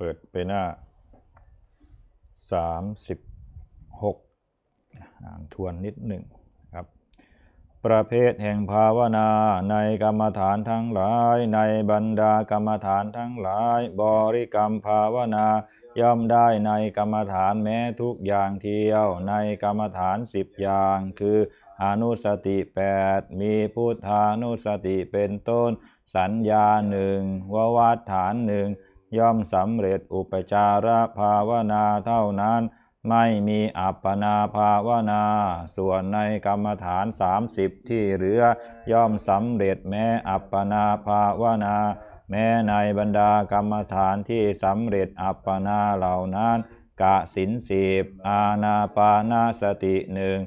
เปิดไปหน้า36อ่านทวนนิดหนึ่งครับประเภทแห่งภาวนาในกรรมฐานทั้งหลาย ในบรรดากรรมฐานทั้งหลาย บริกรรมภาวนา ย่อมได้ในกรรมฐานแม้ทุกอย่างเที่ยวในกรรมฐานสิบอย่าง คืออนุสติ 8 มีพุทธานุสติเป็นต้นสัญญาหนึ่งววาฏฐานหนึ่งย่อมสำเร็จอุปจารภาวนาเท่านั้น ไม่มีอัปปนาภาวนา ส่วนในกรรมฐาน 30 ที่เหลือย่อมสำเร็จแม้อัปปนาภาวนา แม้ในบรรดากรรมฐานที่สำเร็จ อัปปนาเหล่านั้นกะสินสีบอาณาปานาสติหนึ่ง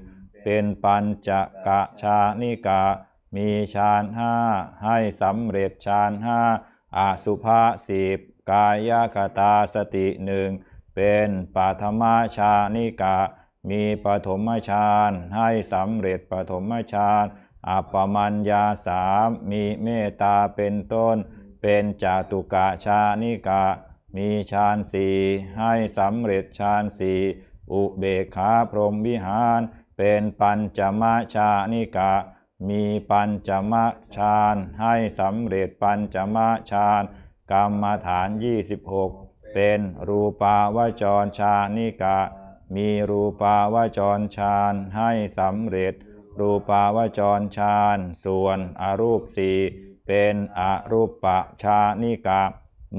เป็นปัญจกะชานิกะ มีฌานห้าให้สำเร็จฌานห้าอาสุภาสีบกายคตาสติหนึ่งเป็นปัทมาชานิกะ มีปฐมฌานให้สำเร็จปฐมฌานอัปมัญญาสามมีเมตตาเป็นต้น เป็นจตุกะชานิกะ มีฌานสี่ให้สำเร็จฌานสี่อุเบกขาพรหมวิหาร เป็นปัญจมชานิกะ มีปัญจมชานให้สำเร็จปัญจมชานกรรมฐาน 26 เป็นรูปาวจรชานิกะมีรูปาวจรฌานให้ สำเร็จ รูปาวจรฌานส่วนอรูปสี่เป็น อรูปปชานิกะ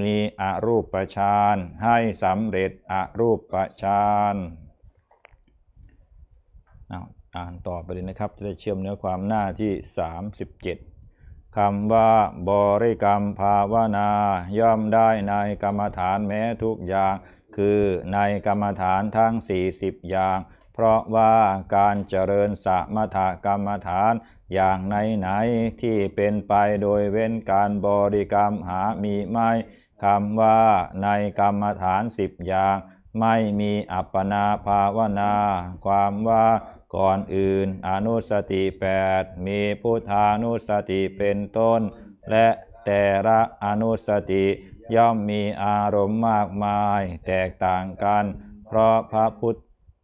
มี อรูปปฌานให้ สำเร็จ อรูปปฌานอ่านต่อไปเลยนะครับจะได้เชื่อมเนื้อความหน้าที่ 37คำว่า บริกรรมภาวนา ย่อมได้ในกรรมฐานแม้ทุกอย่าง คือในกรรมฐานทั้ง 40 อย่าง เพราะว่าการเจริญสมถกรรมฐานอย่างไหนๆที่เป็นไปโดยเว้นการบริกรรมหามีไม่คำว่า ในกรรมฐานสิบอย่าง ไม่มีอัปปนาภาวนา ความว่าก่อนอื่นอนุสติแปดมีพุทธานุสติเป็นต้น และแต่ละอนุสติย่อมมีอารมณ์มากมาย แตกต่างกัน เพราะพระพุทธ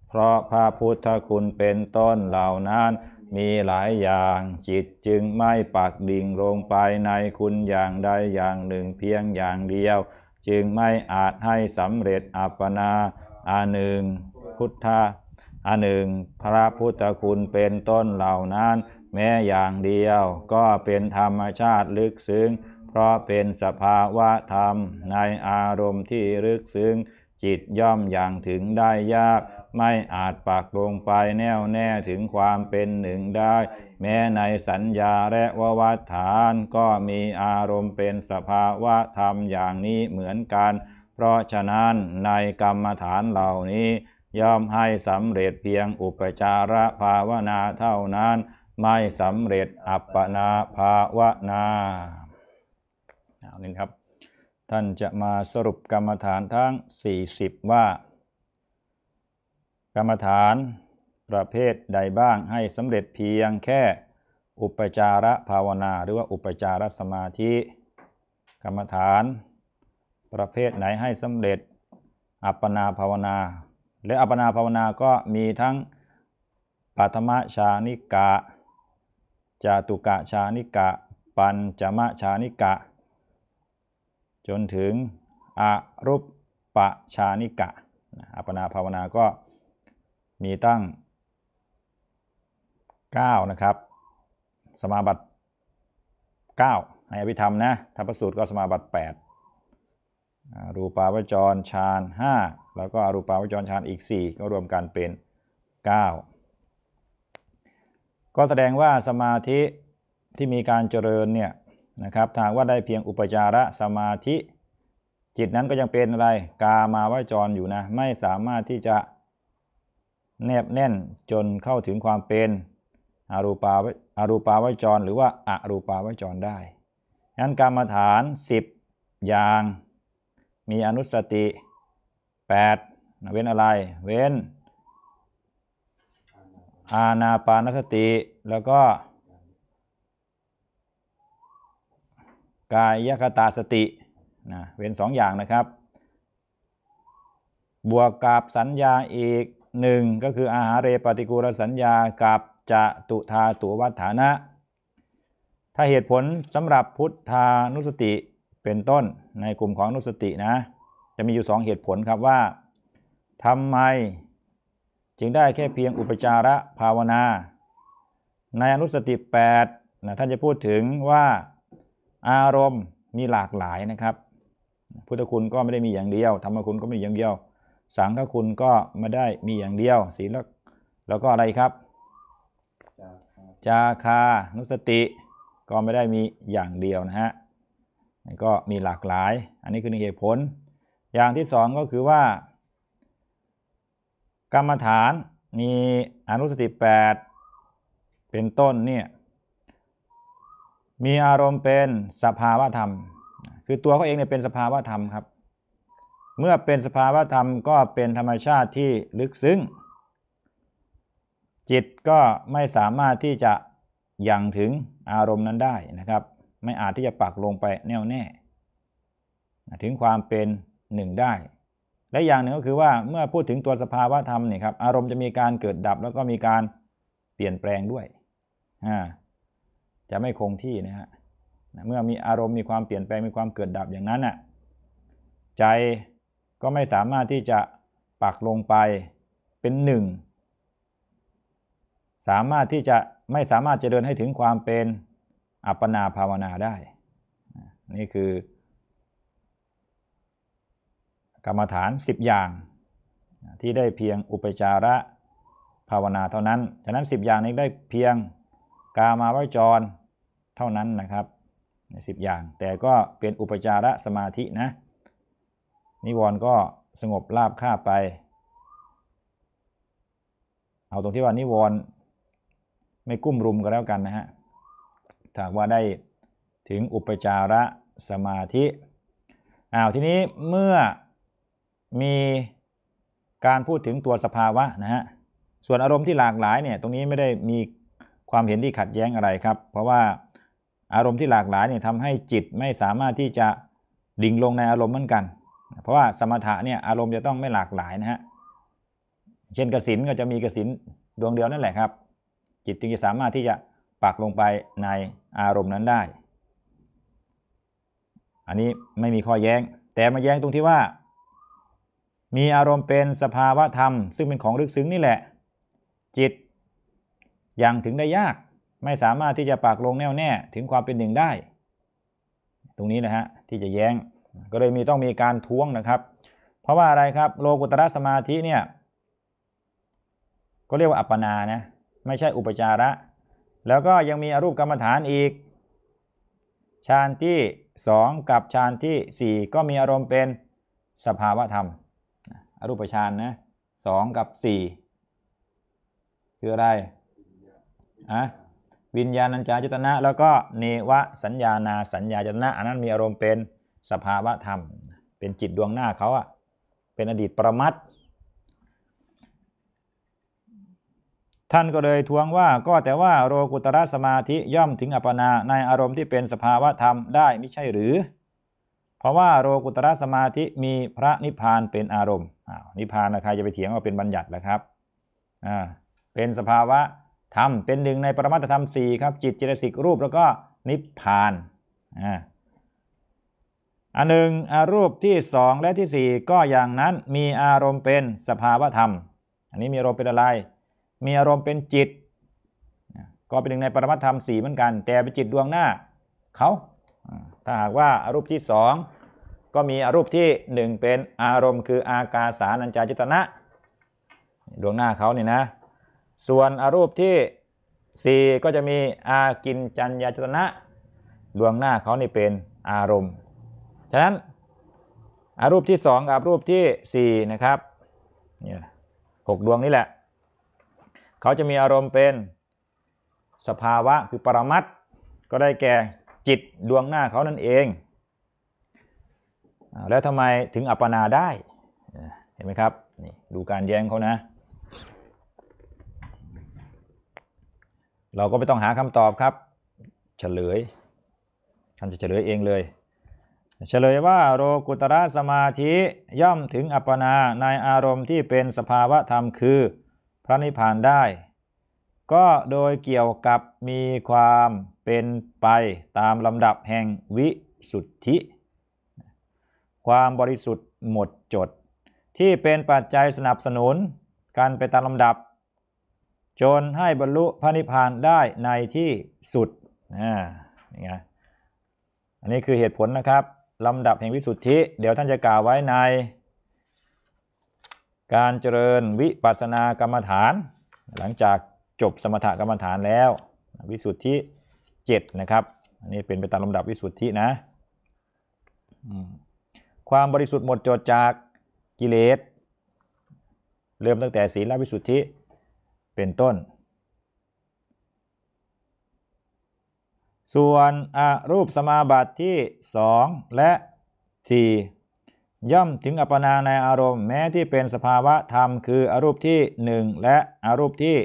เพราะพระพุทธคุณเป็นต้นเหล่านั้นมีหลายอย่างจิตจึงไม่ปักดิ่งลงไปในคุณอย่างใดอย่างหนึ่งเพียงอย่างเดียว จึงไม่อาจให้สำเร็จอัปปนาอันหนึ่งพุทธอันหนึ่งพระพุทธคุณเป็นต้นเหล่านั้น แม้อย่างเดียวก็เป็นธรรมชาติลึกซึ้ง เพราะเป็นสภาวะธรรมในอารมณ์ที่ลึกซึ้งจิตย่อมอย่างถึงได้ยาก ไม่อาจปักลงไปแน่วแน่ถึงความเป็นหนึ่งได้ แม้ในสัญญาและววัฏฐานก็มีอารมณ์เป็นสภาวะธรรมอย่างนี้เหมือนกัน เพราะฉะนั้นในกรรมฐานเหล่านี้ยอมให้สำเร็จเพียงอุปจาระภาวนาเท่านั้น ไม่สำเร็จอัปปนาภาวนาเอานี้ครับท่านจะมาสรุปกรรมฐานทั้ง 40 ว่า กรรมฐานประเภทใดบ้างให้สำเร็จเพียงแค่อุปจาระภาวนา หรือว่าอุปจารสมาธิ กรรมฐาน ประเภทไหนให้สำเร็จอัปปนาภาวนาหรืออัปนาภาวนาก็มีทั้งปัทมชานิกะจาตุกะชานิกะ ปัญจมะชานิกะ จนถึงอรูปปะชานิกะอัปนาภาวนาก็มีตั้ง 9 นะครับ สมาบัติ9ในอภิธรรมนะทัพสูตรก็สมาบัติ 8รูปาวจรฌาน 5 แล้วก็อรูปาวจรฌานอีก 4 ก็รวมกันเป็น 9 ก็แสดงว่าสมาธิที่มีการเจริญเนี่ยนะครับทางว่าได้เพียงอุปจาระสมาธิ จิตนั้นก็ยังเป็นอะไร กามาวจรอยู่นะไม่สามารถที่จะแนบแน่นจนเข้าถึงความเป็นอรูปาวอรูปาวจร หรือว่าอารูปาวจรได้นั้นกรรมฐาน 10 อย่างมีอนุสติ8เว้นอะไรเว้น อาณาปานสติแล้วก็ กายคตาสตินะเว้นสองอย่างนะครับ บวกกับสัญญาอีกหนึ่งก็คืออาหารเรปฏิกูลสัญญากับจะตุธาตุวัฏฐานะ ถ้าเหตุผลสำหรับพุทธานุสติเป็นต้นในกลุ่มของนุสตินะ จะมีอยู่ 2 เหตุผลครับว่าทำไม จึงได้แค่เพียงอุปจาระภาวนา ในอนุสติ8นะท่านจะพูดถึงว่าอารมณ์มีหลากหลายนะครับ พุทธคุณก็ไม่ได้มีอย่างเดียวธรรมคุณก็ไม่มีอย่างเดียวสังฆคุณก็ไม่ได้มีอย่างเดียวศีลแล้วก็อะไรครับ จาคานุสติก็ไม่ได้มีอย่างเดียวนะฮะก็มีหลากหลาย อันนี้คือหนึ่งเหตุผล อย่างที่สองก็คือว่ากรรมฐานมีอนุสติ 8 เป็นต้นเนี่ยมีอารมณ์เป็นสภาวะธรรม คือตัวเขาเองเนี่ยเป็นสภาวะธรรมครับ เมื่อเป็นสภาวะธรรมก็เป็นธรรมชาติที่ลึกซึ้งจิตก็ไม่สามารถที่จะยังถึงอารมณ์นั้นได้นะครับไม่อาจที่จะปักลงไปแน่วแน่ถึงความเป็นหนึ่งได้ และอย่างหนึ่งก็คือว่าเมื่อพูดถึงตัวสภาวะธรรมเนี่ยครับอารมณ์จะมีการเกิดดับ แล้วก็มีการเปลี่ยนแปลงด้วยจะไม่คงที่นะฮะเมื่อมีอารมณ์มีความเปลี่ยนแปลงมีความเกิดดับอย่างนั้นน่ะใจก็ไม่สามารถที่จะปักลงไปเป็นหนึ่งสามารถที่จะไม่สามารถจะเดินให้ถึงความเป็นอัปปนาภาวนาได้ นี่คือ กรรมฐานสิบอย่างที่ได้เพียงอุปจาระภาวนาเท่านั้น ฉะนั้นสิบอย่างนี้ได้เพียงกามาวจรเท่านั้นนะครับสิบอย่าง แต่ก็เป็นอุปจาระสมาธินะ นิวรณ์ก็สงบราบคาบไป เอาตรงที่ว่านิวรณ์ไม่กุ้มรุมก็แล้วกันนะฮะถ้าว่าได้ถึงอุปจาระสมาธิอ้าวทีนี้เมื่อมีการพูดถึงตัวสภาวะนะฮะส่วนอารมณ์ที่หลากหลายเนี่ยตรงนี้ไม่ได้มีความเห็นที่ขัดแย้งอะไรครับ เพราะว่าอารมณ์ที่หลากหลายเนี่ยทำให้จิตไม่สามารถที่จะดิ่งลงในอารมณ์เหมือนกัน เพราะว่าสมถะเนี่ยอารมณ์จะต้องไม่หลากหลายนะฮะเช่นกสินก็จะมีกสินดวงเดียวนั่นแหละครับ จิตจึงจะสามารถที่จะปักลงไปในอารมณ์นั้นได้ อันนี้ไม่มีข้อแย้ง แต่มาแย้งตรงที่ว่า มีอารมณ์เป็นสภาวะธรรม ซึ่งเป็นของลึกซึ้งนี่แหละ จิตยังถึงได้ยาก ไม่สามารถที่จะปักลงแน่วแน่ถึงความเป็นหนึ่งได้ ตรงนี้นะฮะที่จะแย้งก็เลยมีต้องมีการท้วงนะครับ เพราะว่าอะไรครับโลกุตระสมาธิเนี่ยก็เรียกว่าอัปปนานะไม่ใช่อุปจาระแล้วก็ยังมีอรูปกรรมฐานอีก ฌานที่ 2 กับฌานที่ 4 ก็มีอารมณ์เป็นสภาวะธรรมอรูปฌานนะสองกับ4 คืออะไรอะวิญญาณัญจาจตนะ แล้วก็เนวะสัญญานาสัญญาจตนะอันนั้นมีอารมณ์เป็นสภาวะธรรม เป็นจิตดวงหน้าเขาอะเป็นอดีตประมัติท่านก็เลยทวงว่าก็แต่ว่าโรกุตระสมาธิย่อมถึงอัปปนาในอารมณ์ที่เป็นสภาวะธรรมได้ไม่ใช่หรือ เพราะว่าโรกุตระสมาธิมีพระนิพพานเป็นอารมณ์นิพพานนะใครจะไปเถียงว่าเป็นบัญญัติแล้วครับเป็นสภาวะธรรมเป็นหนึ่งในปรมัตธรรมสี่ครับจิตเจตสิกรูป แล้วก็นิพพานอันหนึ่งรูปที่สองและที่สี่ก็อย่างนั้นมีอารมณ์เป็นสภาวะธรรมอันนี้มีอารมณ์เป็นอะไรมีอารมณ์เป็นจิต ก็เป็นหนึ่งในปรมัตธรรมสี่เหมือนกัน แต่เป็นจิตดวงหน้าเขาถ้าหากว่าอารูปที่สองก็มีอรูปที่หนึ่งเป็นอารมณ์ คืออากาสานัญจาจิตนะ ดวงหน้าเขาเนี่ยนะ ส่วนอรูปที่สี่ก็จะมี อากินจัญญาจิตนะดวงหน้าเขานี่เป็นอารมณ์ ฉะนั้นอารูปที่สองกับรูปที่สี่นะครับนี่หกดวงนี่แหละเขาจะมีอารมณ์เป็นสภาวะคือปรมัตก็ได้แก่จิตดวงหน้าเขานั่นเอง แล้วทำไมถึงอัปปนาได้ เห็นไหมครับนี่ดูการแย้งเขานะ เราก็ไม่ต้องหาคำตอบครับ เฉลยท่านจะเฉลยเองเลย เฉลยว่าโรกุตระสมาธิย่อมถึงอัปปนา ในอารมณ์ที่เป็นสภาวะธรรมคือพระนิพพานได้ ก็โดยเกี่ยวกับมีความเป็นไปตามลำดับแห่งวิสุทธิ ความบริสุทธิ์หมดจด ที่เป็นปัจจัยสนับสนุน การไปตามลำดับจนให้บรรลุพระนิพพานได้ในที่สุดนะนี่ไงอันนี้คือเหตุผลนะครับลำดับแห่งวิสุทธิ เดี๋ยวท่านจะกล่าวไว้ในการเจริญวิปัสสนากรรมฐานหลังจากจบสมถกรรมฐานแล้ว วิสุทธิ7นะครับ อันนี้เป็นไปตามลำดับวิสุทธินะความบริสุทธิ์หมดจดจากกิเลส เริ่มตั้งแต่ศีลวิสุทธิเป็นต้น ส่วนอรูปสมาบัติที่ 2 และ4ย่อม ถึงอัปนาในอารมณ์แม้ที่เป็นสภาวะธรรม คืออรูปที่ 1 และอรูปที่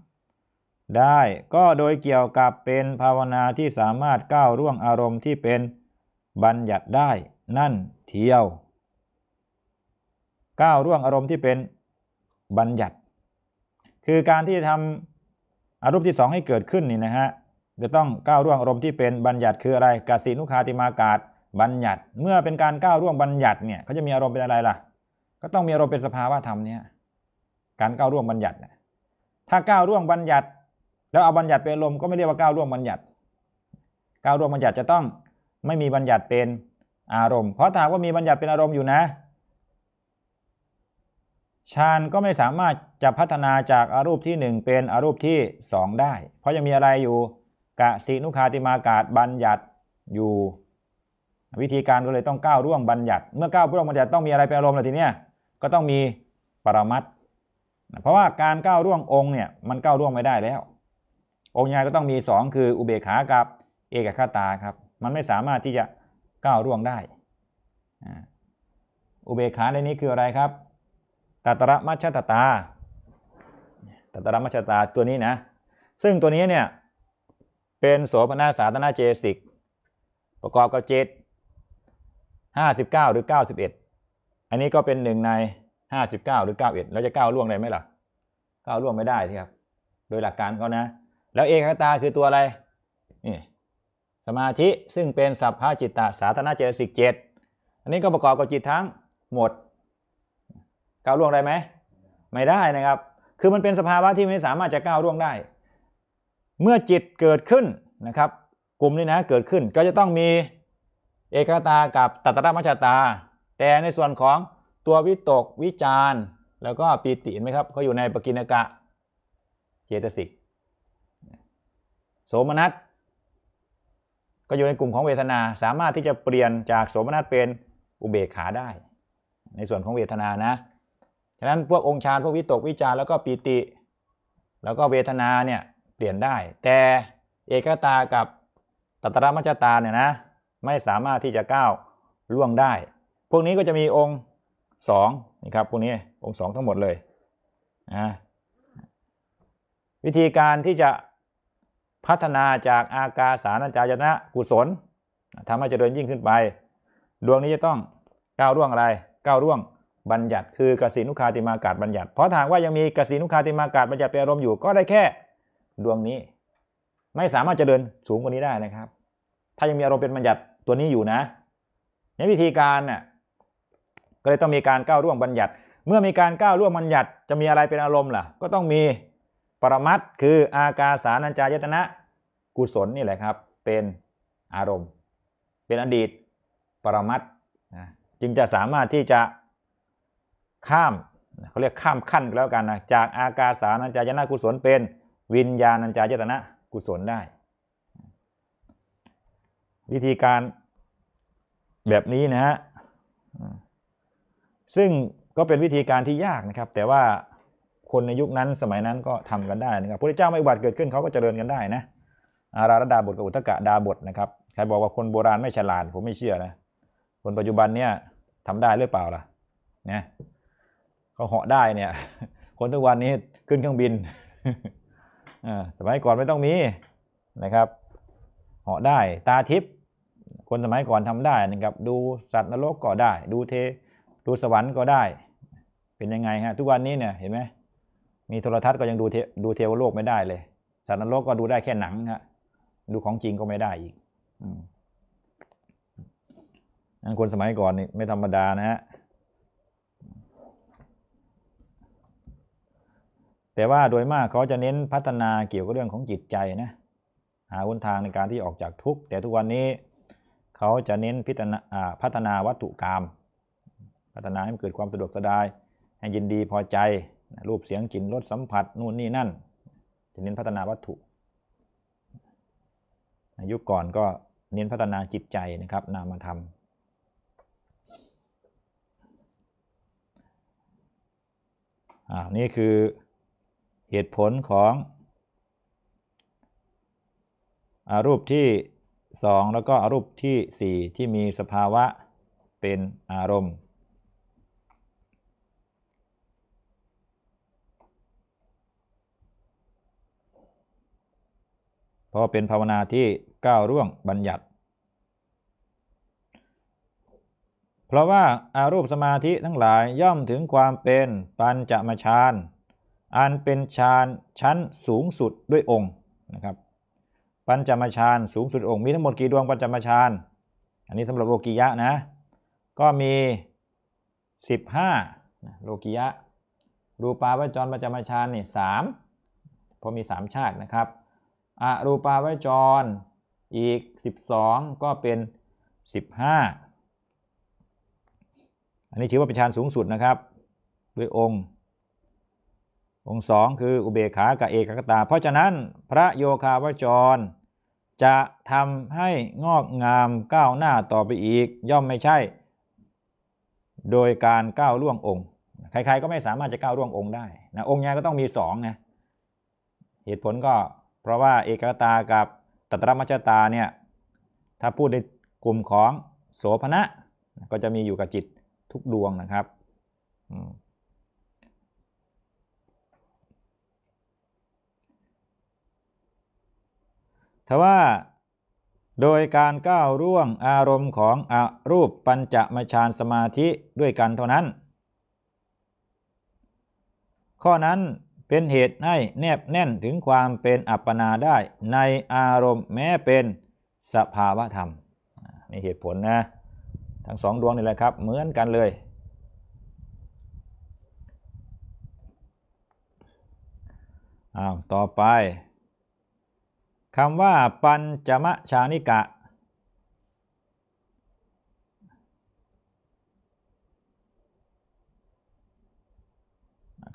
3 ได้ก็โดยเกี่ยวกับเป็นภาวนา ที่สามารถก้าวร่วงอารมณ์ที่เป็นบัญญัติได้นั่นเที่ยวก้าวร่วงอารมณ์ที่เป็นบัญญัติ คือการที่ทำอารมณ์ที่ 2 ให้เกิดขึ้นนี่นะฮะจะต้องก้าวร่วงอารมณ์ที่เป็นบัญญัติคืออะไรกสินุคาติมากาศบัญญัติ เมื่อเป็นการก้าวร่วงบัญญัติเนี่ยเขาจะมีอารมณ์เป็นอะไรล่ะ ก็ต้องมีอารมณ์เป็นสภาวะธรรมเนี่ยการก้าวร่วงบัญญัติถ้าก้าวร่วงบัญญัติแล้วเอาบัญญัติเป็นอารมณ์ก็ไม่เรียกว่าก้าวร่วงบัญญัติ ก้าวร่วงบัญญัติจะต้องไม่มีบัญญัติเป็นอารมณ์ เพราะถามว่ามีบัญญัติเป็นอารมณ์อยู่นะ ฌานก็ไม่สามารถจะพัฒนาจากอารูปที่ 1 เป็นอารูปที่ 2 ได้ เพราะยังมีอะไรอยู่กะสีนุคาติมากาศบัญญัติอยู่วิธีการก็เลยต้องก้าวร่วงบัญญัติเมื่อก้าวร่วงบัญญัติต้องมีอะไรเป็นอารมณ์เลยทีเนี้ยก็ต้องมีปรมัตเพราะว่าการก้าวร่วงองค์เนี่ยมันก้าวร่วงไม่ได้แล้วองค์ใหญ่ก็ต้องมี 2 คืออุเบกขากับเอกคตาครับมันไม่สามารถที่จะก้าวร่วงได้อุเบกขาในนี้คืออะไรครับตัตระมัชตตาตัตระมัชตาตัวนี้นะซึ่งตัวนี้เนี่ยเป็นโสภณาสาธนาเจสิกประกอบกับเจต59หรือ 91 อันนี้ก็เป็นหนึ่งใน59หรือ91เราจะก้าวล่วงได้ไหมล่ะก้าวล่วงไม่ได้ที่ครับโดยหลักการเขานะ แล้วเอกคตาคือตัวอะไรนี่สมาธิซึ่งเป็นสัพพะจิตตสาธารณเจตสิกเจ็อันนี้ก็ประกอบกับจิตทั้งหมดก้าวล่วงได้ไหมไม่ได้นะครับ คือมันเป็นสภาวะที่ไม่สามารถจะก้าวล่วงได้ เมื่อจิตเกิดขึ้นนะครับ กลุ่มนี้นะเกิดขึ้นก็จะต้องมีเอกตากับตัตระมัชตาแต่ในส่วนของตัววิตกวิจารแล้วก็ปีติไหมครับเขาอยู่ในปกินกะเจตสิกโสมนัสก็อยู่ในกลุ่มของเวทนาสามารถที่จะเปลี่ยนจาก โสมนัสเป็นอุเบกขาได้ ในส่วนของเวทนานะฉะนั้นพวกองค์ชาพวกวิตก วิจารแล้วก็ปีติ แล้วก็เวทนาเนี่ยเปลี่ยนได้ แต่ เอกตากับตัตระมัจตาเนี่ยนะไม่สามารถที่จะก้าวล่วงได้ พวกนี้ก็จะมีองค์สองนี่ครับพวกนี้องค์สองทั้งหมดเลยนะวิธีการที่จะพัฒนาจากอากาสารัญจายนะกุศลทำให้เจริญยิ่งขึ้นไป ดวงนี้จะต้องก้าวร่วงอะไรก้าวร่วงบัญญัติคือกสินุคาติมากาศบัญญัติเพราะถามว่ายังมีกสินุคาติมากาศบัญญัติเปรมอยู่ก็ได้แค่ดวงนี้ ไม่สามารถเจริญสูงกว่านี้ได้นะครับถ้ายังมีอารมณ์เป็นบัญญัติตัวนี้อยู่นะในวิธีการน่ะก็เลยต้องมีการก้าวร่วงบัญญัติเมื่อมีการก้าวร่วงบัญญัติจะมีอะไรเป็นอารมณ์ล่ะก็ต้องมีปรมัตคืออากาสารัญจายตนะกุศลนี่แหละครับเป็นอารมณ์ เป็นอดีต ปรมัตนะจึงจะสามารถที่จะข้ามเขาเรียกข้ามขั้นแล้วกันนะจากอากาสารัญจายตนะกุศล เป็นวิญญาณัญจายตนะ กุศลได้วิธีการแบบนี้นะฮะ ซึ่งก็เป็นวิธีการที่ยากนะครับ แต่ว่าคนในยุค นั้นสมัยนั้นก็ทำกันได้นะครับพระเจ้าไม่บัติเกิดขึ้นเขาก็เจริญกันได้นะ อาราดาบทกับอุตกะดาบทนะครับ ใครบอกว่าคนโบราณไม่ฉลาดผมไม่เชื่อนะ คนปัจจุบันเนี่ยทำได้หรือเปล่าล่ะนียเขาเหาะได้เนี่ย คนทุกวันนี้ขึ้นเครื่องบินสมัยก่อนไม่ต้องมีนะครับ เหาะได้ตาทิพย์คนสมัยก่อนทำได้นะครับดูสัตว์นรกก็ได้ ดูเทดูสวรรค์ก็ได้ เป็นยังไงฮะทุกวันนี้เนี่ยเห็นไหมมีโทรทัศน์ก็ยังดูเทดูเทวโลกไม่ได้เลย สัตว์นรกก็ดูได้แค่หนังฮะดูของจริงก็ไม่ได้อีกอันคนสมัยก่อนนี่ไม่ธรรมดานะฮะแต่ว่าโดยมากเขาจะเน้นพัฒนาเกี่ยวกับเรื่องของจิตใจนะหาวนทางในการที่ออกจากทุกข์แต่ทุกวันนี้เขาจะเน้นพพัฒนาวัตถุกรรม พัฒนาให้มันเกิดความสะดวกสบายให้ยินดีพอใจรูปเสียงกลิ่นรสสัมผัสนู่นนี่นั่น จะเน้นพัฒนาวัตถุ ยุคก่อนก็เน้นพัฒนาจิตใจนะครับ นามธรรมอ่านี่คือเหตุผลของอรูปที่2 แล้วก็อรูปที่ 4 ที่มีสภาวะเป็นอารมณ์ เพราะเป็นภาวนาที่ก้าวร่วงบัญญัติ เพราะว่าอารูปสมาธิทั้งหลายย่อมถึงความเป็นปัญจมชานอันเป็นฌานชั้นสูงสุดด้วยองค์นะครับปัญจมาฌาน สูงสุดองค์มีทั้งหมดกี่ดวงปัญจมาฌาน อันนี้สำหรับโลกียะนะก็มี 15โลกียะ รูปาวจรปัญจมาฌานนี่สามเพราะมี 3 ชาตินะครับอรูปาวจรอีก 12 ก็เป็น 15 อันนี้ถือว่าเป็นชานสูงสุดนะครับด้วยองค์องค์สองคืออุเบกขากับเอกคตาเพราะฉะนั้นพระโยคาวจรจะทำให้งอกงามก้าวหน้าต่อไปอีก ย่อมไม่ใช่ โดยการก้าวล่วงองค์ ใครๆก็ไม่สามารถจะก้าวล่วงองค์ได้นะองค์ยาก็ต้องมีสองนะเหตุผลก็เพราะว่าเอกคตากับตัตรมัชตาเนี่ยถ้าพูดในกลุ่มของโสภณะก็จะมีอยู่กับจิตทุกดวงนะครับทว่าโดยการก้าวร่วงอารมณ์ของอรูปปัญจมชานสมาธิด้วยกันเท่านั้น ข้อนั้นเป็นเหตุให้แนบแน่นถึงความเป็นอัปปนาได้ในอารมณ์แม้เป็นสภาวะธรรม นี่เหตุผลนะ ทั้งสองดวงนี่แหละครับ เหมือนกันเลยอ้าวต่อไปคำว่าปัญจมะชานิกะ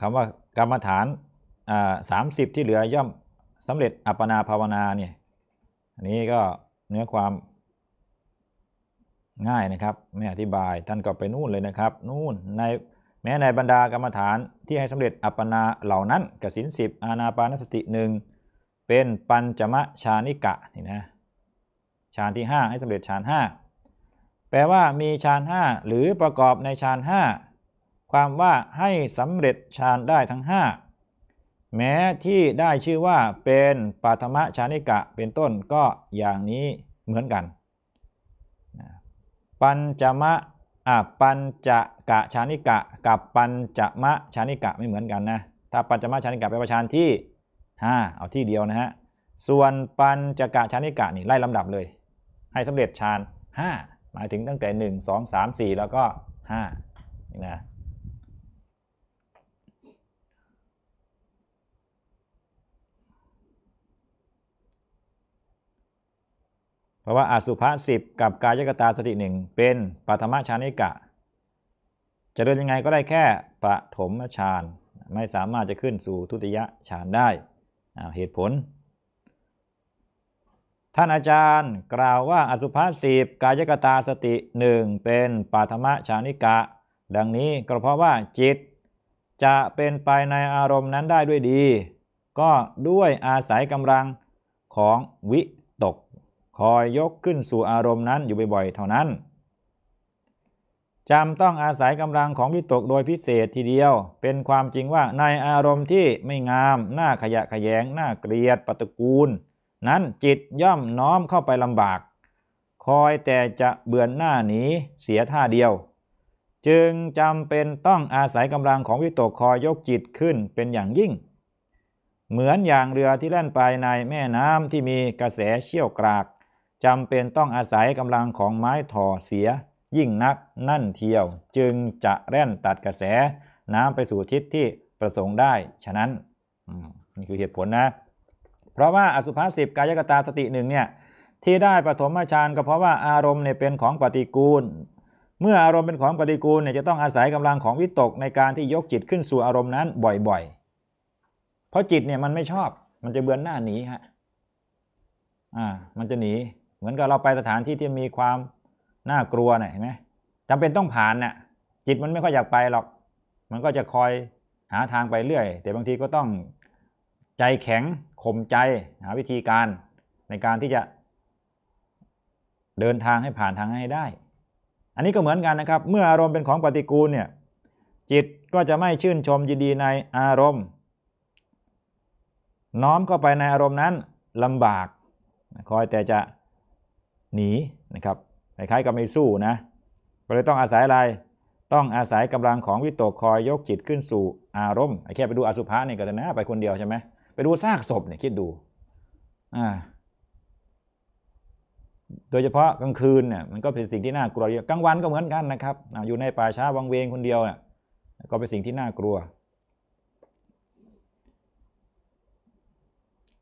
คำว่ากรรมฐานสามสิบที่เหลือย่อมสำเร็จอัปปนาภาวนาเนี่ยอันนี้ก็เนื้อความง่ายนะครับ ไม่อธิบายท่านก็ไปนู่นเลยนะครับ นู่นในแม้ในบรรดากรรมฐานที่ให้สำเร็จอัปปนาเหล่านั้น กสินสิบอานาปานสติหนึ่งเป็นปัญจมะฌานิกะนี่นะฌานที่ 5 ให้สำเร็จฌาน 5 แปลว่ามีฌาน5หรือประกอบในฌาน 5 ความว่าให้สำเร็จฌานได้ทั้ง 5 แม้ที่ได้ชื่อว่าเป็นปาธมะฌานิกะเป็นต้นก็อย่างนี้เหมือนกัน ปัญจมะอ่ะปัญจกะชานิกะกับปัญจมะชานิกะไม่เหมือนกันนะ ถ้าปัญจมะชานิกะเปนประชานที่5เอาที่เดียวนะฮะ ส่วนปัญจกะชานิกะนี่ ไล่ลำดับเลย ให้สำเร็จฌาน5หมายถึงตั้งแต่ 1 2 3 4 แล้วก็5นี่นะเพราะว่าอาสุภะสิบกับกายกตาสติหนึ่งเป็นปัทมฌานิกะ จะเดินยังไงก็ได้แค่ปฐมฌานไม่สามารถจะขึ้นสู่ทุติยฌานได้เหตุผล ท่านอาจารย์กล่าวว่าอสุภาสีกายกตาสติหนึ่งเป็นปาธมะชานิกะ ดังนี้ก็เพราะว่าจิตจะเป็นไปในอารมณ์นั้นได้ด้วยดี ก็ด้วยอาศัยกำลังของวิตก คอยยกขึ้นสู่อารมณ์นั้นอยู่บ่อยๆ เท่านั้นจำต้องอาศัยกำลังของวิตกโดยพิเศษทีเดียว เป็นความจริงว่าในอารมณ์ที่ไม่งามหน้าขยะขยงหน้าเกลียด ปฏิกูล นั้นจิตย่อมน้อมเข้าไปลำบาก คอยแต่จะเบือนหน้าหนีเสียท่าเดียว จึงจำเป็นต้องอาศัยกำลังของวิตกคอยยกจิตขึ้นเป็นอย่างยิ่ง เหมือนอย่างเรือที่แล่นไปในแม่น้ำที่มีกระแสเชี่ยวกรากจำเป็นต้องอาศัยกำลังของไม้ถ่อเสียยิ่งนักนั่นเทียวจึงจะแล่นตัดกระแสน้ำไปสู่ทิศที่ประสงค์ได้ ฉะนั้นนี่คือเหตุผลนะ เพราะว่าอสุภาษิตกายกตาสติหนึ่งเนี่ยที่ได้ปฐมฌานก็เพราะว่าอารมณ์เนี่ยเป็นของปฏิกูล เมื่ออารมณ์เป็นของปฏิกูลเนี่ยจะต้องอาศัยกำลังของวิตกในการที่ยกจิตขึ้นสู่อารมณ์นั้นบ่อยๆ เพราะจิตเนี่ยมันไม่ชอบ มันจะเบือนหน้าหนีฮะอ่ามันจะหนีเหมือนกับเราไปสถานที่ที่มีความน่ากลัวเนะ่ยเห็นไหมจำเป็นต้องผ่านเนะ่ยจิตมันไม่ค่อยอยากไปหรอก มันก็จะคอยหาทางไปเรื่อย แต่บางทีก็ต้องใจแข็งข่มใจหาวิธีการในการที่จะ เดินทางให้ผ่านทางให้ได้ อันนี้ก็เหมือนกันนะครับ เมื่ออารมณ์เป็นของปฏิกูลเนี่ย จิตก็จะไม่ชื่นชมยินดีในอารมณ์ น้อมเข้าไปในอารมณ์นั้นลำบาก คอยแต่จะหนีนะครับคล้ายๆกับไม่สู้นะก็เลยต้องอาศัยอะไร ต้องอาศัยกำลังของวิตกคอยยกจิต ขึ้นสู่อารมณ์ ไอ้แค่ไปดูอสุภะเนี่ยก็จะนะไปคนเดียวใช่ไหมไปดูซากศพเนี่ยคิดดูอ่าโดยเฉพาะกลางคืนเนี่ยมันก็เป็นสิ่งที่น่ากลัวกลางวันก็เหมือนกันนะครับ อยู่ในป่าช้าวังเวงคนเดียวเนี่ย ก็เป็นสิ่งที่น่ากลัว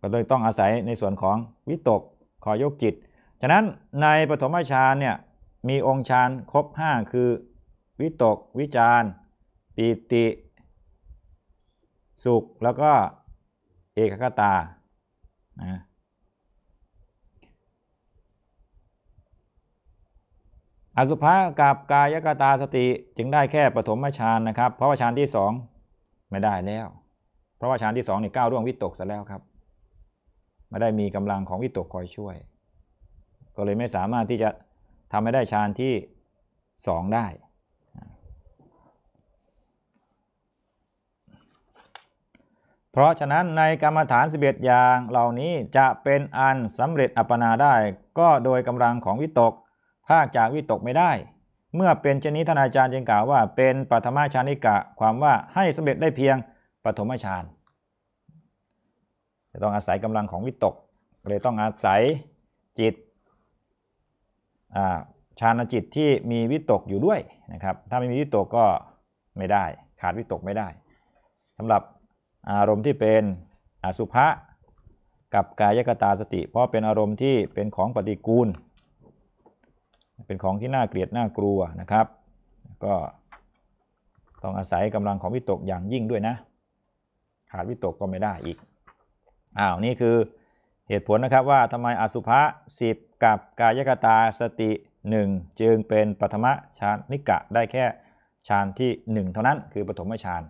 ก็เลยต้องอาศัยในส่วนของวิตกคอยยกจิตฉะนั้นในปฐมฌานเนี่ยมีองค์ฌานครบ5คือ วิตกวิจารปีติ สุขแล้วก็ เอกคตานะอสุภะกับกายกตาสติ จึงได้แค่ปฐมฌานนะครับ เพราะว่าฌานที่สองไม่ได้แล้วเพราะว่าฌานที่สองนี่ก้าวร่วงวิตกซะแล้วครับไม่ได้มีกำลังของวิตกคอยช่วยก็เลยไม่สามารถที่จะทำให้ได้ฌานที่ 2 ได้ เพราะฉะนั้นในกรรมฐาน 11 อย่างเหล่านี้จะเป็นอันสำเร็จอัปปนาได้ ก็โดยกำลังของวิตก ภาคจากวิตกไม่ได้ เมื่อเป็นชนิดท่านอาจารย์จึงกล่าวว่า เป็นปัทมฌานิกะความว่าให้สำเร็จได้เพียงปฐมฌานจะต้องอาศัยกำลังของวิตก เลยต้องอาศัยจิตฌานจิตที่มีวิตกอยู่ด้วยนะครับถ้าไม่มีวิตกก็ไม่ได้ ขาดวิตกไม่ได้ สำหรับอารมณ์ที่เป็นอสุภะกับกายกตาสติ เพราะเป็นอารมณ์ที่เป็นของปฏิกูล เป็นของที่น่าเกลียด น่ากลัวนะครับ ก็ต้องอาศัยกำลังของวิตกอย่างยิ่งด้วยนะ ขาดวิตกก็ไม่ได้อีกอ้าวนี่คือเหตุผลนะครับว่าทำไมอสุภะ10 กับกายกตาสติ 1 จึงเป็นปฐมฌานนิกะได้แค่ฌานที่ 1 เท่านั้น คือปฐมฌาน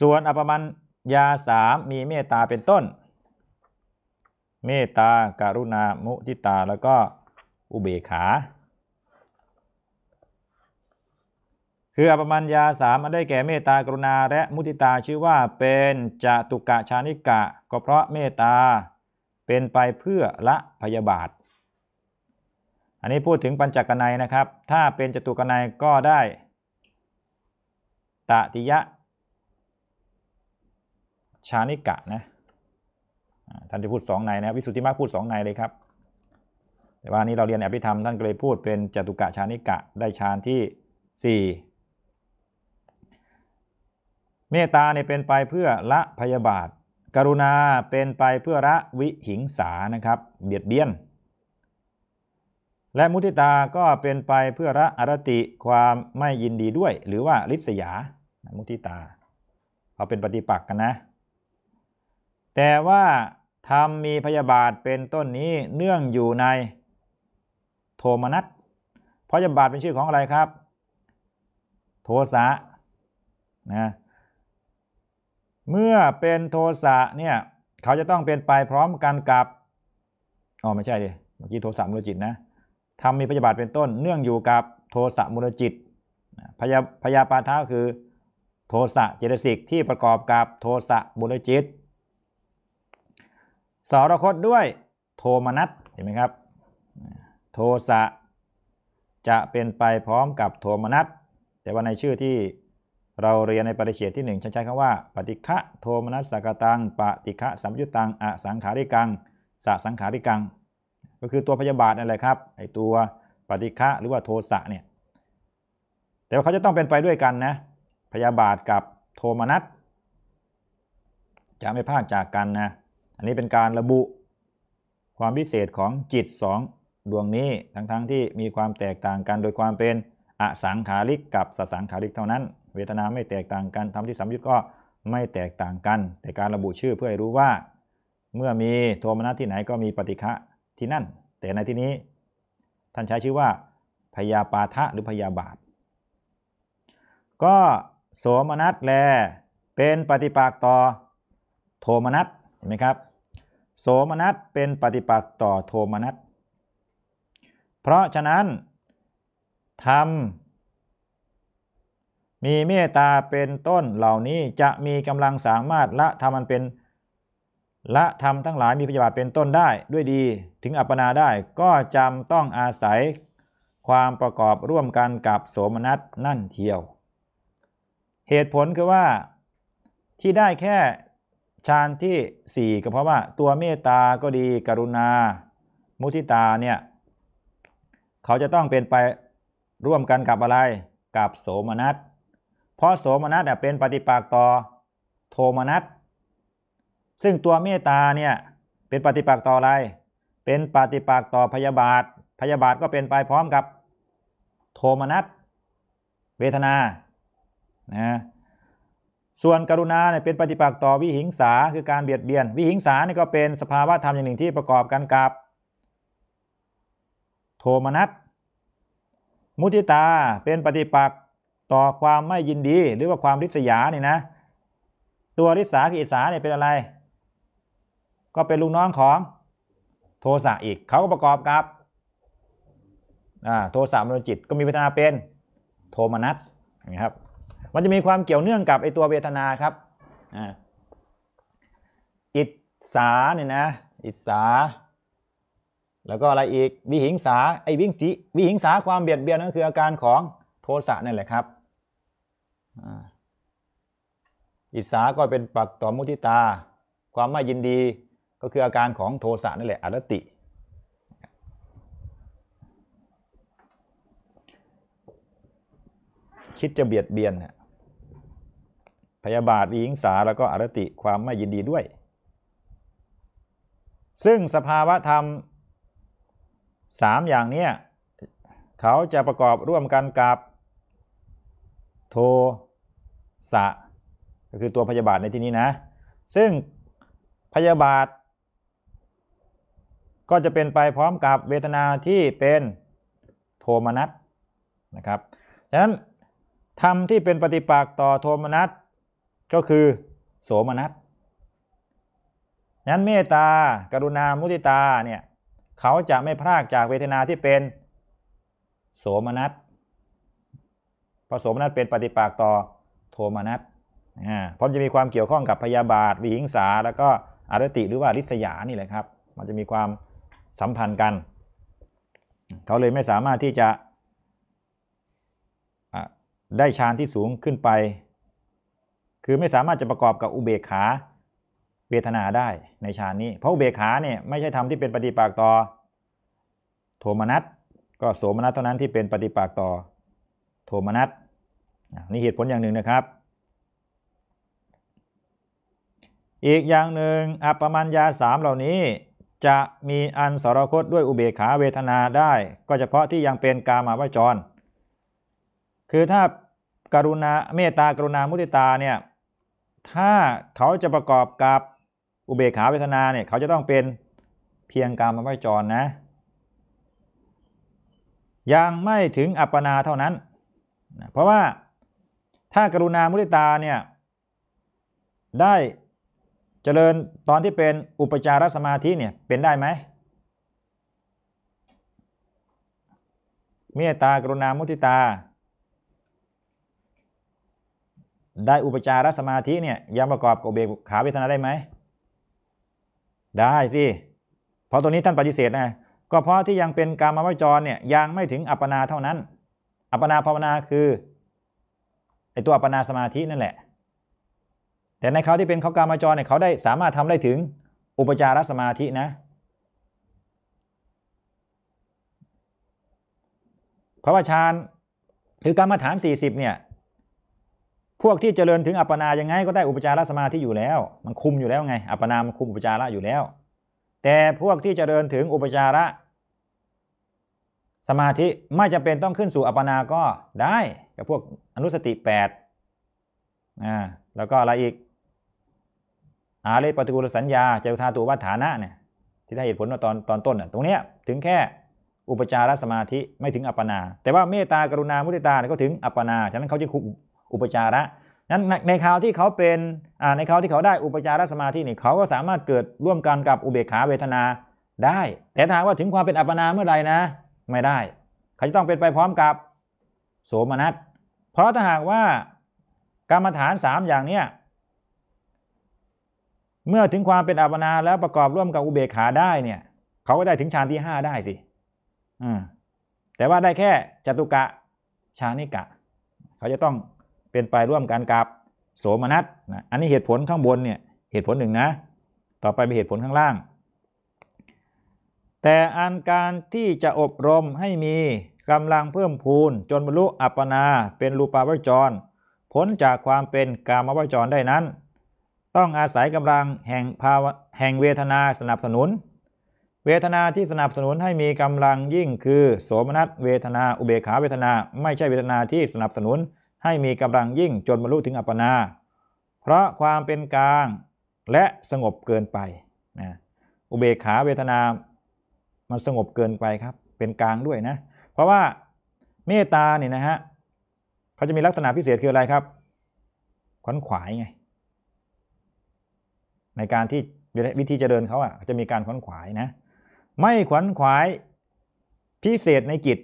ส่วนอปมัญญาสามมีเมตตาเป็นต้น เมตตาการุณามุทิตาแล้วก็อุเบกขาคืออภิมัญญาสามอันได้แก่เมตตากรุณาและมุติตาชื่อว่าเป็นจตุกะชานิกะ ก็เพราะเมตตาเป็นไปเพื่อละพยาบาท อันนี้พูดถึงปัญจกนัยนะครับ ถ้าเป็นจตุกนัยก็ได้ ตติยะ ชานิกะนะท่านที่พูดสองในนะวิสุทธิมารพูดสองในเลยครับแต่ว่านี้เราเรียนอภิธรรมท่านก็เลยพูดเป็นจตุกะชานิกะได้ฌานที่ 4เมตตาเนี่ยเป็นไปเพื่อ ละ พยาบาท กรุณาเป็นไปเพื่อละวิหิงสา นะครับ เบียดเบียน และมุทิตาก็เป็นไปเพื่อละอรติความไม่ยินดีด้วย หรือว่าลิษยามุทิตาเขาเป็นปฏิปักษ์กันนะ แต่ว่า ธรรมมีพยาบาทเป็นต้นนี้เนื่องอยู่ในโทมนัส พยาบาทเป็นชื่อของอะไรครับ โทสะ นะเมื่อเป็นโทสะเนี่ยเขาจะต้องเป็นไปพร้อมกันกับอ๋อไม่ใช่ดิเมื่อกี้โทสะมูลจิตนะทำมีพยาบาทเป็นต้นเนื่องอยู่กับโทสะมูลจิตพยาพยาปาทาคือ โทสะเจตสิกที่ประกอบกับโทสะมูลจิตสารคตด้วยโทมนัสเห็นไหมครับโทสะจะเป็นไปพร้อมกับโทมนัสแต่ว่าในชื่อที่เราเรียนในปริเฉดที่1ฉันใช้คำว่า ปฏิฆะโทมนัสสกตัง ปฏิฆะสัมยุตตัง อสังขาริกังสสังขาริกัง ก็คือตัวพยาบาทนั่นแหละครับ ไอตัวปฏิฆะหรือว่าโทสะเนี่ย แต่ว่าเขาจะต้องเป็นไปด้วยกันนะ พยาบาทกับโทมนัสจะไม่พลาดจากกันนะ อันนี้เป็นการระบุความพิเศษของจิต 2 ดวงนี้ ทั้งๆทที่มีความแตกต่างกันโดยความเป็นอสังขาริกกับสสังขาริกเท่านั้นเวทนาไม่แตกต่างกันธรรมที่สัมยุตก็ไม่แตกต่างกัน แต่การระบุชื่อเพื่อให้รู้ว่า เมื่อมีโทมนัสที่ไหนก็มีปฏิฆะที่นั่น แต่ในที่นี้ ท่านใช้ชื่อว่า พยาปาทะหรือพยาบาท ก็โสมนัสแลเป็นปฏิปักษ์ต่อ โทมนัสเห็นไหมครับโสมนัสเป็นปฏิปักษ์ต่อโทมนัสเพราะฉะนั้นทำมีเมตตาเป็นต้นเหล่านี้จะมีกำลังสามารถ ละทำมันเป็นละทำทั้งหลายมีพยาบาทเป็นต้นได้ด้วยดีถึงอัปปนาได้ก็จำต้องอาศัยความประกอบร่วมกันกับโสมนัสนั่นเทียว เหตุผลคือว่าที่ได้แค่ฌานที่4ก็เพราะว่าตัวเมตตาก็ดีกรุณา มุทิตาเนี่ยเขาจะต้องเป็นไปร่วมกันกับอะไรกับโสมนัสเพราะโสมนัสเป็นปฏิปักษ์ต่อโทมนัส ซึ่งตัวเมตตาเนี่ยเป็นปฏิปักษ์ต่ออะไร เป็นปฏิปักษ์ต่อพยาบาท พยาบาทก็เป็นไปพร้อมกับโทมนัสเวทนานะส่วนกรุณาเนี่ยเป็นปฏิปักษ์ต่อวิหิงสา คือการเบียดเบียน วิหิงสาเนี่ยก็เป็นสภาวะธรรมอย่างหนึ่งที่ประกอบกันกับ โทมนัสมุทิตาเป็นปฏิปักษ์ต่อความไม่ยินดีหรือว่าความริษยาเนี่ยนะตัวริษาคืออิสาเนี่ยเป็นอะไร ก็เป็นลูกน้องของโทสะอีกเขาก็ประกอบกับโทสะมโนจิตก็มีเวทนาเป็นโทมนัสนะครับมันจะมีความเกี่ยวเนื่องกับไอตัวเวทนาครับอิสาเนี่ยนะอิสา แล้วก็อะไรอีกวิหิงสาไอวิงสีวิหิงสาความเบียดเบียนนั่นคืออาการของโทสะนั่นแหละครับ อิสาก็เป็นปักต่อมุทิตา ความไม่ยินดีก็คืออาการของโทสะนั่นแหละ อรติ คิดจะเบียดเบียน พยาบาทวิหิงสาแล้วก็อรติความไม่ยินดีด้วย ซึ่งสภาวะธรรมสามอย่างเนี้ยเขาจะประกอบร่วมกันกับโทสะก็คือตัวพยาบาท ในที่นี้นะซึ่งพยาบาทก็จะเป็นไปพร้อมกับเวทนาที่เป็นโทมนัสนะครับดังนั้นธรรมที่เป็นปฏิปักษ์ต่อโทมนัสก็คือโสมนัสนั้นเมตตากรุณามุติตาเนี่ยเขาจะไม่พรากจากเวทนาที่เป็นโสมนัสพระโสมนัสเป็นปฏิปากต่อโทมนัสเพราะจะมีความเกี่ยวข้องกับพยาบาทวิหิงสา แล้วก็อารติหรือว่าริษยานี่แหละครับมันจะมีความสัมพันธ์กัน เขาเลยไม่สามารถที่จะได้ฌานที่สูงขึ้นไป คือไม่สามารถจะประกอบกับอุเบกขาเวทนาได้ในฌานนี้ เพราะอุเบกขาเนี่ยไม่ใช่ธรรมที่เป็นปฏิปากต่อโทมนัสก็โสมนัสเท่านั้นที่เป็นปฏิปากต่อโทมนัสนี่เหตุผลอย่างหนึ่งนะครับ อีกอย่างหนึ่งอัปปมัญญาสามเหล่านี้จะมีอันสรคตด้วยอุเบกขาเวทนาได้ ก็เฉพาะที่ยังเป็นกามาวจร คือถ้ากรุณาเมตตากรุณามุติตาเนี่ยถ้าเขาจะประกอบกับอุเบกขาเวทนาเนี่ยเขาจะต้องเป็นเพียงกามาวจรนะ ยังไม่ถึงอัปปนาเท่านั้น เพราะว่าถ้ากรุณามุทิตาเนี่ยได้เจริญตอนที่เป็นอุปจารสมาธิเนี่ยเป็นได้ไหมเมตตากรุณามุทิตา ได้อุปจารสมาธิเนี่ยยังประกอบกับเบกขาเวทนาได้ไหมได้สิเพราะตัวนี้ท่านปฏิเสธนะก็เพราะที่ยังเป็นกามวจรเนี่ยยังไม่ถึงอัปปนาเท่านั้น อัปปนาภาวนาคือไอตัวอัปนาสมาธินั่นแหละ แต่ในเขาที่เป็นเขากามาจรเนี่ยเขาได้สามารถทำได้ถึงอุปจารสมาธินะพระวชานคือกรรมฐานิบเนี่ย พวกที่เจริญถึงอัปปนายังไงก็ได้อุปจารสมาธิอยู่แล้ว มันคุมอยู่แล้วไง อัปปนามันคุมอุปจาระอยู่แล้ว แต่พวกที่เจริญถึงอุปจาระสมาธิไม่จาเป็นต้องขึ้นสู่อัปปนาก็ได้ กับพวกอนุสติ8อ่าแล้วก็อะไรอีก อาเลปฏิกูลสัญญาเจตุธาตัววัฏฐานะเนี่ยที่ได้เหตุผลว่าตอนตอนต้นอ่ะตรงเนี้ยถึงแค่อุปจารสมาธิ ไม่ถึงอัปปนา แต่ว่าเมตตากรุณามุทิตาเนี่ยก็ถึงอัปปนาฉะนั้นเขาจะคุกอุปจาระนั้นในคราวที่เขาเป็นอ่าในคราวที่เขาได้อุปจารสมาธินี่เขาก็สามารถเกิดร่วมกันกับอุเบกขาเวทนาได้ แต่ถามว่าถึงความเป็นอัปปนาเมื่อไหร่นะไม่ได้ เขาจะต้องเป็นไปพร้อมกับ โสมนัส เพราะถ้าหากว่ากรรมฐานสามอย่างเนี้ยเมื่อถึงความเป็นอัปนาแล้วประกอบร่วมกับอุเบกขาได้เนี่ย เขาก็ได้ถึงฌานที่ห้าได้สิอแต่ว่าได้แค่จตุกะชานิกะ เขาจะต้องเป็นไปร่วมกันกับโสมนัสนะอันนี้เหตุผลข้างบนเนี่ยเหตุผลหนึ่งนะต่อไปเป็นเหตุผลข้างล่างแต่อันการที่จะอบรมให้มีกำลังเพิ่มพูนจนบรรลุอัปปนาเป็นรูปาวจรพ้นจากความเป็นกามวจรได้นั้น ต้องอาศัยกำลังแห่งภาวแห่งเวทนาสนับสนุน เวทนาที่สนับสนุนให้มีกำลังยิ่งคือ โสมนัสเวทนา อุเบขาเวทนา ไม่ใช่เวทนาที่สนับสนุนให้มีกำลังยิ่งจนบรรลุถึงอัปปนา เพราะความเป็นกลางและสงบเกินไปนะอุเบขาเวทนามันสงบเกินไปครับ เป็นกลางด้วยนะ เพราะว่าเมตตาเนี่ยนะฮะ เขาจะมีลักษณะพิเศษคืออะไรครับ ขวัญขวายไง ในการที่วิธีเจริญเขาอ่ะ จะมีการขวัญขวายนะ ไม่ขวัญขวายพิเศษในกิจ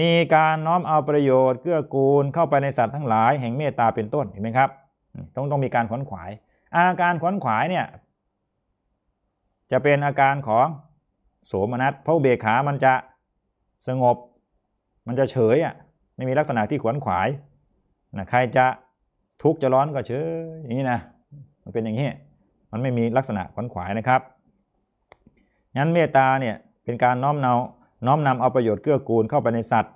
มีการน้อมเอาประโยชน์ เกื้อกูลเข้าไปในสัตว์ทั้งหลายแห่งเมตตาเป็นต้น เห็นไหมครับ ต้องต้องมีการขวัญขวาย อาการขวัญขวายเนี่ย จะเป็นอาการของโสมนัสเพราะเบขามันจะสงบ มันจะเฉยอ่ะไม่มีลักษณะที่ขวนขวายนะใครจะทุกข์จะร้อน ก็เฉยอย่างนี้นะมันเป็นอย่างนี้มันไม่มีลักษณะขวนขวายนะครับงั้นเมตตาเนี่ยเป็นการน้อมเนาน้อมนำเอาประโยชน์เกื้อกูลเข้าไปในสัตว์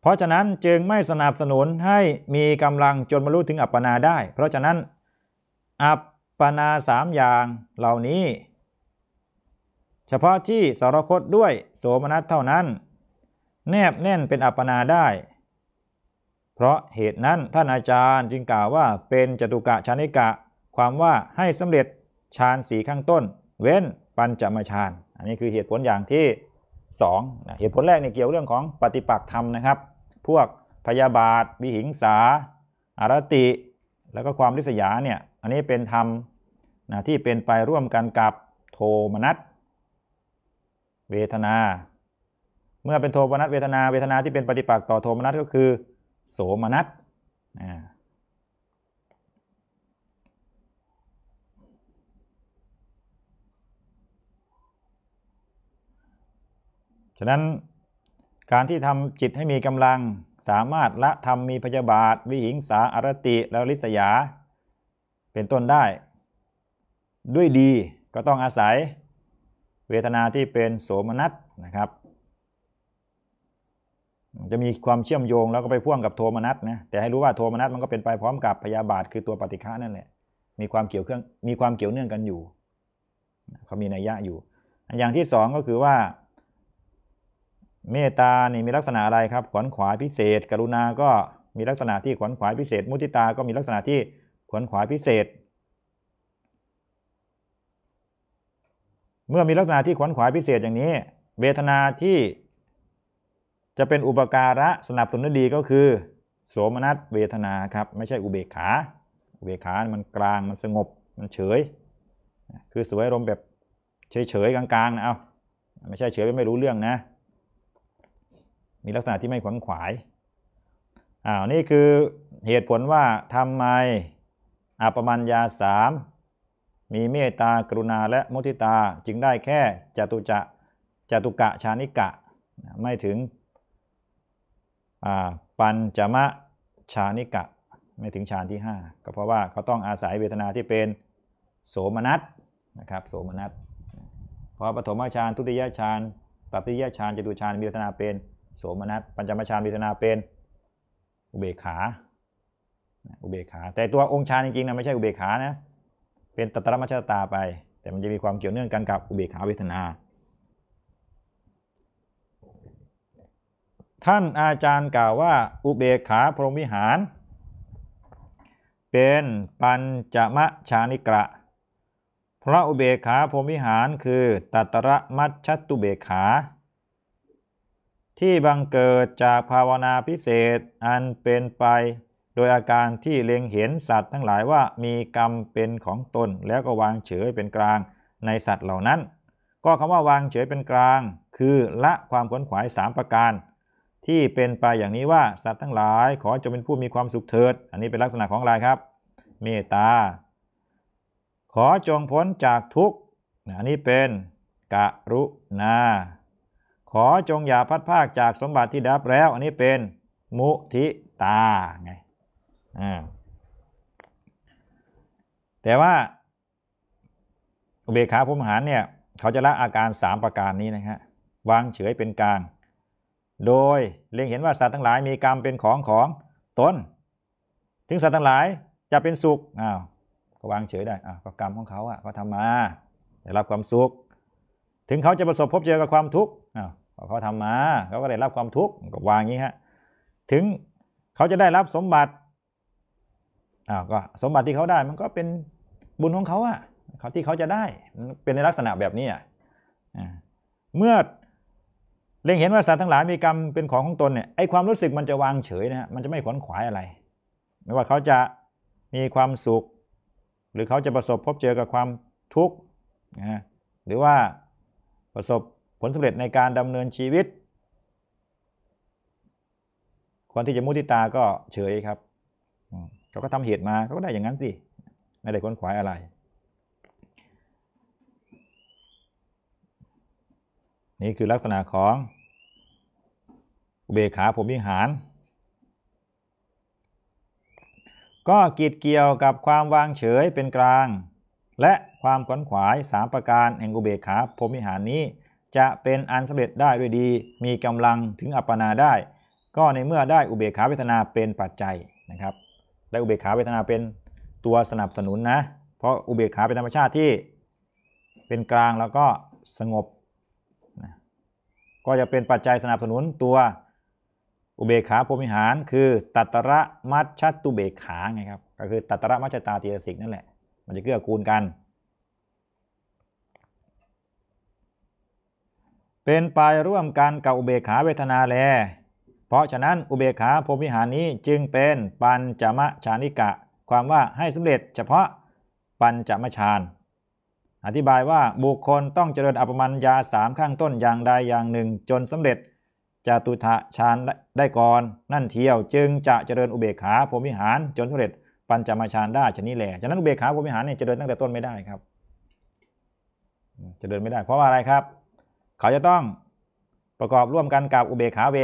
เพราะฉะนั้นจึงไม่สนับสนุนให้มีกำลังจนบรรลุถึงอัปปนาได้ เพราะฉะนั้น อัปปนาสามอย่างเหล่านี้เฉพาะที่สารคตด้วยโสมนัสเท่านั้น แนบแน่นเป็นอัปปนาได้ เพราะเหตุนั้นท่านอาจารย์จึงกล่าวว่าเป็นจตุกะชานิกะ ความว่าให้สำเร็จฌานสีข้างต้น เว้นปัญจมฌานอันนี้คือเหตุผลอย่างที่2นะเหตุผลแรกในเกี่ยวเรื่องของปฏิปักษ์ธรรมนะครับ พวกพยาบาท วิหิงสาอารติ แล้วก็ความริษยาเนี่ยอันนี้เป็นธรรมนะที่เป็นไปร่วมกันกับโทมนัสเวทนา เมื่อเป็นโทมนัสเวทนาเวทนาที่เป็นปฏิปักษ์ต่อโทมนัสก็คือ โสมนัสฉะนั้นการที่ทำจิตให้มีกำลังสามารถละธรรมมีพยาบาทวิหิงสาอารติแล้วลิษยาเป็นต้นได้ ด้วยดีก็ต้องอาศัยเวทนาที่เป็นโสมนัสนะครับจะมีความเชื่อมโยงแล้วก็ไปพ่วงกับโทมนัสนะแต่ให้รู้ว่าโทมนัสมันก็เป็นไปพร้อมกับพยาบาทคือตัวปฏิฆะนั่นแหละมีความเกี่ยวเครื่องมีความเกี่ยวเนื่องกันอยู่เขามีนัยยะอยู่ อย่างที่2ก็คือว่าเมตตานี่มีลักษณะอะไรครับขวนขวายพิเศษ กรุณาก็มีลักษณะที่ขวนขวายพิเศษ มุติตาก็มีลักษณะที่ขวนขวายพิเศษเมื่อมีลักษณะที่ขวนขวายพิเศษอย่างนี้ เวทนาที่จะเป็นอุปการะสนับสนุนดีก็คือโสมนัสเวทนาครับไม่ใช่อุเบกขา อุเบกขา มันกลางมันสงบมันเฉย คือสวยรมแบบเฉยๆกลางๆนะเอาไม่ใช่เฉยไม่รู้เรื่องนะ มีลักษณะที่ไม่ขวนขวายอ้าวนี่คือเหตุผลว่าทำไมอปมัญญาสามมีเมตตากรุณาและมุทิตาจึงได้แค่จตุจะจตุกะชานิกะ ไม่ถึงปัญจมะชานิกะ ไม่ถึงฌานที่5ก็เพราะว่าเขาต้องอาศัยเวทนาที่เป็น โสมนัสนะครับโสมนัสเพราะปฐมฌานทุติยฌานตัติยฌานจตุฌานมีเวทนาเป็นโสมนัสปัญจมฌานมีเวทนาเป็นอุเบกขาอุเบกขาแต่ตัวองค์ฌานจริง ๆนะไม่ใช่อุเบกขานะเป็นตัตรมชชตาไปแต่มันจะมีความเกี่ยวเนื่องกันกับอุเบกขาเวทนา ท่านอาจารย์กล่าวว่าอุเบกขาพรหมวิหาร เป็นปัญจมะชานิกระเพราะอุเบกขาพรหมวิหารคือตัตรมัชตุเบกขา ที่บังเกิดจากภาวนาพิเศษอันเป็นไปโดยอาการที่เล็งเห็นสัตว์ทั้งหลายว่ามีกรรมเป็นของตนแล้วก็วางเฉยเป็นกลางในสัตว์เหล่านั้น ก็คำว่าวางเฉยเป็นกลาง คือละความขวนขวาย 3 ประการ ที่เป็นไปอย่างนี้ว่าสัตว์ทั้งหลาย ขอจงเป็นผู้มีความสุขเถิด อันนี้เป็นลักษณะของอะไรครับเมตตาขอจงพ้นจากทุกข์อันนี้เป็นกะรุณาขอจงอย่าพัดภาคจากสมบัติที่ดับแล้วอันนี้เป็นมุทิตาไงแต่ว่าอุเบกขาพรหมหารเนี่ยเขาจะละอาการ 3 ประการนี้นะฮะวางเฉยเป็นกลางโดยเล็งเห็นว่าสัตว์ทั้งหลายมีกรรมเป็นของของตนถึงสัตว์ทั้งหลายจะเป็นสุขอ้าวก็วางเฉยได้อ้าวก็กรรมของเขาอ่ะเขาทำมาได้รับความสุข ถึงเขาจะประสบพบเจอกับความทุกข์อ้าวเขาทำมาเขาก็ได้รับความทุกข์ก็วางอย่างนี้ฮะถึงเขาจะได้รับสมบัติอ้าวก็สมบัติที่เขาได้มันก็เป็นบุญของเขาอะเขาที่เขาจะได้เป็นในลักษณะแบบนี้อ่ะเมื่อเล็งเห็นว่าสัตว์ทั้งหลายมีกรรมเป็นของของตนเนี่ยไอความรู้สึกมันจะวางเฉยนะฮะมันจะไม่ขวนขวายอะไรไม่ว่าเขาจะมีความสุข หรือเขาจะประสบพบเจอกับความทุกข์นะหรือว่าประสบผลสำเร็จในการดำเนินชีวิตคนที่จะมุติตาก็เฉยครับเขาก็ทำเหตุมาเขาก็ได้อย่างนั้นสิ ไม่ได้ค้นขวายอะไร นี่คือลักษณะของเบขาผมวิหาร ก็กิจเกี่ยวกับความวางเฉยเป็นกลาง และความขวนขวายสามประการแห่งอุเบกขาพรมิหาร นี้ จะเป็นอันสำเร็จได้ด้วยดี มีกำลังถึงอัปปนาได้ ก็ในเมื่อได้อุเบกขาเวทนาเป็นปัจจัยนะครับได้อุเบกขาเวทนาเป็นตัวสนับสนุนนะเพราะอุเบกขาเป็นธรรมชาติที่เป็นกลางแล้วก็สงบนะก็จะเป็นปัจจัยสนับสนุนตัวอุเบกขาพรมิหารคือตัตระมัชชตุเบกขาไงครับก็คือตัตระมัชตาเจตสิกนั่นแหละมันจะเกื้อกูลกัน เป็นไปร่วมกันกับอุเบกขาเวทนาแลเพราะฉะนั้นอุเบกขาพรมวิหารนี้จึงเป็นปัญจมชานิกะความว่าให้สำเร็จเฉพาะปัญจมชานอธิบายว่าบุคคลต้องเจริญอัปมัญญาสามข้างต้นอย่างใดอย่างหนึ่ง จนสำเร็จจตุทะฌานได้ก่อน นั่นเที่ยวจึงจะเจริญอุเบกขาพรมิหารจนสำเร็จปัญจมะฌานได้ชนิ้แหละฉะนั้นอุเบกขาพรมิหารเนี่ยเจริญตั้งแต่ต้นไม่ได้ครับเจริญไม่ได้เพราะว่าอะไรครับ เขาจะต้องประกอบร่วมกันกับอุเบกขาเว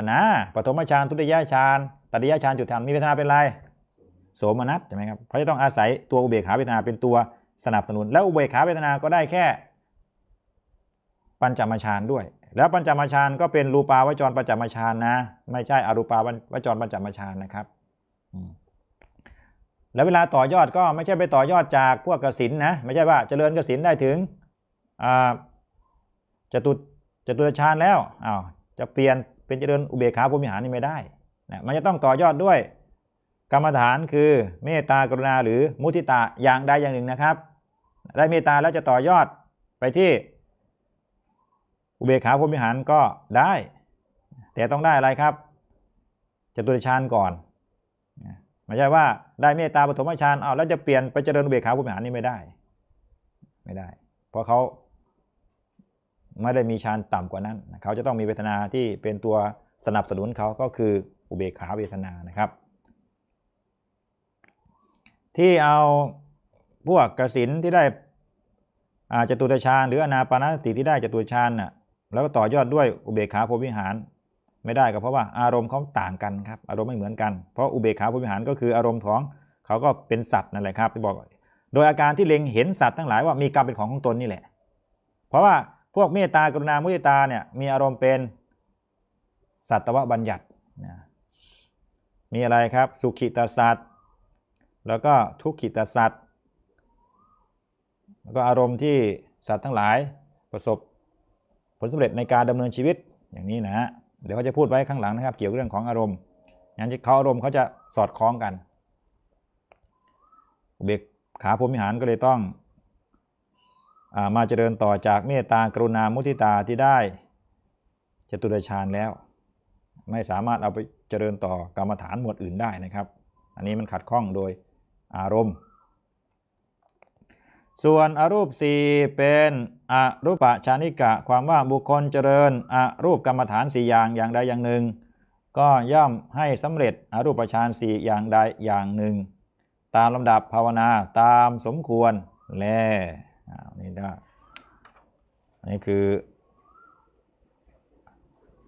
านาปฐมฌานทุติยฌานตติยฌานจุดธรรมมีเวทนาเป็นไรโสมนัสใช่ไหมครับเขาจะต้องอาศัยตัวอุเบกขาเวทนาเป็นตัวสนับสนุน แล้วอุเบกขาเวทนาก็ได้แค่ ปัญจมฌานด้วย แล้วปัญจมฌานก็เป็นรูปาวจรปัญจมฌานนะไม่ใช่อรูปาวจรปัญจมฌานนะครับแล้วเวลาต่อยอดก็ไม่ใช่ไปต่อยอดจากพวกกสินนะไม่ใช่ว่าเจริญกสินได้ถึงจตุจตุจฌานแล้วอ้าวจะเปลี่ยนเป็นเจริญอุเบกขาพรมิหารนี่ไม่ได้นะมันจะต้องต่อยอดด้วยกรรมฐานคือเมตตา กรุณาหรือมุทิตาอย่างใดอย่างหนึ่งนะครับ ได้เมตตาแล้วจะต่อยอดไปที่ อุเบกขาพรมิหารก็ได้ แต่ต้องได้อะไรครับจะตุิชานก่อนไม่ใช่ว่าได้เมตตาปฐมฌานเอาแล้วจะเปลี่ยนไปเจริญอุเบกขาพรมิหารนี่ไม่ได้ ไม่ได้ เพราะเขาไม่ได้มีฌานต่ำกว่านั้นเขาจะต้องมีเวทนาที่เป็นตัวสนับสนุนเขาก็คืออุเบกขาเวทนานะครับ ที่เอาพวกกสินที่ได้อาจตุตฌานหรืออนาปานสติที่ได้จตุตฌานน่ะแล้วก็ต่อยอดด้วยอุเบกขาพรวิหารไม่ได้ก็เพราะว่าอารมณ์เขาต่างกันครับอารมณ์ไม่เหมือนกันเพราะอุเบกขาพรวิหารก็คืออารมณ์ของเขาก็เป็นสัตว์นั่นแหละครับที่บอกโดยอาการที่เล็งเห็นสัตว์ทั้งหลายว่ามีกรรมเป็นของของตนนี่แหละ เพราะว่าพวกเมตตากรุณามุทิตาเนี่ยมีอารมณ์เป็นสัตวบัญญัตินะมีอะไรครับ สุขิตสัตว์ แล้วก็ทุกขิตสัตว์แล้วก็อารมณ์ที่สัตว์ทั้งหลายประสบผลสำเร็จในการดำเนินชีวิตอย่างนี้นะฮะเดี๋ยวเขาจะพูดไว้ข้างหลังนะครับ เกี่ยวกับเรื่องของอารมณ์งั้นเขาอารมณ์เขาจะสอดคล้องกันเบกขาพรมิหารก็เลยต้องมาเจริญต่อจากเมตตากรุณามุทิตาที่ได้จตุรฌานแล้ว ไม่สามารถเอาไปเจริญต่อกรรมฐานหมวดอื่นได้นะครับ อันนี้มันขัดข้องโดยอารมณ์ ส่วน อรูปสี่เป็น อรูปชานิกะ ความว่าบุคคลเจริญอรูปกรรมฐานสี่อย่างอย่างใดอย่างหนึ่ง ก็ย่อมให้สำเร็จ อรูปฌานสี่อย่างใดอย่างหนึ่ง ตามลำดับภาวนาตามสมควรแลอันนี้ได้อันนี้คือ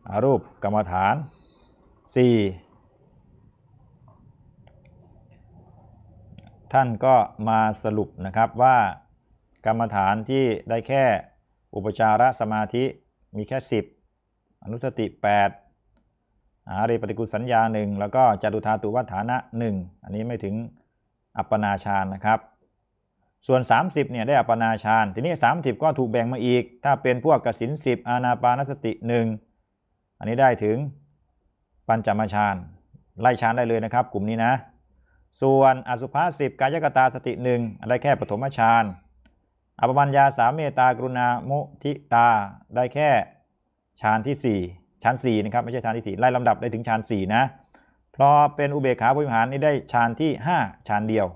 อารูปกรรมฐาน4ท่านก็มาสรุปนะครับว่ากรรมฐานที่ได้แค่อุปจาระสมาธิมีแค่ 10 อนุสติ8อาริปฏิกุลสัญญาหนึ่งแล้วก็จตุธาตุวัฏฐานะ 1 อันนี้ไม่ถึงอัปปนาชานนะครับส่วน 30เนี่ยได้อัปนาฌานทีนี้ 30 ก็ถูกแบ่งมาอีก ถ้าเป็นพวกกสินสิบอานาปานสติหนึ่ง อันนี้ได้ถึงปัญจมาฌานไล่ฌานได้เลยนะครับ กลุ่มนี้นะ ส่วนอสุภาษิตกายกตาสติหนึ่งได้แค่ปฐมฌานอปปัญญาสามเมตตากรุณาโมทิตา ได้แค่ฌานที่ 4ชั้น 4 นะครับไม่ใช่ฌานที่ 4 ไล่ลำดับได้ถึงฌาน4นะพอเป็นอุเบกขาผู้มีหารนี่ได้ฌานที่5ฌานเดียว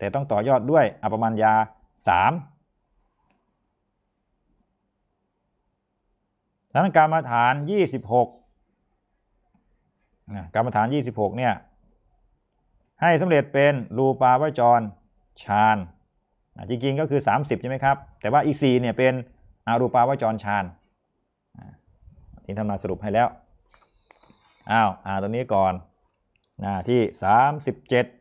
แต่ต้องต่อยอดด้วยอัปมัญญา3นั้นการมฐาน 26การมฐาน 26 เนี่ย ให้สำเร็จเป็นรูปาวจรฌานจริงๆก็คือ 30 ใช่ไหมครับ แต่ว่าอีก4เนี่ยเป็นอารูปาวจรฌานที่ทำมาสรุปให้แล้ว อ้าวอ่าตัวนี้ก่อนาที่ 37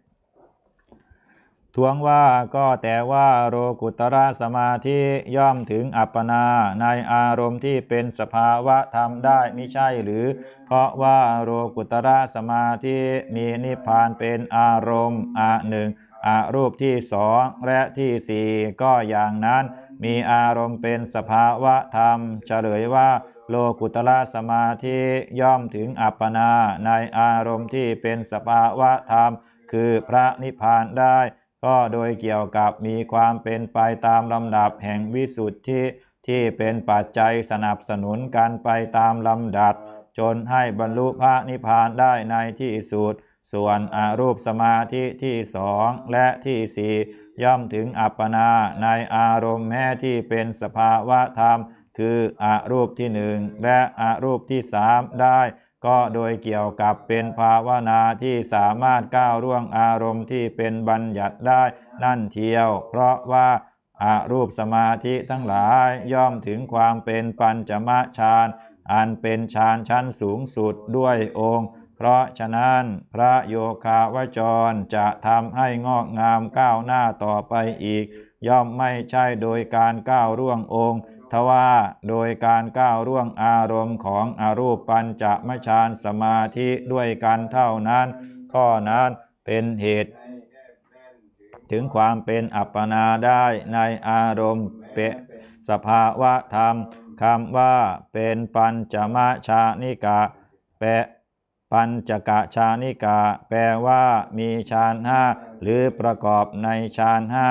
ทวงว่าก็แต่ว่าโรกุตระสมาธิย่อมถึงอัปปนาในอารมณ์ที่เป็นสภาวะธรรมได้ไม่ใช่หรือ เพราะว่าโรกุตระสมาธิมีนิพพานเป็นอารมณ์อาหนึ่งอารูปที่สองและที่สี่ก็อย่างนั้น มีอารมณ์เป็นสภาวะธรรม เฉลยว่าโลกุตระสมาธิย่อมถึงอัปปนาในอารมณ์ที่เป็นสภาวะธรรมคือพระนิพพานได้ก็โดยเกี่ยวกับมีความเป็นไปตามลำดับแห่งวิสุทธิที่เป็นปัจจัยสนับสนุนกันไปตามลำดับจนให้บรรลุพระนิพพานได้ในที่สุด ส่วนอรูปสมาธิที่สองและที่สี่ย่อมถึงอัปปนาในอารมณ์แม้ที่เป็นสภาวะธรรมคืออรูปที่หนึ่งและอรูปที่สามได้ก็โดยเกี่ยวกับเป็นภาวนาที่สามารถก้าวร่วงอารมณ์ที่เป็นบัญญัติได้นั่นเทียว เพราะว่าอารูปสมาธิทั้งหลายย่อมถึงความเป็นปัญจมฌานอันเป็นฌานชั้นสูงสุดด้วยองค์ เพราะฉะนั้นพระโยคาวจร จะทำให้งอกงามก้าวหน้าต่อไปอีก ย่อมไม่ใช่โดยการก้าวร่วงองค์ทว่าโดยการก้าวร่วงอารมณ์ของอรูปปัญจมฌานสมาธิด้วยกันเท่านั้น ข้อนั้นเป็นเหตุ ถึงความเป็นอัปปนา ได้ในอารมณ์ เปสภาวะธรรมคำว่า เป็นปัญจมชานิกะแปะปัญจกะชานิกะแปลว่ามีฌานห้าหรือประกอบในฌานห้า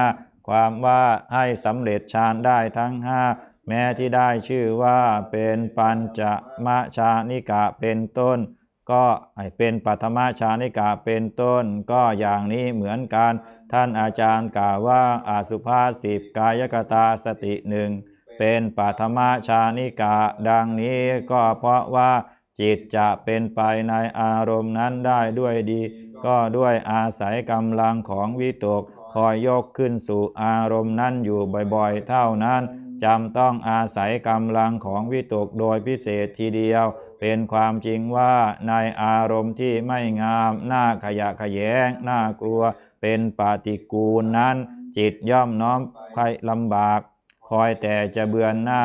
ความว่าให้สำเร็จฌานได้ทั้งห้าแม้ที่ได้ชื่อว่าเป็นปัญจมะชานิกะเป็นต้น ก็เป็นปัทมชานิกะเป็นต้น ก็อย่างนี้เหมือนกันท่านอาจารย์กล่าวว่าอาสุภาสิบกายกตาสติหนึ่ง เป็นปัทมชานิกะ ดังนี้ก็เพราะว่าจิตจะเป็นไปในอารมณ์นั้นได้ด้วยดี ก็ด้วยอาศัยกำลังของวิตกคอยยกขึ้นสู่อารมณ์นั้นอยู่บ่อยๆ เท่านั้นจำต้องอาศัยกำลังของวิตกโดยพิเศษทีเดียว เป็นความจริงว่า ในอารมณ์ที่ไม่งามน่าขยะขยงน่ากลัว เป็นปาฏิกูลนั้น จิตย่อมน้อมไปลำบาก คอยแต่จะเบือนหน้า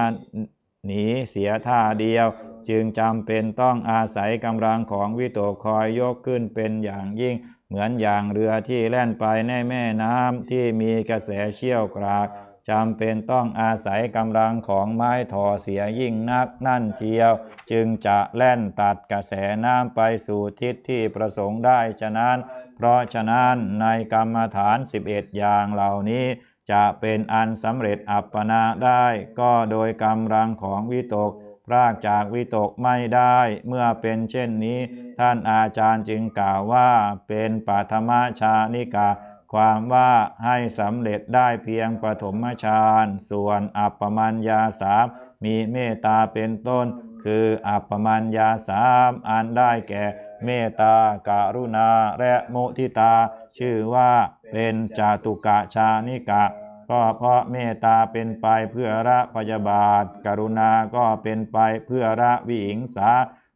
หนีเสียท่าเดียว จึงจำเป็นต้องอาศัยกำลังของวิตกคอยยกขึ้นเป็นอย่างยิ่ง เหมือนอย่างเรือที่แล่นไปในแม่น้ำที่มีกระแสเชี่ยวกรากจำเป็นต้องอาศัยกำลังของไม้ถอเสียยิ่งนักนั่นเทียว จึงจะแล่นตัดกระแสน้ำไปสู่ทิศที่ประสงค์ได้ฉะนั้นเพราะฉะนั้นในกรรมฐาน 11 อย่างเหล่านี้ จะเป็นอันสำเร็จอัปปนาได้ ก็โดยกำลังของวิตกพรากจากวิตกไม่ได้เมื่อเป็นเช่นนี้ ท่านอาจารย์จึงกล่าวว่าเป็นปัทมาชานิกาความว่าให้สำเร็จได้เพียงปฐมฌานส่วนอัปปมัญญาสามมีเมตตาเป็นต้นคืออัปปมัญญาสามอันได้แก่เมตตาการุณาและมุทิตา ชื่อว่าเป็นจตุกะชานิกะก็เพราะเมตตาเป็นไปเพื่อระพยาบาทการุณาก็เป็นไปเพื่อระวิหิงสา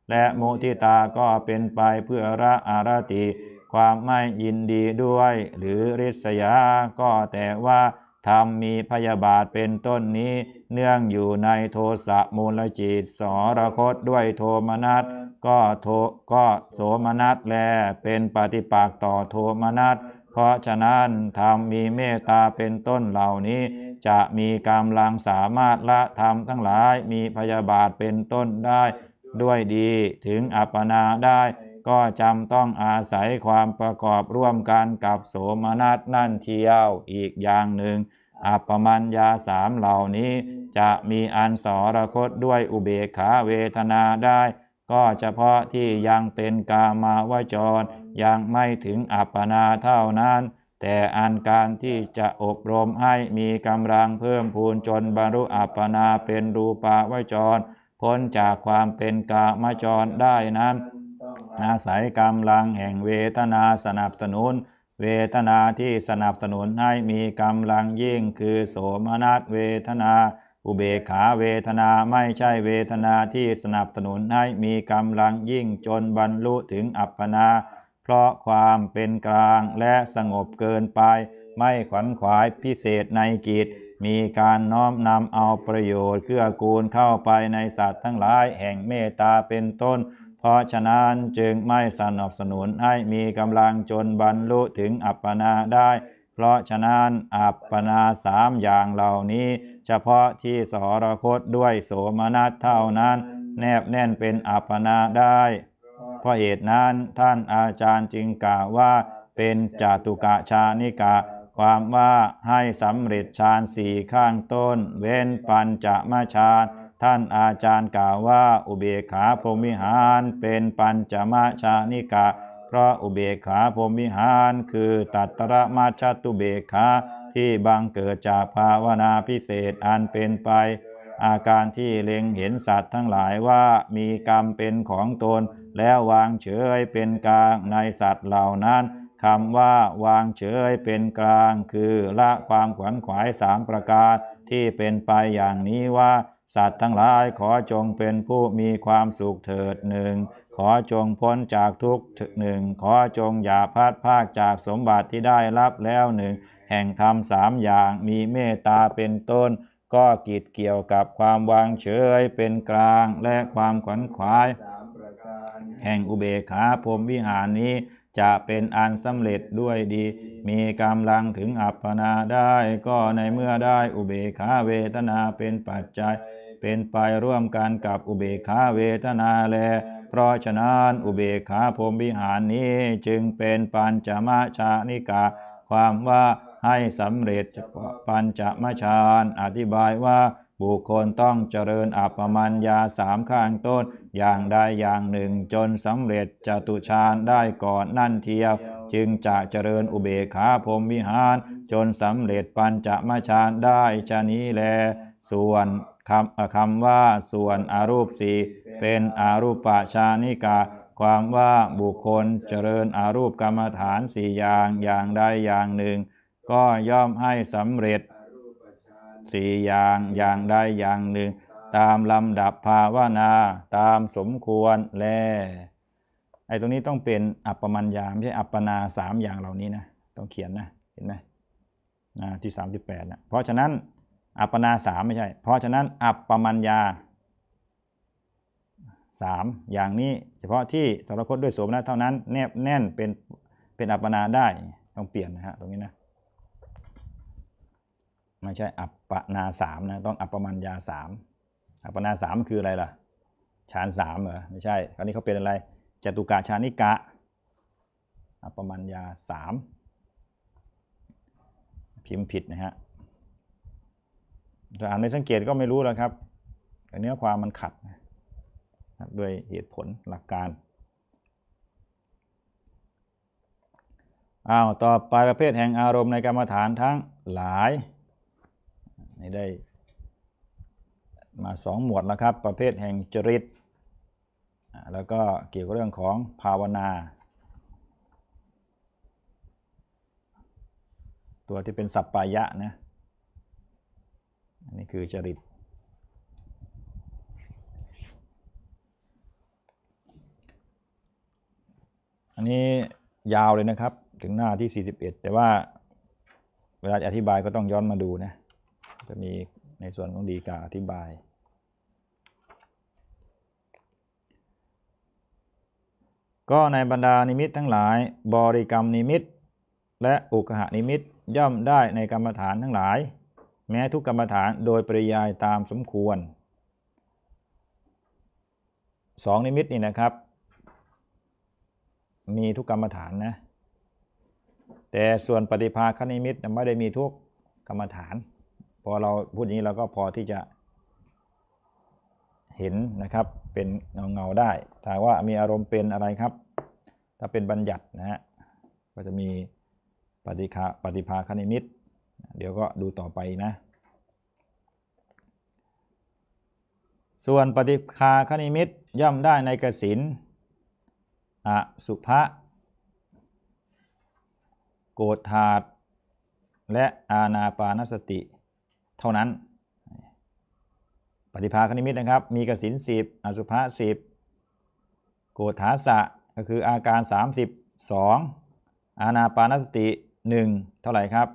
และมุทิตาก็เป็นไปเพื่อระอารติความไม่ยินดีด้วย หรือริษยา ก็แต่ว่า ธรรมมีพยาบาทเป็นต้นนี้ เนื่องอยู่ในโทสะมูลจิตสรคต ด้วยโทมนัสก็โทก็โสมนัสแลเป็นปฏิปักษ์ต่อโทมนัสเพราะฉะนั้นธรรมมีเมตตาเป็นต้นเหล่านี้ จะมีกำลังสามารถละธรรมทั้งหลายมีพยาบาทเป็นต้นได้ด้วยดีถึงอัปปนาได้ก็จำต้องอาศัยความประกอบร่วมกันกับโสมนัสนั่นเที่ยวอีกอย่างหนึ่ง อัปมัญญาสามเหล่านี้จะมีอันสรคตด้วยอุเบกขาเวทนาได้ ก็เฉพาะที่ยังเป็นกามาวจร ยังไม่ถึงอัปปนาเท่านั้น แต่อันการที่จะอบรมให้มีกำลังเพิ่มพูนจนบรรลุอัปปนาเป็นรูปาวจร พ้นจากความเป็นกามาจรได้นั้นอาศัยกำลังแห่งเวทนาสนับสนุน เวทนาที่สนับสนุนให้มีกำลังยิ่งคือโสมนัสเวทนา อุเบกขาเวทนาไม่ใช่เวทนาที่สนับสนุนให้มีกำลังยิ่งจนบรรลุถึงอัปปนา เพราะความเป็นกลางและสงบเกินไปไม่ขวัญขวายพิเศษในกิจ มีการน้อมนำเอาประโยชน์เกื้อกูลเข้าไปในสัตว์ทั้งหลายแห่งเมตตาเป็นต้นเพราะฉะนั้นจึงไม่สนับสนุนให้มีกำลังจนบรรลุถึงอัปปนาได้ เพราะฉะนั้นอัปปนาสามอย่างเหล่านี้ เฉพาะที่สหรคตด้วยโสมนัสเท่านั้น แนบแน่นเป็นอัปปนาได้ เพราะเหตุนั้นท่านอาจารย์จึงกล่าวว่าเป็นจตุกะชานิกะ ความว่าให้สำเร็จฌานสี่ข้างต้น เว้นปัญจมาฌานท่านอาจารย์กล่าวว่าอุเบกขาพรมิหารเป็นปัญจมาชานิกะ เพราะอุเบกขาพรมิหารคือตัตระมาชตุเบกขา ที่บังเกิดจากภาวนาพิเศษอันเป็นไป อาการที่เล็งเห็นสัตว์ทั้งหลายว่ามีกรรมเป็นของตนแล้ววางเฉยเป็นกลางในสัตว์เหล่านั้นคำว่าวางเฉยเป็นกลางคือละความขวนขวายสามประการที่เป็นไปอย่างนี้ว่าสัตว์ทั้งหลายขอจงเป็นผู้มีความสุขเถิดหนึ่ง ขอจงพ้นจากทุกข์หนึ่ง ขอจงอย่าพลาดภาคจากสมบัติที่ได้รับแล้วหนึ่ง แห่งธรรมสามอย่างมีเมตตาเป็นต้นก็กิจเกี่ยวกับความวางเฉยเป็นกลางและความขวัญขวายแห่งอุเบกขาพรมวิหารนี้จะเป็นอันสำเร็จด้วยดี มีกำลังถึงอัปปนาได้ก็ในเมื่อได้อุเบกขาเวทนาเป็นปัจจัยเป็นไปร่วมกันกับอุเบกขาเวทนา แล เพราะฉะนั้นอุเบกขาพรมวิหารนี้ จึงเป็นปัญจมาชานิกาความว่าให้สำเร็จปัญจมาชานอธิบายว่าบุคคลต้องเจริญอัปมัญญาสามข้าง ต้นอย่างใดอย่างหนึ่ง จนสำเร็จจตุชานได้ก่อนนั่นเทียวจึงจะเจริญอุเบกขาพรมวิหารจนสำเร็จปัญจมาชานได้ชะนี้แลส่วนคำคำว่าส่วนอรูปสีเป็นอรูปปชานิกาความว่าบุคคลเจริญอรูปกรรมฐานสี่อย่างอย่างใดอย่างหนึ่ง ก็ย่อมให้สำเร็จสี่อย่างอย่างใดอย่างหนึ่งตามลำดับภาวนาตามสมควร แลไอ้ตรงนี้ต้องเป็นอัปปมัญญาไม่ใช่อัปปนาสามอย่างเหล่านี้นะต้องเขียนนะเห็นไหมที่สามสิบแปดนะเพราะฉะนั้นอัปปนาสามไม่ใช่ เพราะฉะนั้นอัปปมัญญาสามอย่างนี้ เฉพาะที่สรคตด้วยโสมนัสเท่านั้นแนบแน่นเป็นเป็นอัปปนาได้ต้องเปลี่ยนนะฮะตรงนี้นะไม่ใช่อัปปนาสามนะต้องอัปปมัญญาสามอัปปนาสามคืออะไรล่ะฌานสามเหรอไม่ใช่คราวนี้เขาเป็นอะไรจตุกาชานิกะ อัปปมัญญาสามพิมพ์ผิดนะฮะถ้าอ่านไม่สังเกตก็ไม่รู้แล้วครับเนื้อความมันขัดด้วยเหตุผลหลักการอ้าวต่อไปประเภทแห่งอารมณ์ในกรรมฐานทั้งหลายนี่ได้มาสองหมวดแล้วครับ ประเภทแห่งจริตแล้วก็เกี่ยวกับเรื่องของภาวนา ตัวที่เป็นสัพพายะนะอันนี้คือจริต อันนี้ยาวเลยนะครับถึงหน้าที่ 41 แต่ว่าเวลาอธิบายก็ต้องย้อนมาดูนะจะมีในส่วนของดีกาอธิบาย ก็ในบรรดานิมิตทั้งหลายบริกรรมนิมิต และอุกหานิมิตย่อมได้ในกรรมฐานทั้งหลายแม้ทุกกรรมฐานโดยปริยายตามสมควร2นิมิตนี่นะครับ มีทุกกรรมฐานนะแต่ส่วนปฏิภาคนิมิตไม่ได้มีทุกกรรมฐาน พอเราพูดอย่างนี้เราก็พอที่จะเห็นนะครับเป็นเงาเงาได้ถาว่ามีอารมณ์เป็นอะไรครับ ถ้าเป็นบัญญัตินะฮะก็จะมีปฏิคาปฏิภาคนิมิตเดี๋ยวก็ดูต่อไปนะ ส่วนปฏิคาคณิมิตย่อมได้ในกสินอสุภะโกฏธาตและอาณาปานสติ เท่านั้น ปฏิภาคณิมิตนะครับ มีกสินสิบอสุภะสิบโกฏาสะก็คืออาการ 32 อาณาปานสติ 1 เท่าไหร่ครับ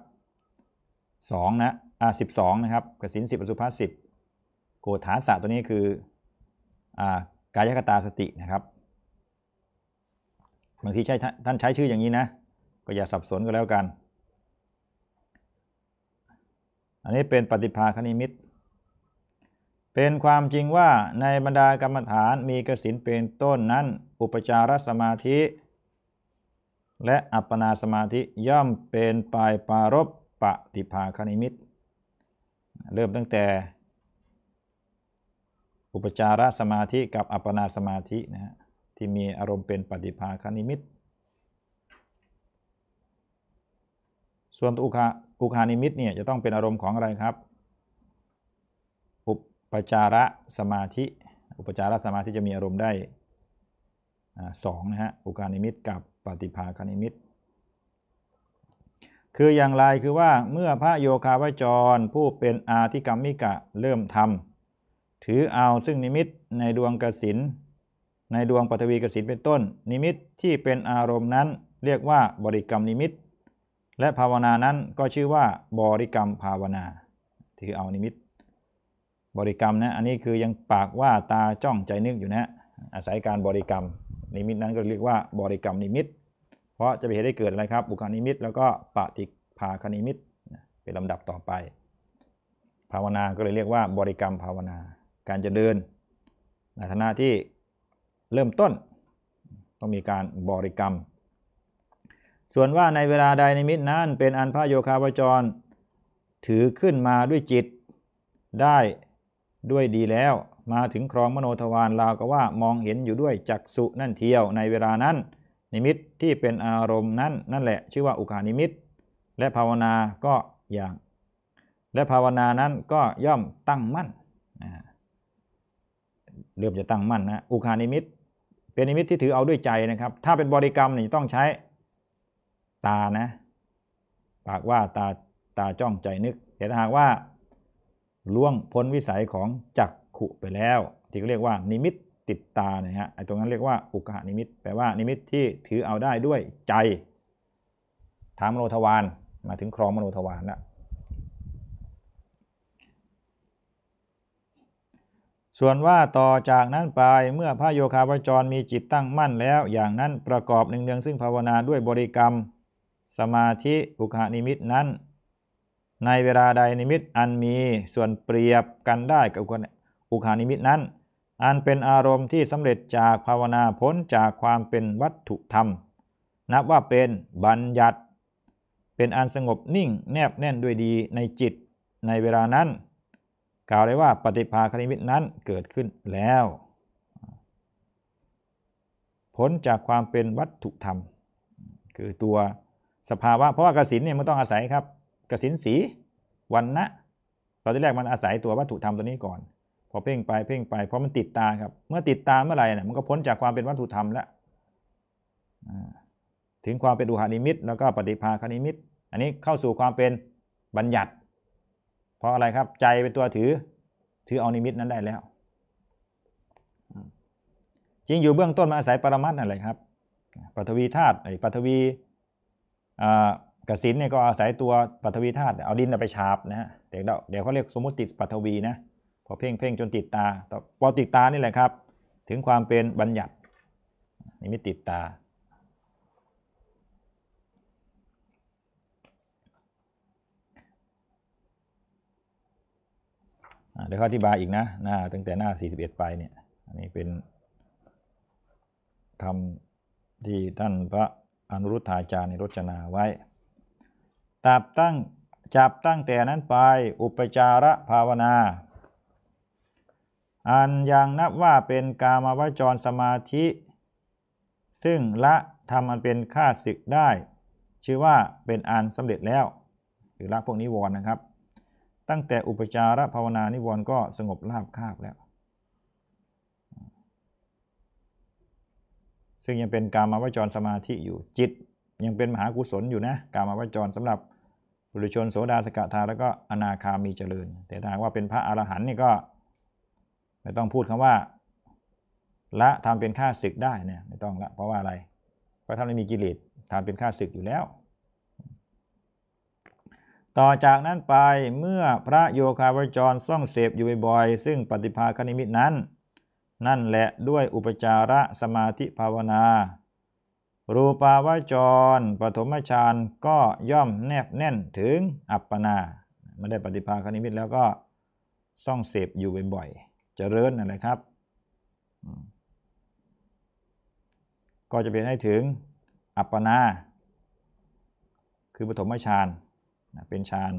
2นะ อ่าสิบสองนะครับกสินสิบอสุภาษิตโกฏฐาสะตัวนี้คือ อ่า กายคตาสตินะครับ บางทีใช้ท่านใช้ชื่ออย่างนี้นะ ก็อย่าสับสนก็แล้วกัน อันนี้เป็นปฏิภาคณิมิตเป็นความจริงว่าในบรรดากรรมฐานมีกสินเป็นต้นนั้น อุปจารสมาธิ และอัปปนาสมาธิย่อมเป็นปลายปารบปฏิภาคณิมิต เริ่มตั้งแต่ อุปจารสมาธิกับอัปปนาสมาธินะฮะที่มีอารมณ์เป็นปฏิภาคณิมิต ส่วนอุคาอุคานิมิตเนี่ยจะต้องเป็นอารมณ์ของอะไรครับอุปจารสมาธิ อุปจารสมาธิจะมีอารมณ์ได้สองนะฮะอุคานิมิตกับปฏิภาคณิมิตคืออย่างไรคือว่าเมื่อพระโยคาวจรผู้เป็นอาธิกรรมมิกะเริ่มทำถือเอาซึ่งนิมิตในดวงกสิน ในดวงปฐวีกสินเป็นต้น นิมิตที่เป็นอารมณ์นั้นเรียกว่าบริกรรมนิมิต และภาวนานั้นก็ชื่อว่า บริกรรมภาวนา ถือเอานิมิต บริกรรมนะอันนี้คือยังปากว่าตาจ้องใจนึกอยู่นะอาศัยการบริกรรม นิมิตนั้นก็เรียกว่า บริกรรมนิมิตราะจะไปเหตุได้เกิดอะไรครับบุคคนิมิตแล้วก็ปฏิภาคนิมิตเป็นลำดับต่อไป ภาวนาก็เลยเรียกว่าบริกรรมภาวนาการจะเดินในฐานะที่เริ่มต้นต้องมีการบริกรรม ส่วนว่าในเวลาใดนิมิตนั้นเป็นอันพระโยคาวจร ถือขึ้นมาด้วยจิต ได้ด้วยดีแล้ว มาถึงครองมโนทวารเราก็ว่ามองเห็นอยู่ด้วยจักสุนั่นเทียวในเวลานั้นนิมิตที่เป็นอารมณ์นั้นนั่นแหละ ชื่อว่าอุคานิมิต และภาวนาก็อย่าง และภาวนานั้นก็ย่อมตั้งมั่นเริ่มจะตั้งมั่นนะอุคานิมิต เป็นนิมิตที่ถือเอาด้วยใจนะครับ ถ้าเป็นบริกรรมเนี่ยต้องใช้ตานะปากว่าตาตาจ้องใจนึกแต่ถ้าหากว่า ล่วงพ้นวิสัยของจักขุไปแล้ว ที่เขาเรียกว่านิมิตติดตานะฮะไอ้ตรงนั้นเรียกว่าอุกหานิมิต แปลว่านิมิตที่ถือเอาได้ด้วยใจทามมโนทวารมาถึงครองมโนทวารละ ส่วนว่าต่อจากนั้นไปเมื่อพระโยคาวจรมีจิตตั้งมั่นแล้วอย่างนั้นประกอบหนึ่งเนืองซึ่งภาวนาด้วยบริกรรมสมาธิอุคานิมิตนั้น ในเวลาใดนิมิตอันมีส่วนเปรียบกันได้กับอุคานิมิตนั้นอันเป็นอารมณ์ที่สำเร็จจากภาวนาพ้นจากความเป็นวัตถุธรรม นับว่าเป็น บัญญัติ เป็นอันสงบนิ่ง แนบแน่นด้วยดีในจิตในเวลานั้น กล่าวได้ว่าปฏิภาคณิมิตนั้นเกิดขึ้นแล้วพ้นจากความเป็นวัตถุธรรม คือตัวสภาวะ เพราะว่ากสินเนี่ยมันต้องอาศัยครับกสินสีวันนะตอนที่แรกมันอาศัยตัววัตถุธรรมตัวนี้ก่อนพอเพ่งไปเพ่งไปเพราะมันติดตาครับ เมื่อติดตาเมื่อไหร่นียมันก็พ้นจากความเป็นวัตถุธรรมแล้วถึงความเป็นอุหานิมิตแล้วก็ปฏิภาคนิมิต อันนี้เข้าสู่ความเป็นบัญญัติ เพราะอะไรครับใจเป็นตัวถือ ถือเอานิมิตนั้นได้แล้ว จริงอยู่เบื้องต้นมาอาศัยปรมัตน์อะไรครับปัทวีธาตุไอ้ปัทวีกสินเนี่ยก็อาศัยตัวปัทวีธาตุเอาดินไปฉาบนะฮะเด็กเดี๋ยวเขาเรียกสมมติปัทวีนะพอเพ่งเพ่งจนติดตา พอติดตานี่แหละครับ ถึงความเป็นบัญญัตินี่ไม่ติดตาเดี๋ยวข้อธิบายอีกนะหน้าตั้งแต่หน้า 41 ไปเนี่ย อันนี้เป็นคำที่ท่านพระอนุรุทธาจารย์ในรจนาไว้ตับตั้งจับตั้งแต่นั้นไปอุปจาระภาวนาอันยังนับว่าเป็น กามวจรสมาธิ ซึ่งละทำอันเป็นค่าศึกได้ ชื่อว่าเป็นอันสำเร็จแล้วหรือละพวกนิวรณ์นะครับ ตั้งแต่อุปจาระภาวนา นิวรณ์ก็สงบราบคาบแล้ว ซึ่งยังเป็นกามวจรสมาธิอยู่จิต ยังเป็นมหากุศลอยู่นะกามวจรสำหรับบุรุชนโสดาสกทาแล้วก็อนาคามีเจริญแต่ถ้าว่าเป็นพระอรหันต์นี่ก็ไม่ต้องพูดคำว่าละทำเป็นค่าศึกได้เนี่ยไม่ต้องละเพราะว่าอะไรเพราะทำไม่มีกิเลสทำเป็นค่าศึกอยู่แล้ว ต่อจากนั้นไปเมื่อพระโยคาวจรส่องเสพอยู่บ่อยๆซึ่งปฏิภาคณิมิตนั้น นั่นแหละด้วยอุปจาระสมาธิภาวนา รูปาวจรปฐมฌานก็ย่อมแนบแน่นถึงอัปปนาไม่ได้ปฏิภาคณิมิตแล้วก็ส่องเสพอยู่บ่อยๆเจริญนนะครับ ก็จะเป็นให้ถึง อัปปนา คือปฐมฌานเป็นฌาน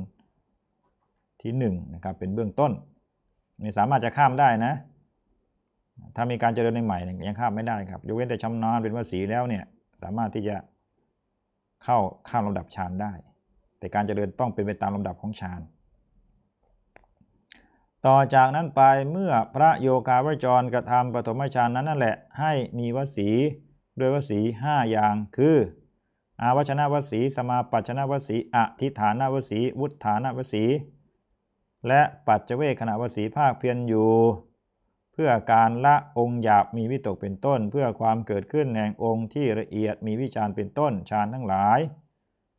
ที่1นะครับ เป็นเบื้องต้นม่สามารถจะข้ามได้นะ ถ้ามีการเจริญในใหม่ยังข้ามไม่ได้ครับ ยกเว้นแต่ชำนาญเป็นวสีแล้วเนี่ย สามารถที่จะเข้าข้ามลำดับฌานได้ แต่การเจริญต้องเป็นไปตามลำดับของฌานต่อจากนั้นไปเมื่อพระโยคาวจรกระทาปฐมฌานนั้น นั่นแหละให้มีวสีด้วยวสีห้าอย่างคือ อาวชนะวสี สมาปัชนะวสีอธิฐานวสีวุฒานวสี และปัจเจเวขณะวสีภาคเพียรอยู่ เพื่อการละองค์หยาบมีวิตกเป็นต้นเพื่อความเกิดขึ้นแห่งองค์ที่ละเอียดมีวิจารเป็นต้นฌานทั้งหลาย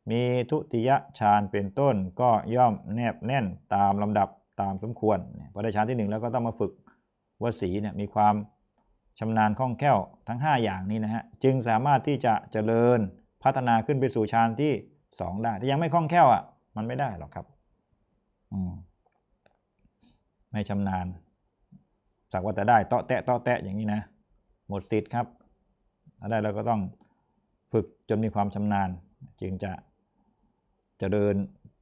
มีทุติยฌานเป็นต้นก็ย่อมแนบแน่นตามลำดับตามสมควรพอได้ฌานที่1แล้วก็ต้องมาฝึกว่าสีเนี่ยมีความชำนาญคล่องแคล่วทั้ง 5 อย่างนี้นะฮะจึงสามารถที่จะเจริญพัฒนาขึ้นไปสู่ฌานที่ 2 ได้ถ้ายังไม่คล่องแคล่วอะ่ะมันไม่ได้หรอกครับ ไม่ชำนาญสักว่าแต่ได้เตาะแตะเตาะแตะอย่างนี้นะหมดสิทธิ์ครับถ้าได้เราก็ต้องฝึกจนมีความชำนาญ จึงจะจะเริญ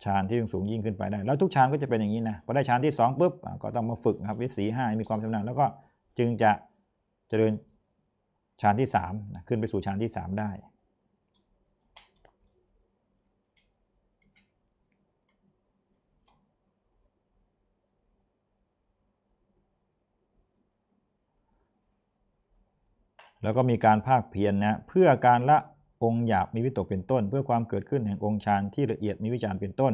ฌานที่สูงยิ่งขึ้นไปได้ แล้วทุกฌานก็จะเป็นอย่างนี้นะพอได้ฌานที่ 2 ปุ๊บ ก็ต้องมาฝึกครับ วิสีห้ามีความชำนาญแล้วก็จึงจะเจริญฌานที่3นะขึ้นไปสู่ฌานที่ 3 ได้ แล้วก็มีการภาคเพียรนนะเพื่อการละองค์หยาบมีวิตกเป็นต้นเพื่อความเกิดขึ้นแห่งองค์ฌานที่ละเอียดมีวิจารเป็นต้น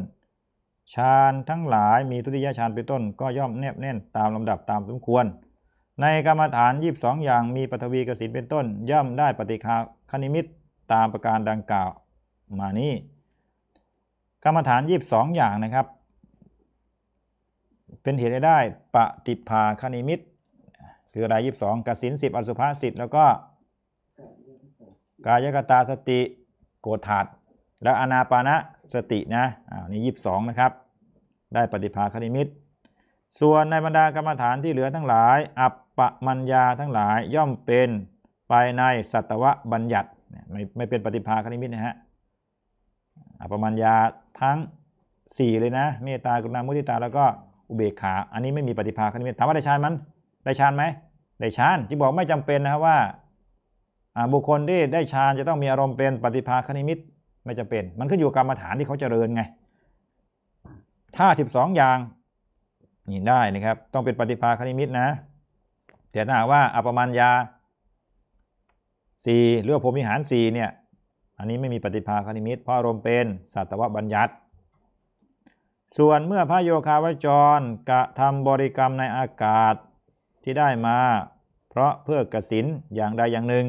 ฌานทั้งหลายมีทุติยฌานเป็นต้นก็ย่อมแนบแน่นตามลำดับตามสมควร ในกรรมฐานยีบสองอย่างมีปฐวีกสินเป็นต้น ย่อมได้ปฏิคาคณิมิตตามประการดังกล่าวมานี้ กรรมฐานยีบสองอย่างนะครับ เป็นเหตุได้ปฏิภาคณิมิต คือรายยีบสองกสินสิบอสุภาสิทธ์แล้วก็กายกตาสติโกฏัดแล้วอนาปานะสตินะอ้าวนี่ยีสบองนะครับ ได้ปฏิภาคณิมิตส่วนในบรรดากรรมฐานที่เหลือทั้งหลาย อัปปมัญญาทั้งหลายย่อมเป็นไปในสัตวบัญญัติไม่ไม่เป็นปฏิภาคณิมิตนะฮะอัปปมัญญาทั้ง4เลยนะ เมตตากรุณามุทิตาแล้วก็อุเบกขา อันนี้ไม่มีปฏิภาคณิมิตถามว่าได้ชานมันได้ชานไหมได้ชานที่บอกไม่จำเป็นนะครับว่าบุคคลที่ได้ฌานจะต้องมีอารมณ์เป็นปฏิภาคณิมิตไม่จะเป็น มันขึ้นอยู่กับรรมฐานที่เขาเจริญไงถ้าสิบสองอย่างนี่ได้นะครับ ต้องเป็นปฏิภาคณิมิตนะ แต่ถ้าว่าอปมัญญาสี่หรือผมิหารสี่เนี่ยอันนี้ไม่มีปฏิภาคณิมิตเพราะอารมณ์เป็นสัตวบัญญัติ ส่วนเมื่อพระโยคาวจรกระทำบริกรรมในอากาศที่ได้มา เพราะเพื่อกสินอย่างใดอย่างหนึ่ง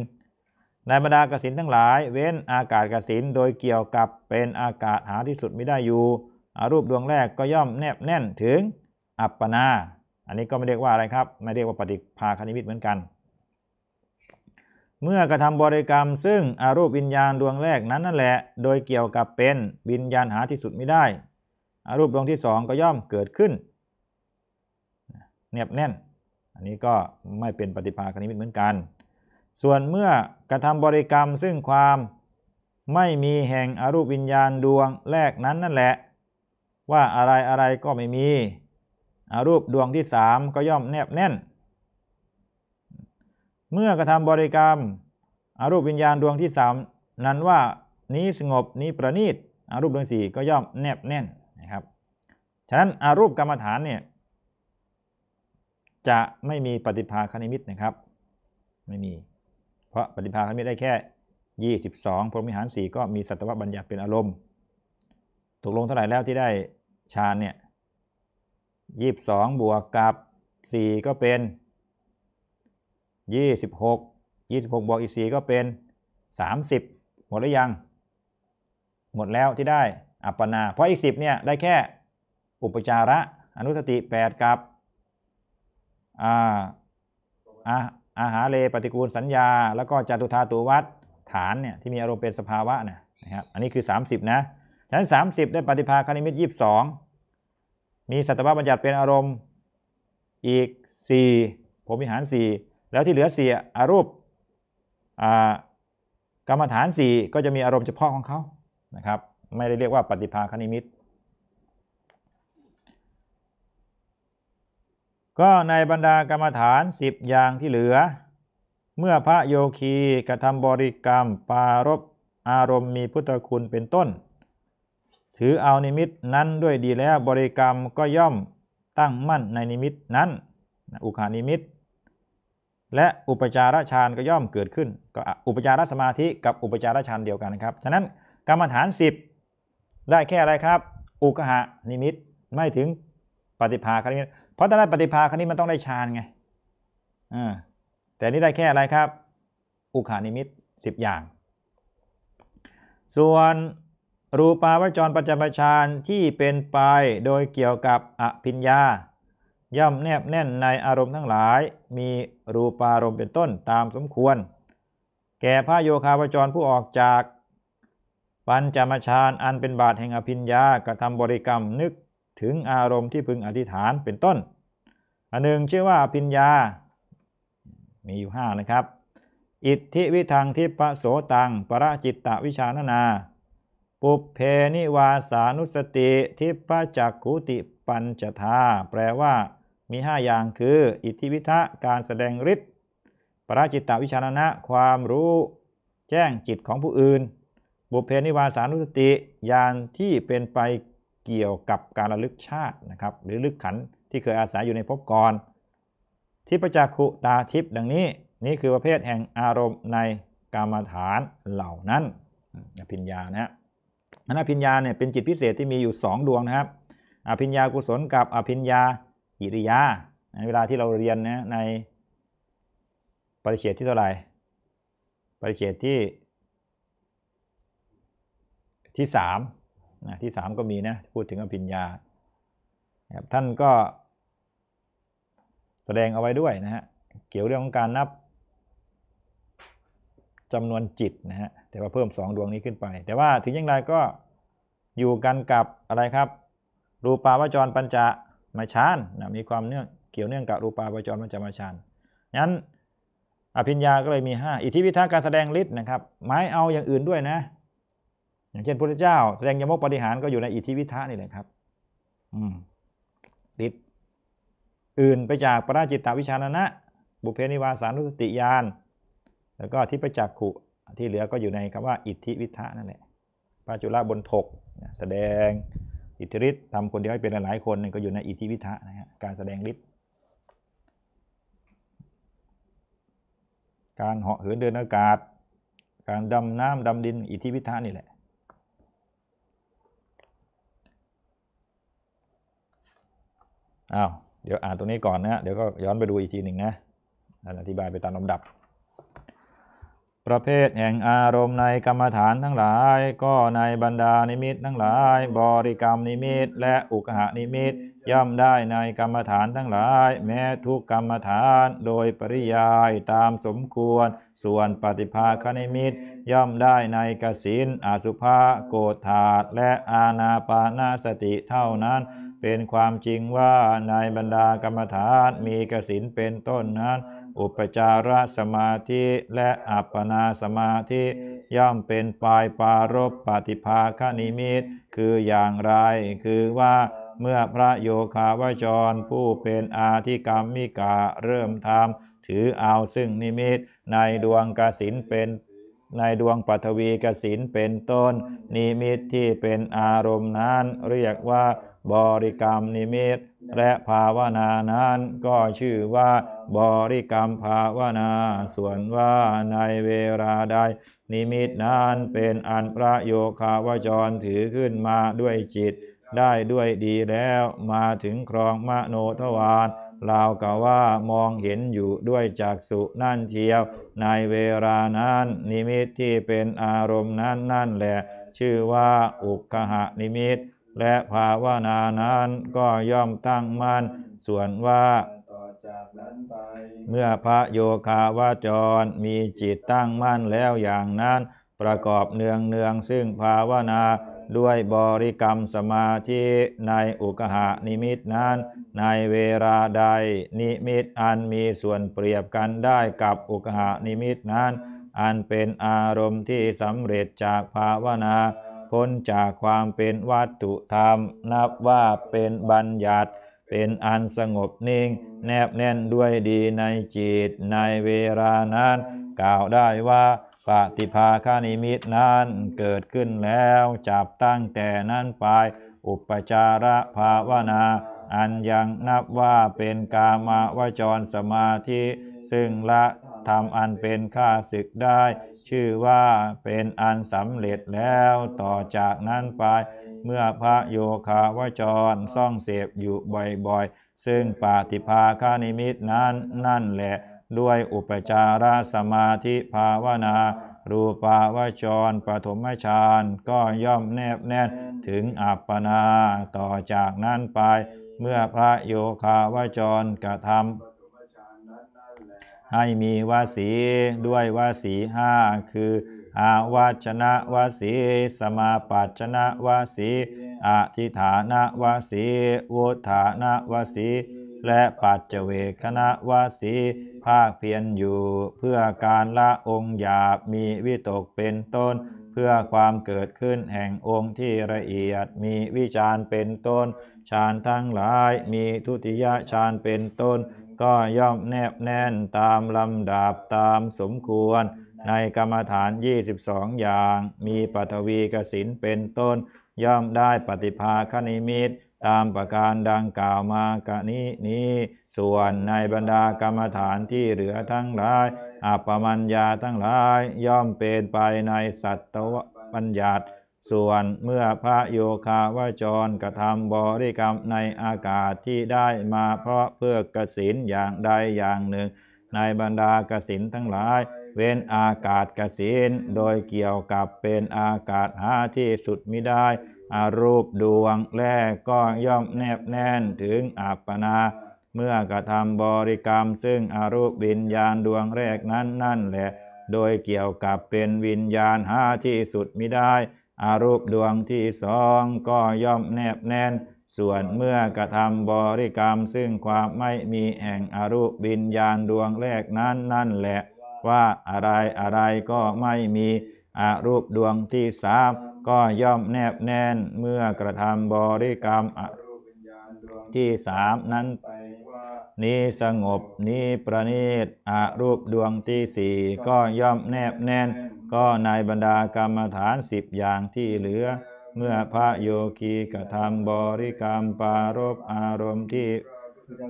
ในบรรดากสินทั้งหลายเว้นอากาศกสินโดยเกี่ยวกับเป็นอากาศหาที่สุดไม่ได้อยู่รูปดวงแรกก็ย่อมแนบแน่นถึงอัปปนา อันนี้ก็ไม่เรียกว่าอะไรครับไม่เรียกว่าปฏิภาคณิมิตเหมือนกัน เมื่อกระทำบริกรรมซึ่งอารูปวิญญาณดวงแรกนั้นนั่นแหละโดยเกี่ยวกับเป็นวิญญาณหาที่สุดไม่ได้อารูปดวงที่สองก็ย่อมเกิดขึ้นแนบแน่น อันนี้ก็ไม่เป็นปฏิภาคณิมิตเหมือนกันส่วนเมื่อกระทำบริกรรมซึ่งความไม่มีแห่งอรูปวิญญาณดวงแรกนั้นนั่นแหละ ว่าอะไรอะไรก็ไม่มีอรูปดวงที่สามก็ย่อมแนบแน่น เมื่อกระทำบริกรรมอรูปวิญญาณดวงที่สามนั้นว่านี้สงบนี้ประณีตอรูปดวงสี่ก็ย่อมแนบแน่นนะครับ ฉะนั้นอรูปกรรมฐานเนี่ยจะไม่มีปฏิภาคณิมิตนะครับ ไม่มีเพราะปฏิภาคไม่ได้แค่ 22 พรหมิหาร 4 ก็มีสัตวบัญญัติเป็นอารมณ์ตกลงเท่าไหร่แล้วที่ได้ฌานเนี่ยยี่สองบวกกับ 4 ก็เป็น 26 26 บวกอีก 4 ก็เป็น 30 หมดหรือยัง หมดแล้วที่ได้อัปปนา เพราะอีก 10 เนี่ยได้แค่อุปจาระอนุสติ 8 กับอ่าอ่ะอาหารเลปฏิกูลสัญญา แล้วก็จตุธาตุวัดฐานเนี่ยที่มีอารมณ์เป็นสภาวะนะนะครับอันนี้คือ 30 นะฉะนั้น 30 ได้ปฏิภาคณิมิต 22 มีสัตวบัญญัติเป็นอารมณ์อีก 4 ผมมิหาร 4 แล้วที่เหลือ4อารูปกรรมฐาน 4 ก็จะมีอารมณ์เฉพาะของเขานะครับไม่ได้เรียกว่าปฏิภาคณิมิตก็ในบรรดากรรมฐานสิบอย่างที่เหลือ เมื่อพระโยคีกระทำบริกรรม ปารบอารมณ์มีพุทธคุณเป็นต้น ถือเอานิมิตนั้นด้วยดีแล้วบริกรรมก็ย่อมตั้งมั่นในนิมิตนั้นอุคานิมิต และอุปจารฌานก็ย่อมเกิดขึ้นก็อุปจารสมาธิกับอุปจารฌานเดียวกันครับฉะนั้นกรรมฐาน 10 ได้แค่อะไรครับ อุกหานิมิต ไม่ถึงปฏิภาคนิมิตเพราะถ้าได้ปฏิภาครั้นี้มันต้องได้ฌานไงอ่าแต่นี่ได้แค่อะไรครับ อุขานิมิตสิบอย่าง ส่วนรูปาวจรปัจจประชานที่เป็นไปโดยเกี่ยวกับอภิญญา ย่อมแนบแน่นในอารมณ์ทั้งหลาย มีรูปารมณ์เป็นต้นตามสมควร แก่พระโยคาวจรผู้ออกจาก ปัญจมชานอันเป็นบาทแห่งอภิญญากระทำบริกรรมนึกถึงอารมณ์ที่พึงอธิษฐานเป็นต้น อันหนึ่งชื่อว่าปิญญา มีอยู่5นะครับ อิทธิวิทังทิปโสตัง ปรจิตตวิชานนา ปุเพนิวาสานุสติ ทิปจักขุติปัญจทา แปลว่า มี 5 อย่างคืออิทธิวิทะการแสดงฤทธิ์ปรจิตตวิชานะความรู้ แจ้งจิตของผู้อื่นบุเพนิวาสานุสติญาณที่เป็นไปเกี่ยวกับการระลึกชาตินะครับ หรือลึกขันที่เคยอาศัยอยู่ในภพก่อนทิพจักขุตาทิพดังนี้นี่คือประเภทแห่งอารมณ์ในกรรมฐานเหล่านั้นอภิญญานะฮะอภิญญาเนี่ยเป็นจิตพิเศษที่มีอยู่ 2 ดวงนะครับ อภิญญา กุศลกับอภิญญาอิริยาเวลาที่เราเรียนนะในปริเฉดที่เท่าไหร่ปริเฉดที่ที่3นะที่ 3 ก็มีนะพูดถึงอภิญญาครับท่านก็ แสดงเอาไว้ด้วยนะฮะเกี่ยวเรื่องของการนับจำนวนจิตนะฮะแต่ว่าเพิ่ม 2 ดวงนี้ขึ้นไปแต่ว่าถึงอย่างไรก็อยู่กันกับอะไรครับ รูปาวจรปัญจมาชานนะมีความเนื่องเกี่ยวเนื่องกับรูปาวจรปัญจมาชานนั้นอภิญญาก็เลยมี 5อิทธิพิทักษ์การแสดงฤทธิ์นะครับหมายเอาอย่างอื่นด้วยนะอย่างเช่นพระเจ้าแสดงยมกปฏิหารก็อยู่ในอิทธิวิทะนี่แหละครับอืมฤทธิ์อื่นไปจากปราจิตตวิชานนะบุเพนิวาสานุสติยานแล้วก็ที่ไปจากขุที่เหลือก็อยู่ในคำว่าอิทธิวิทะนั่นแหละปาจุลาบนถกแสดงอิทธิฤทธิ์ทำคนเดียวให้เป็นหลายคนก็อยู่ในอิทธิวิทะนะฮะการแสดงฤทธิ์การเหาะเหินเดินอากาศ การดำน้ำดำดินอิทธิวิทะนี่แหละอ้าวเดี๋ยวอ่านตรงนี้ก่อนนะเดี๋ยวก็ย้อนไปดูอีกทีหนึ่งนะอธิบายไปตามลำดับ ประเภทแห่งอารมณ์ในกรรมฐานทั้งหลาย ก็ในบรรดานิมิตทั้งหลาย บริกรรมนิมิต และอุกหานิมิต ย่อมได้ในกรรมฐานทั้งหลาย แม้ทุกกรรมฐานโดยปริยายตามสมควรส่วนปฏิภาคนิมิต ย่อมได้ในกสินอสุภะโกฏาตและอาณาปานาสติเท่านั้นเป็นความจริงว่า ในบรรดากรรมฐานมีกสินเป็นต้นนั้น อุปจารสมาธิและอัปปนาสมาธิ ย่อมเป็นปลายปารบปฏิภาคนิมิตคืออย่างไร คือว่าเมื่อพระโยคาวจรผู้เป็นอาธิกรรมมิกาเริ่มทำถือเอาซึ่งนิมิตในดวงกสินเป็น ในดวงปฐวีกสินเป็นต้น นิมิตที่เป็นอารมณ์นั้นเรียกว่าบริกรรมนิมิตและภาวนานั้นก็ชื่อว่า บริกรรมภาวนา ส่วนว่าในเวลาใดนิมิตนั้นเป็นอันประโยคาวจรถือขึ้นมาด้วยจิตได้ด้วยดีแล้วมาถึงครองมโนทวารรากัว่ามองเห็นอยู่ด้วยจักษุนั่นเทียว ในเวลานั้น นิมิตที่เป็นอารมณ์นั้นนั่นแหละ ชื่อว่าอุกขะนิมิตและภาวนานั้นก็ย่อมตั้งมั่น ส่วนว่าเมื่อพระโยคาวาจร มีจิตตั้งมั่นแล้วอย่างนั้น ประกอบเนืองเนืองซึ่งภาวนาด้วยบริกรรมสมาธิในอุกหานิมิตนั้น ในเวลาใดนิมิตอันมีส่วนเปรียบกันได้กับอุกหานิมิตนั้น อันเป็นอารมณ์ที่สำเร็จจากภาวนาพ้นจากความเป็นวัตถุธรรมนับว่าเป็นบัญญัติ เป็นอันสงบนิ่งแนบแน่นด้วยดีในจิตในเวลานั้นกล่าวได้ว่าปฏิภาคานิมิตนั้นเกิดขึ้นแล้วจับตั้งแต่นั้นไป อุปจาระภาวนาอันยังนับว่าเป็นกามาวจรสมาธิซึ่งละธรรมอันเป็นข้าศึกได้ ชื่อว่าเป็นอันสำเร็จแล้วต่อจากนั้นไป เมื่อพระโยคาวจรซ่องเสพอยู่บ่อยๆ ซึ่งปาติภาคานิมิตนั้นนั่นแหละ ด้วยอุปจารสมาธิภาวนา รูปาวจรปฐมฌานก็ย่อมแนบแน่นถึงอัปปนา ต่อจากนั้นไป เมื่อพระโยคาวจรกระทำให้มีวาสีด้วยวาสีห้าคือ อาวาชนะวาสี สมาปัจชนะวาสีอธิฐานวาสีวุฒานวาสี และปัจเจเวคณะวาสี ภาคเพียรอยู่เพื่อการละองค์หยาบมีวิตกเป็นต้น เพื่อความเกิดขึ้นแห่งองค์ที่ละเอียดมีวิจารเป็นต้นฌานทั้งหลายมีทุติยฌานเป็นต้นก็ย่อมแนบแน่นตามลำดาบตามสมควร ในกรรมฐาน 22 อย่าง มีปัทวีกสินเป็นต้น ย่อมได้ปฏิภาคณิมิต ตามประการดังกล่าวมากะนี้นี้ ส่วนในบรรดากรรมฐานที่เหลือทั้งหลาย อัปมัญญาทั้งหลายย่อมเป็นไปในสัตวปัญญาติส่วนเมื่อพระโยคาวาจรกระทำบริกรรมในอากาศที่ได้มาเพราะเพื่อกสินอย่างใดอย่างหนึ่ง ในบรรดากสินทั้งหลาย เว้นอากาศกสินโดยเกี่ยวกับเป็นอากาศหาที่สุดมิได้อารูปดวงแรกก็ย่อมแนบแน่นถึงอัปปนา เมื่อกระทำบริกรรมซึ่งอารูปวิญญาณดวงแรกนั้นนั่น แหละ โดยเกี่ยวกับเป็นวิญญาณหาที่สุดมิได้อารูปดวงที่สองก็ย่อมแนบแน่น ส่วนเมื่อกระทำบริกรรม ซึ่งความไม่มีแห่ง อรูปบิญญาณดวงแรกนั้นนั่นแหละว่าอะไรอะไรก็ไม่มีอารูปดวงที่สามก็ย่อมแนบแน่น เมื่อกระทำบริกรรมที่สามนั้นนี้สงบนี้ประณีตอารูปดวงที่สี่ก็ย่อมแนบแน่น ก็ในบรรดากรรมฐานสิบอย่างที่เหลือ เมื่อพระโยคีกระทำบริกรรมปารบอารมณ์ที่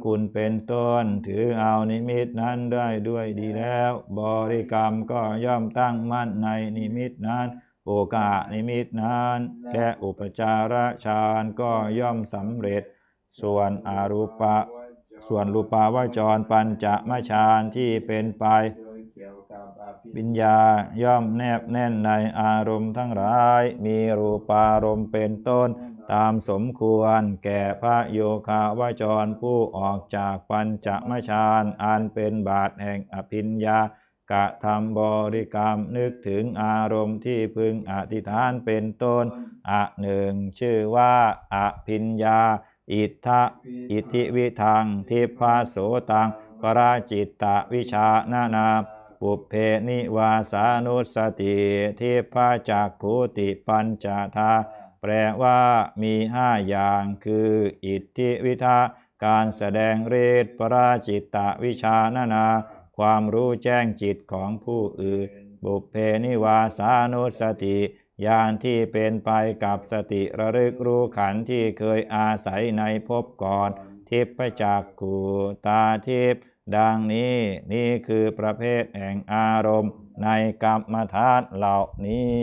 คุณเป็นต้นถือเอานิมิตนั้นได้ด้วยดีแล้ว บริกรรมก็ย่อมตั้งมั่นในนิมิตนั้น โอกาสนิมิตนั้นและอุปจาระฌานก็ย่อมสำเร็จ ส่วนอารูปะส่วนรูปาวจรปัญจะมชานที่เป็นไปวิญญาย่อมแนบแน่นในอารมณ์ทั้งหลาย มีรูปารมณ์เป็นต้นตามสมควรแก่พระโยคาวจรผู้ออกจากปัญจมชานอันเป็นบาทแห่งอภิญญา กะทำบริกรรมนึกถึงอารมณ์ที่พึงอธิษฐานเป็นต้นอะหนึ่งชื่อว่าอภิญญาอิทะอิทิวิทัง ทิพาโสตัง ปราจิตตวิชานานาปุเพนิวาสานุสติ ทิพาจักขุติปัญจทาแปลว่ามีห้าอย่างคืออิทธิวิทาการแสดงเรศปราจิตตวิชานานา ความรู้แจ้งจิตของผู้อื่นบุเพนิวาสานุสติญาณที่เป็นไปกับสติระลึกรู้ขันที่เคยอาศัยในภพก่อนทิพจักขูตาทิพดังนี้นี่คือประเภทแห่งอารมณ์ในกรรมฐานเหล่านี้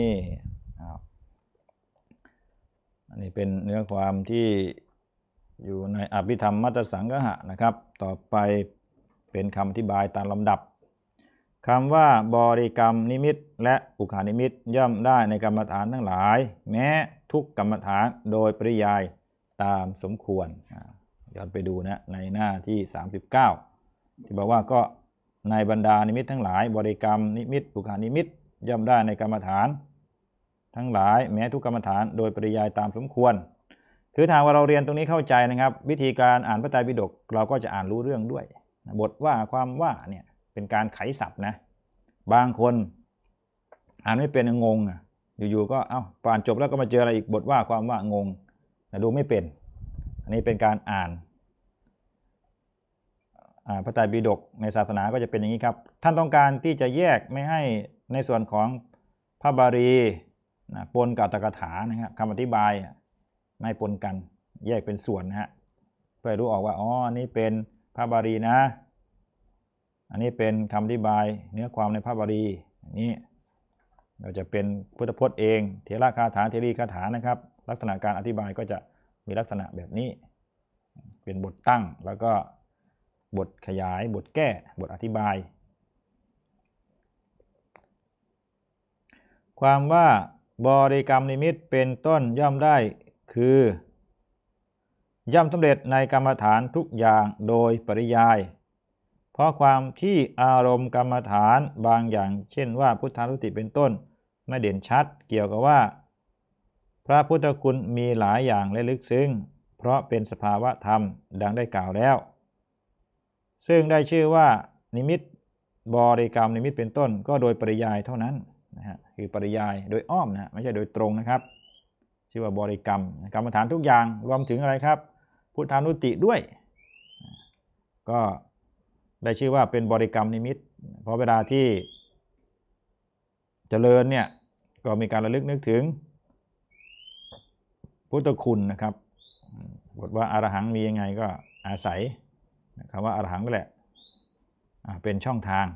อันนี้เป็นเนื้อความที่อยู่ในอภิธรรมมัตสังกะหะนะครับ ต่อไปเป็นคำอธิบายตามลำดับคำว่าบริกรรมนิมิต และอุขานิมิตย่อมได้ในกรรมฐานทั้งหลาย แม้ทุกกรรมฐานโดยปริยายตามสมควรย้อนไปดูนะในหน้าที่ 39 ที่บอกว่าก็ในบรรดานิมิต ทั้งหลาย บริกรรมนิมิตอุขานิมิตย่อมได้ในกรรมฐาน ทั้งหลายแม้ทุกกรรมฐานโดยปริยายตามสมควร คือทางว่าเราเรียนตรงนี้เข้าใจนะครับ วิธีการอ่านพระไตรปิฎกเราก็จะอ่านรู้เรื่องด้วย บทว่าความว่าเนี่ยเป็นการไขสับนะบางคนอ่านไม่เป็นงงอ่ะอยู่ๆก็เอา้าผ่านจบแล้วก็มาเจออะไรอีกบทว่าความว่างงนะดูไม่เป็น อันนี้เป็นการอ่านพระไตรปิฎกในศาสนาก็จะเป็นอย่างนี้ครับ ท่านต้องการที่จะแยกไม่ให้ในส่วนของพระบาลีนะปนกับตกถานะครับคำอธิบายไม่ปนกัน แยกเป็นส่วนนะฮะเพื่อรู้ออกว่าอ๋อนี้เป็นพระบาลีนะอันนี้เป็นคำอธิบายเนื้อความในพระบาลีนี้ เราจะเป็นพุทธพจน์เอง เทระคาถาเทรีคาถานะครับ ลักษณะการอธิบายก็จะมีลักษณะแบบนี้ เป็นบทตั้งแล้วก็บทขยาย บทแก้บทอธิบาย ความว่าบริกรรมนิมิตเป็นต้นย่อมได้คือ ย่อมสำเร็จในกรรมฐานทุกอย่างโดยปริยายเพราะความที่อารมณ์กรรมฐานบางอย่าง เช่นว่าพุทธานุติเป็นต้น ไม่เด่นชัดเกี่ยวกับว่า พระพุทธคุณมีหลายอย่างและลึกซึ้งเพราะเป็นสภาวะธรรมดังได้กล่าวแล้ว ซึ่งได้ชื่อว่านิมิตบริกรรมนิมิตเป็นต้น ก็โดยปริยายเท่านั้นนะฮะคือปริยายโดยอ้อมนะไม่ใช่โดยตรงนะครับ ชื่อว่าบริกรรมกรรมฐานทุกอย่างรวมถึงอะไรครับ พุทธานุติด้วย ก็ได้ชื่อว่าเป็นบริกรรมนิมิต เพราะเวลาที่จเจริญเนี่ยก็มีการระลึกนึกถึง พุทธคุณนะครับบทว่าอารหังมียังไงก็อาศัยคำว่าอารหังก็แหละเป็นช่องทาง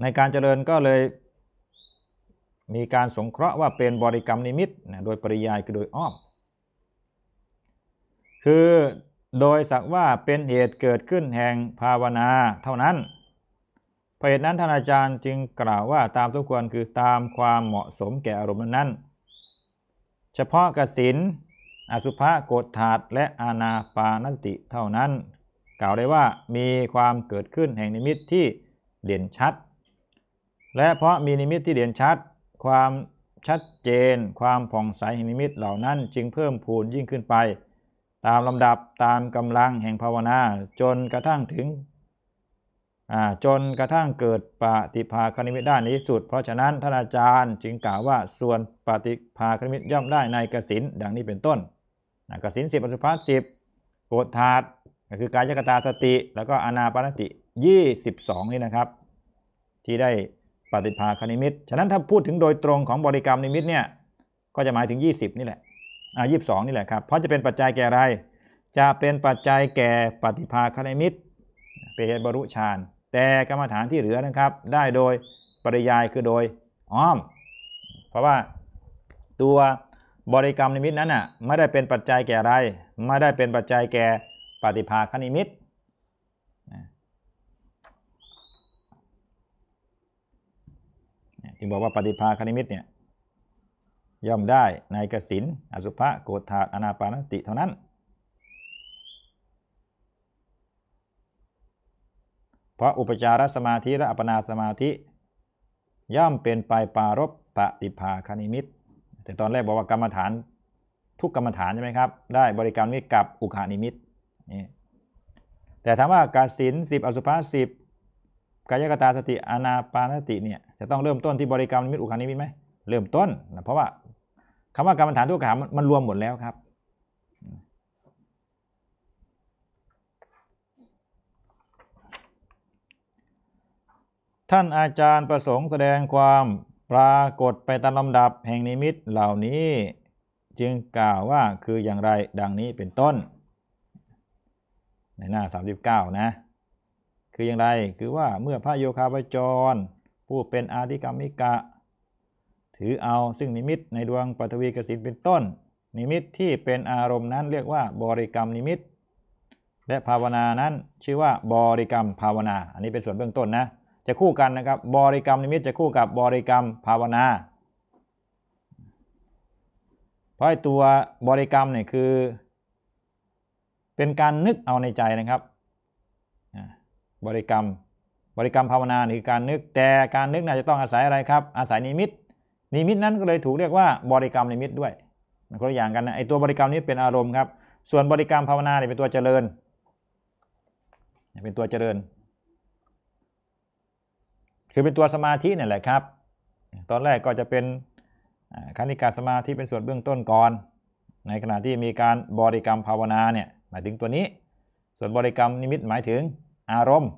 ในการเจริญก็เลย มีการสงเคราะห์ว่าเป็นบริกรรมนิมิตนะโดยปริยายคือโดยอ้อมคือโดยสักว่าเป็นเหตุเกิดขึ้นแห่งภาวนาเท่านั้นเพราหตุนั้นท่านอาจารย์จึงกล่าวว่าตามทุกควรคือตามความเหมาะสมแก่อารมณ์นั้น เฉพาะกสินอสุภะโกฏฐาดและอาณาปานติเท่านั้น กล่าวได้ว่ามีความเกิดขึ้นแห่งนิมิตที่เด่นชัด และเพราะมีนิมิตที่เด่นชัด ความชัดเจน ความผ่องใสแห่งนิมิตเหล่านั้นจึงเพิ่มพูนยิ่งขึ้นไปตามลำดับตามกำลังแห่งภาวนาจนกระทั่งถึงจนกระทั่งเกิดปฏิภาคณิมิตได้ในที่สุด เพราะฉะนั้น ท่านอาจารย์ จึงกล่าวว่าส่วนปฏิภาคณิมิตย่อมได้ในกสิน ดังนี้เป็นต้นกสินสิบอสุภาสิบโกฏธาตก็คือกายกตาสติ แล้วก็อนาปนติ 22 นี่นะครับ ที่ได้ปฏิภาคณิมิตฉะนั้นถ้าพูดถึงโดยตรงของบริกรรมนิมิตเนี่ยก็จะหมายถึง 20 นี่แหละอายีนี่แหละครับ เพราะจะเป็นปัจจัยแก่อะไร จะเป็นปัจจัยแก่ปฏิภาคณิมิต เปเหตบรุชานแต่กรรมฐานที่เหลือนะครับ ได้โดยปริยายคือโดยอ้อม เพราะว่าตัวบริกรรมนิมิตนั้นอ่ะ ไม่ได้เป็นปัจจัยแก่อะไร ไม่ได้เป็นปัจจัยแก่ปฏิภาคณิมิตจึงบอกว่าปฏิภาคณิมิตเนี่ยย่อมได้ในกสินอสุภะโกฏฐาอนาปานติเท่านั้น เพราะอุปจารสมาธิและอัปนาสมาธิ ย่อมเป็นไปปารบปฏิภาคณิมิต แต่ตอนแรกบอกว่ากรรมฐานทุกกรรมฐานใช่ไหมครับได้บริกรรมนิมิตกับอุคานิมิตนี่แต่ถามว่ากาสินสิบอสุภะสิบกายกตาสติอนาปานสติเนี่ยจะต้องเริ่มต้นที่บริกรรมนิมิตอุคานิมิตไหมเริ่มต้นนะเพราะว่าคำว่ากรรมฐานทุกขามันรวมหมดแล้วครับ ท่านอาจารย์ประสงค์แสดงความปรากฏไปตามลำดับแห่งนิมิตเหล่านี้จึงกล่าวว่าคืออย่างไรดังนี้เป็นต้น ในหน้า 39นะ คืออย่างไรคือว่าเมื่อพระโยคาวจรผู้เป็นอาธิกรรมิกะถือเอาซึ่งนิมิตในดวงปฐวีกสินเป็นต้น นิมิตที่เป็นอารมณ์นั้น เรียกว่า บริกรรมนิมิต และภาวนานั้นชื่อว่า บริกรรมภาวนาอันนี้เป็นส่วนเบื้องต้นนะจะคู่กันนะครับบริกรรมนิมิตจะคู่กับบริกรรมภาวนาเพราะตัวบริกรรมเนี่ยคือ เป็นการนึกเอาในใจนะครับบริกรรมบริกรรมภาวนาคือการนึกแต่การนึกน่าจะต้องอาศัยอะไรครับ อาศัยนิมิตนิมิตนั้นก็เลยถูกเรียกว่าบริกรรมนิมิตด้วยมันคนละอย่างกันนะ ไอตัวบริกรรมนี้เป็นอารมณ์ครับ ส่วนบริกรรมภาวนาเนี่ยเป็นตัวเจริญ เป็นตัวเจริญ คือเป็นตัวสมาธินี่แหละครับ ตอนแรกก็จะเป็นคณิกาสมาธิเป็นส่วนเบื้องต้นก่อน ในขณะที่มีการบริกรรมภาวนาเนี่ยหมายถึงตัวนี้ ส่วนบริกรรมนิมิตหมายถึงอารมณ์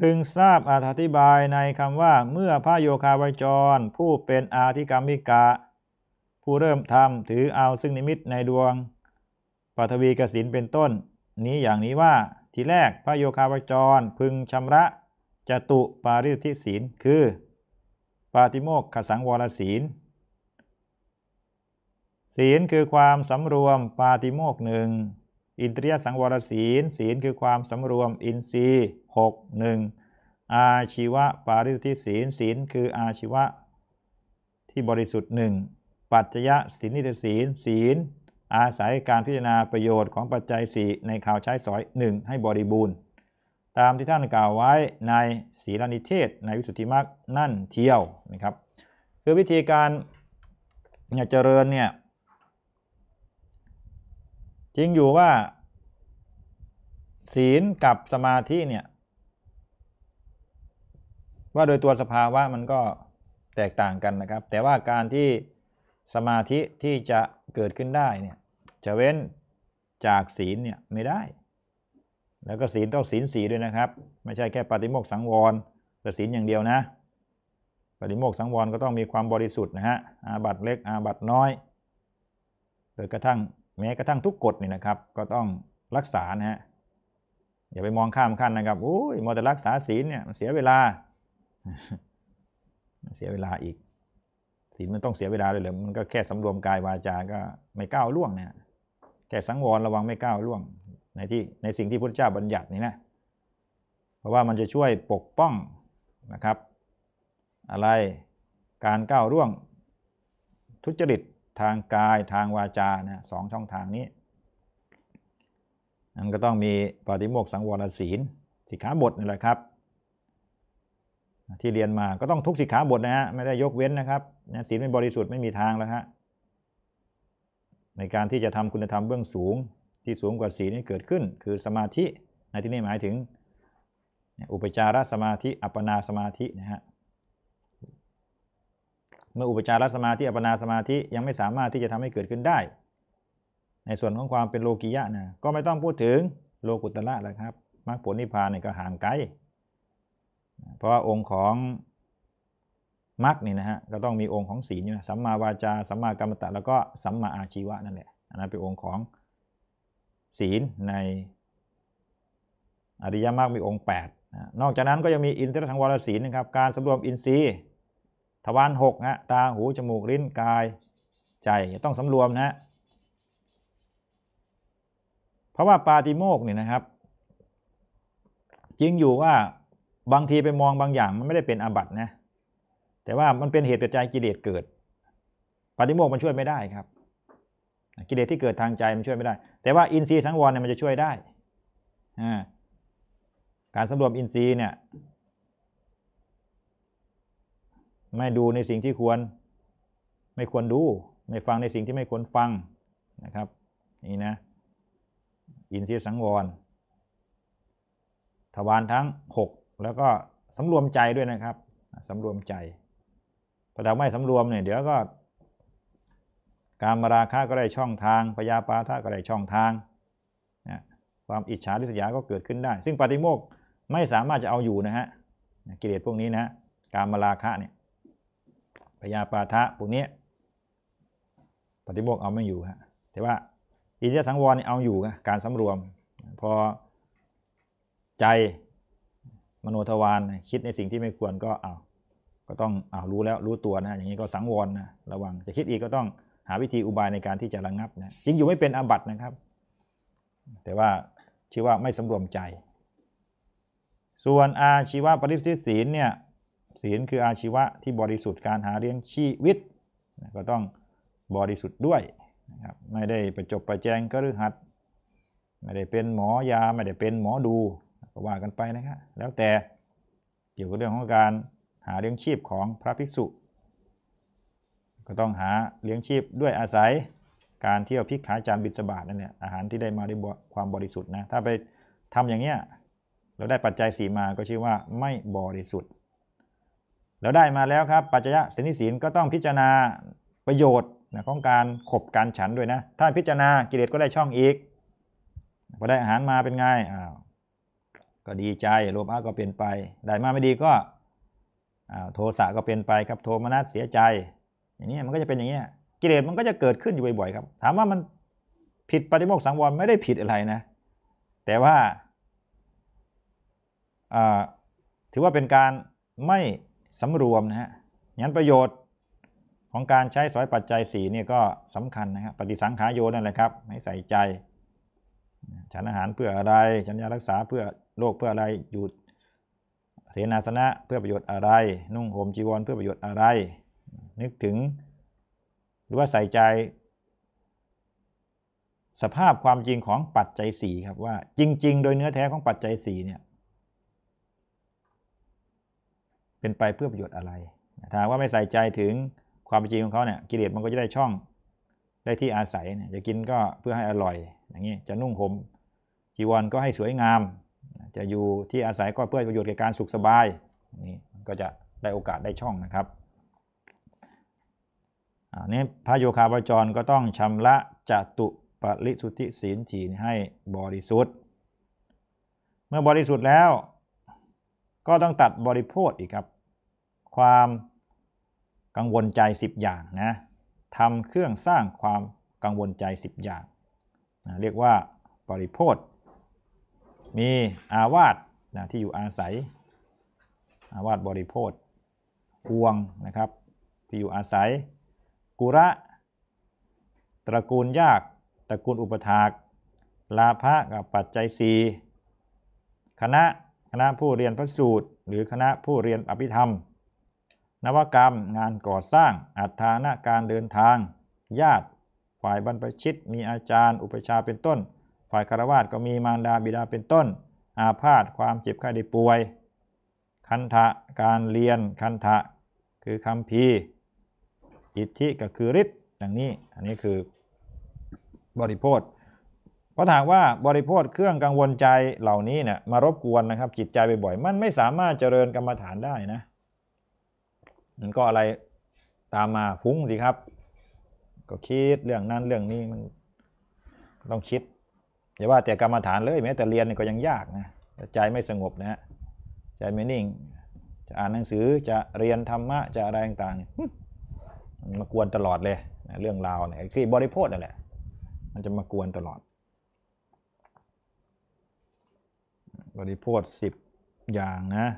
พึงทราบอธิบายในคำว่าเมื่อพระโยคาวจรผู้เป็นอาธิกรรมิกะ ผู้เริ่มทำถือเอาซึ่งนิมิตในดวงปัทวีกสินเป็นต้นนี้อย่างนี้ว่าทีแรกพระโยคาวจรพึงชำระจตุปาริทิศีลคือ ปาติโมกขสังวรศีล ศีลคือความสำรวมปาติโมกหนึ่งอินทรียสังวรศีลศีลคือความสำรวมอินทรีย์6 1 อาชีวะปาริสุทธิศีลศีลคืออาชีวะ ที่บริสุทธิ์หนึ่งปัจจยะศีลนิตศีลศีลอาศัยการพิจารณาประโยชน์ของปัจจัยสี่ในข่าวใช้สอยหนึ่งให้บริบูรณ์ ตามที่ท่านกล่าวไว้ในศีลนิเทศในวิสุทธิมรรคนั่นเที่ยวนะครับ คือวิธีการเจริญเนี่ยจริงอยู่ว่าศีลกับสมาธิเนี่ยว่าโดยตัวสภาวะมันก็แตกต่างกันนะครับแต่ว่าการที่สมาธิที่จะเกิดขึ้นได้เนี่ยจะเว้นจากศีลเนี่ยไม่ได้ แล้วก็ศีลต้องศีลสีด้วยนะครับ ไม่ใช่แค่ปฏิโมกสังวรแต่ศีลอย่างเดียวนะปฏิโมกสังวรก็ต้องมีความบริสุทธิ์นะฮะอาบัตเล็กอาบัตน้อยหรือกระทั่งแม้กระทั่งทุกกฎนี่นะครับ ก็ต้องรักษานะฮะอย่าไปมองข้ามขั้นนะครับโอ้ยมอแต่รักษาศีลเนี่ยมันเสียเวลาเสียเวลาอีกศีลมันต้องเสียเวลาเลยเหรอมันก็แค่สำรวมกายวาจาก็ไม่ก้าวล่วงเนะแค่สังวรระวังไม่ก้าวล่วงในที่ในสิ่งที่พระเจ้าบัญญัตินี่นะเพราะว่ามันจะช่วยปกป้องนะครับ อะไรการก้าวล่วง ทุจริตทางกายทางวาจานะสองช่องทางนี้มันก็ต้องมีปฏิโมกสังวรศีลสิกขาบทนี่แหละครับ ที่เรียนมาก็ต้องทุกสิกขาบทนะฮะไม่ได้ยกเว้นนะครับนศีลไม่บริสุทธิ์ไม่มีทางแล้วฮะในการที่จะทำคุณธรรมเบื้องสูงที่สูงกว่าศีลนี่เกิดขึ้น คือสมาธิในที่นี้หมายถึงอุปจารสมาธิ อัปปนาสมาธินะฮะเมื่ออุปจารสมาธิ อัปนาสมาธิยังไม่สามารถที่จะทำให้เกิดขึ้นได้ ในส่วนของความเป็นโลกิยะนะก็ไม่ต้องพูดถึงโลกุตระแล้วครับมรรคผลนิพพานเนี่ยก็ห่างไกล เพราะว่าองค์ของมรรคนี่นะฮะก็ต้องมีองค์ของศีลอยู่นะสัมมาวาจาสัมมากรรมตะแล้วก็สัมมาอาชีวะนั่นแหละอันนั้นเป็นองค์ของศีลในอริยมรรคมีองค์8นะนอกจากนั้นก็ยังมีอินทรทังวรศีลนะครับการสำรวมอินทรีย์ทวารหกนะตาหู จมูกลิ้นกายใจต้องสำรวมนะ เพราะว่าปาติโมกเนี่ยนะครับจริงอยู่ว่าบางทีไปมองบางอย่างมันไม่ได้เป็นอาบัตนะ แต่ว่ามันเป็นเหตุปัจจัยกิเลสเกิดปาติโมกมันช่วยไม่ได้ครับ กิเลสที่เกิดทางใจมันช่วยไม่ได้ แต่ว่าอินทรีย์สังวรเนี่ยมันจะช่วยได้ การสำรวมอินทรีย์เนี่ยไม่ดูในสิ่งที่ควร ไม่ควรดู ไม่ฟังในสิ่งที่ไม่ควรฟังนะครับ นี่นะ อินทรีย์สังวรทวารทั้ง 6 แล้วก็สำรวมใจด้วยนะครับสำรวมใจ พอเราไม่สำรวมเนี่ย เดี๋ยวก็ การมาราคาก็ได้ช่องทาง พยาปาทะก็ได้ช่องทางนะความอิจฉาริษยาก็เกิดขึ้นได้ ซึ่งปฏิโมกไม่สามารถจะเอาอยู่นะฮะกิเลสพวกนี้นะ การมาราคะเนี่ยพยาปาทะพวกนี้ปฏิโมกเอาไม่อยู่ฮะแต่ว่าอินทรียสังวรเอาอยู่การสำรวม พอใจมโนทวารคิดในสิ่งที่ไม่ควรก็เอาก็ต้องเอารู้แล้วรู้ตัวนะอย่างนี้ก็สังวรนะระวัง จะคิดอีกก็ต้องหาวิธีอุบายในการที่จะระงงับนะจริงอยู่ไม่เป็นอาบัตนะครับ แต่ว่าชื่อว่าไม่สำรวมใจ ส่วนอาชีวปริสุทธิศีลเนี่ยศีลคืออาชีวะที่บริสุทธิ์การหาเลี้ยงชีวิต ก็ต้องบริสุทธิ์ด้วยนะครับไม่ได้ประจบประแจงกฤหัดไม่ได้เป็นหมอยา ไม่ได้เป็นหมอดูก็ว่ากันไปนะครับแล้วแต่เกี่ยวกับเรื่องของการหาเลี้ยงชีพของพระภิกษุ ก็ต้องหาเลี้ยงชีพด้วยอาศัยการเที่ยวพิกขาจานบิสบาดนั่นเนี่ยอาหารที่ได้มาด้วยความบริสุทธิ์นะถ้าไปทำอย่างเนี้ยเราได้ปัจจัยสีมาก็ชื่อว่าไม่บริสุทธิ์เราได้มาแล้วครับ ปัจจยะสินิศีลก็ต้องพิจารณาประโยชน์ของการขบการฉันด้วยนะถ้าพิจารณากิเลสก็ได้ช่องอีกพอได้อาหารมาเป็นไงอ้าวก็ดีใจโลภะก็เปลี่ยนไป ได้มาไม่ดีก็อาวโทสะก็เปลี่ยนไปครับโทมนัสเสียใจ อย่างนี้มันก็จะเป็นอย่างนี้กิเลสมันก็จะเกิดขึ้นอยู่บ่อยๆ ครับถามว่ามันผิดปฏิโมกสังวรไม่ได้ผิดอะไรนะแต่ว่าถือว่าเป็นการไม่สำรวมนะฮะ งั้นประโยชน์ของการใช้สอยปัจจัย4เนี่ยก็สำคัญนะครับปฏิสังขายโยนั่นแหละครับ ให้ใส่ใจ ฉันอาหารเพื่ออะไร ฉันยารักษาเพื่อโรคเพื่ออะไรอยู่เสนาสนะเพื่อประโยชน์อะไร นุ่งห่มจีวรเพื่อประโยชน์อะไร นึกถึง หรือว่าใส่ใจ สภาพความจริงของปัจจัย4ครับว่า จริงๆโดยเนื้อแท้ของปัจจัย4เนี่ยเป็นไปเพื่อประโยชน์อะไรถามว่าไม่ใส่ใจถึงความจริงของเขาเนี่ยกิเลสมันก็จะได้ช่อง ได้ที่อาศัยเนี่ยจะกินก็เพื่อให้อร่อยอย่างนี้จะนุ่งห่มจีวรก็ให้สวยงาม จะอยู่ที่อาศัยก็เพื่อประโยชน์แก่การสุขสบายนี่ก็จะได้โอกาสได้ช่องนะครับอันนี้พระโยคาวจรก็ต้องชำระจตุปริสุทธิศีลฉีนให้บริสุทธิ์ เมื่อบริสุทธิ์แล้วก็ต้องตัดบริโภคอีกครับ ความกังวลใจ 10 อย่างนะทำเครื่องสร้างความกังวลใจ 10 อย่างนะเรียกว่าบริโภคมีอาวาสนะที่อยู่อาศัย อาวาสบริโภคหวงนะครับที่อยู่อาศัย กุระตระกูลยาก ตระกูลอุปถากลาภะกับปัจจัยสีคณะคณะผู้เรียนพระสูตร หรือคณะผู้เรียนอภิธรรม นวกรรมงานก่อสร้างอัฐานาการเดินทาง ญาติฝ่ายบรรพชิตมีอาจารย์อุปชาเป็นต้น ฝ่ายคารวาสก็มีมารดาบิดาเป็นต้น อาพาธความเจ็บไข้ได้ป่วย คันทะการเรียนคันทะคือคำพีอิทธิก็คือฤทธิ์ดังนี้อันนี้คือ บริโภคราะหากว่าบริโภคเครื่องกังวลใจเหล่านี้เนี่ย มารบกวนนะครับ จิตใจบ่อยๆมันไม่สามารถเจริญกรรมฐานได้นะ มันก็อะไรตามมาฟุ้งสิครับ ก็คิดเรื่องนั้นเรื่องนี้มันต้องคิด อย่าว่าแต่กรรมฐานเลยแม้ แต่เรียนก็ยังยากนะ ใจไม่สงบนะฮะ ใจไม่นิ่ง จะอ่านหนังสือจะเรียนธรรมะจะอะไรต่างๆมันมากวนตลอดเลย เรื่องราวเนี่ยคือบริโภคนั่นแหละ มันจะมากวนตลอดบริโภคสิบอย่างนะค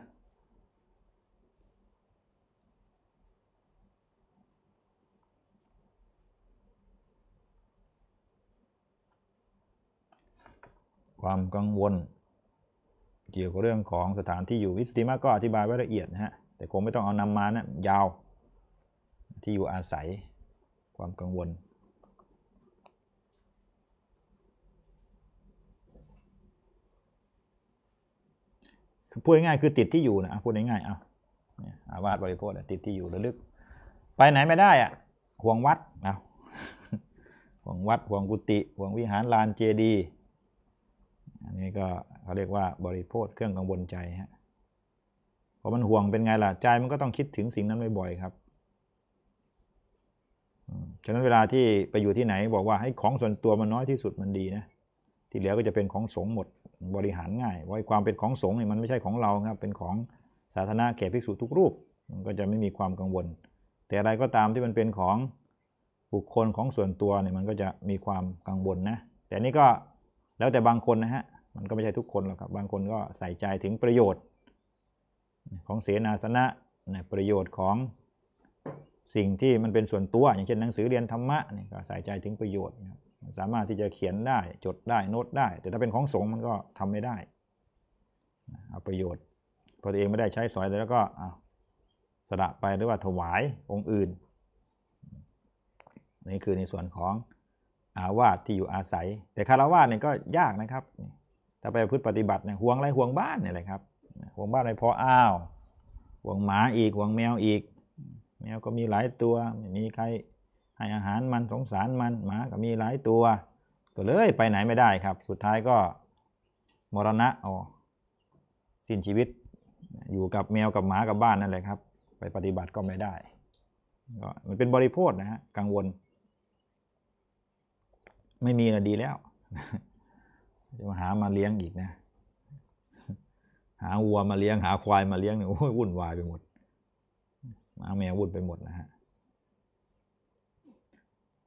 วามกังวล เกี่ยวกับเรื่องของสถานที่อยู่วิสติมาก็อธิบายไว้ละเอียดนะฮะแต่คงไม่ต้องเอานำมานะยาวที่อยู่อาศัยความกังวลคือพูดง่ายๆคือติดที่อยู่นะพูดง่ายๆเอาอาวาสบริโภคติดที่อยู่ระลึก ไปไหนไม่ได้อ่ะห่วงวัดนะห่วงวัดห่วงกุฏิห่วงวิหารลานเจดีอันนี้ก็เขาเรียกว่าบริโภคเครื่องกังวลใจฮะพอมันห่วงเป็นไงล่ะ ใจมันก็ต้องคิดถึงสิ่งนั้นบ่อยๆครับฉะนั้นเวลาที่ไปอยู่ที่ไหนบอกว่าให้ของส่วนตัวมันน้อยที่สุดมันดีนะที่เหลือก็จะเป็นของสงฆ์หมดบริหารง่ายว่าความเป็นของสงฆ์นี่มันไม่ใช่ของเราครับเป็นของสาธารณะแก่ภิกษุทุกรูปมันก็จะไม่มีความกังวล แต่อะไรก็ตามที่มันเป็นของบุคคลของส่วนตัวเนี่ยมันก็จะมีความกังวลนะแต่นี่ก็แล้วแต่บางคนนะฮะมันก็ไม่ใช่ทุกคนหรอกครับบางคนก็ใส่ใจถึงประโยชน์ ของเสนาสนะนประโยชน์ของสิ่งที่มันเป็นส่วนตัว อย่างเช่นหนังสือเรียนธรรมะนี่ก็ใส่ใจถึงประโยชน์นะครับสามารถที่จะเขียนได้จดได้ โน้ตได้ แต่ถ้าเป็นของสงฆ์มันก็ทำไม่ได้เอาประโยชน์พอตัวเองไม่ได้ใช้สอย แล้วก็เอาสละไปหรือว่าถวายองค์อื่นนี่คือในส่วนของอาวาสที่อยู่อาศัย แต่คารวาสเนี่ยก็ยากนะครับ ถ้าไปพืชปฏิบัติเนี่ยห่วงอะไรห่วงบ้านเนี่ยแหละครับห่วงบ้านไรพออ้าวห่วงหมาอีกห่วงแมวอีก แมวก็มีหลายตัวไม่มีใครให้อาหารมันสงสารมันหมาก็มีหลายตัว ก็เลย ไปไหนไม่ได้ครับ สุดท้ายก็ มรณะอ๋อสิ้นชีวิต อยู่กับแมวกับหมากับบ้านนั่นแหละครับ ไปปฏิบัติก็ไม่ได้ก็มันเป็นบริโภคนะฮะกังวล ไม่มีละดีแล้วจะมาหามาเลี้ยงอีกนะ หาวัวมาเลี้ยงหาควายมาเลี้ยงเนี่ยโอ้ยวุ่นวายไปหมดหมาแมววุ่นไปหมดนะฮะ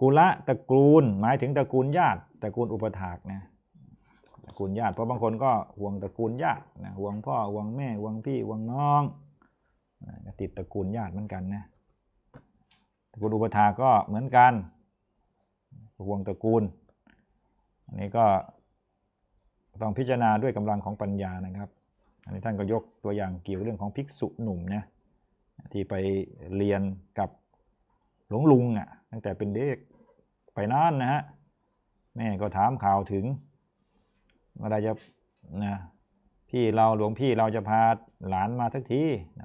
กุละตระกูลหมายถึงตระกูลญาติตระกูลอุปถากนะตระกูลญาติเพราะบางคนก็ห่วงตระกูลญาตินะห่วงพ่อห่วงแม่ห่วงพี่ห่วงน้องติดตระกูลญาติเหมือนกันนะตระกูลอุปถาก็เหมือนกันห่วงตระกูลอันนี้ก็ต้องพิจารณาด้วยกำลังของปัญญานะครับ อันนี้ท่านก็ยกตัวอย่างเกี่ยวเรื่องของภิกษุหนุ่มนะที่ไปเรียนกับหลวงลุงอ่ะตั้งแต่เป็นเด็กไปนานนะฮะ แม่ก็ถามข่าวถึงเมื่อใดจะนะพี่เราหลวงพี่เราจะพาหลานมาทักที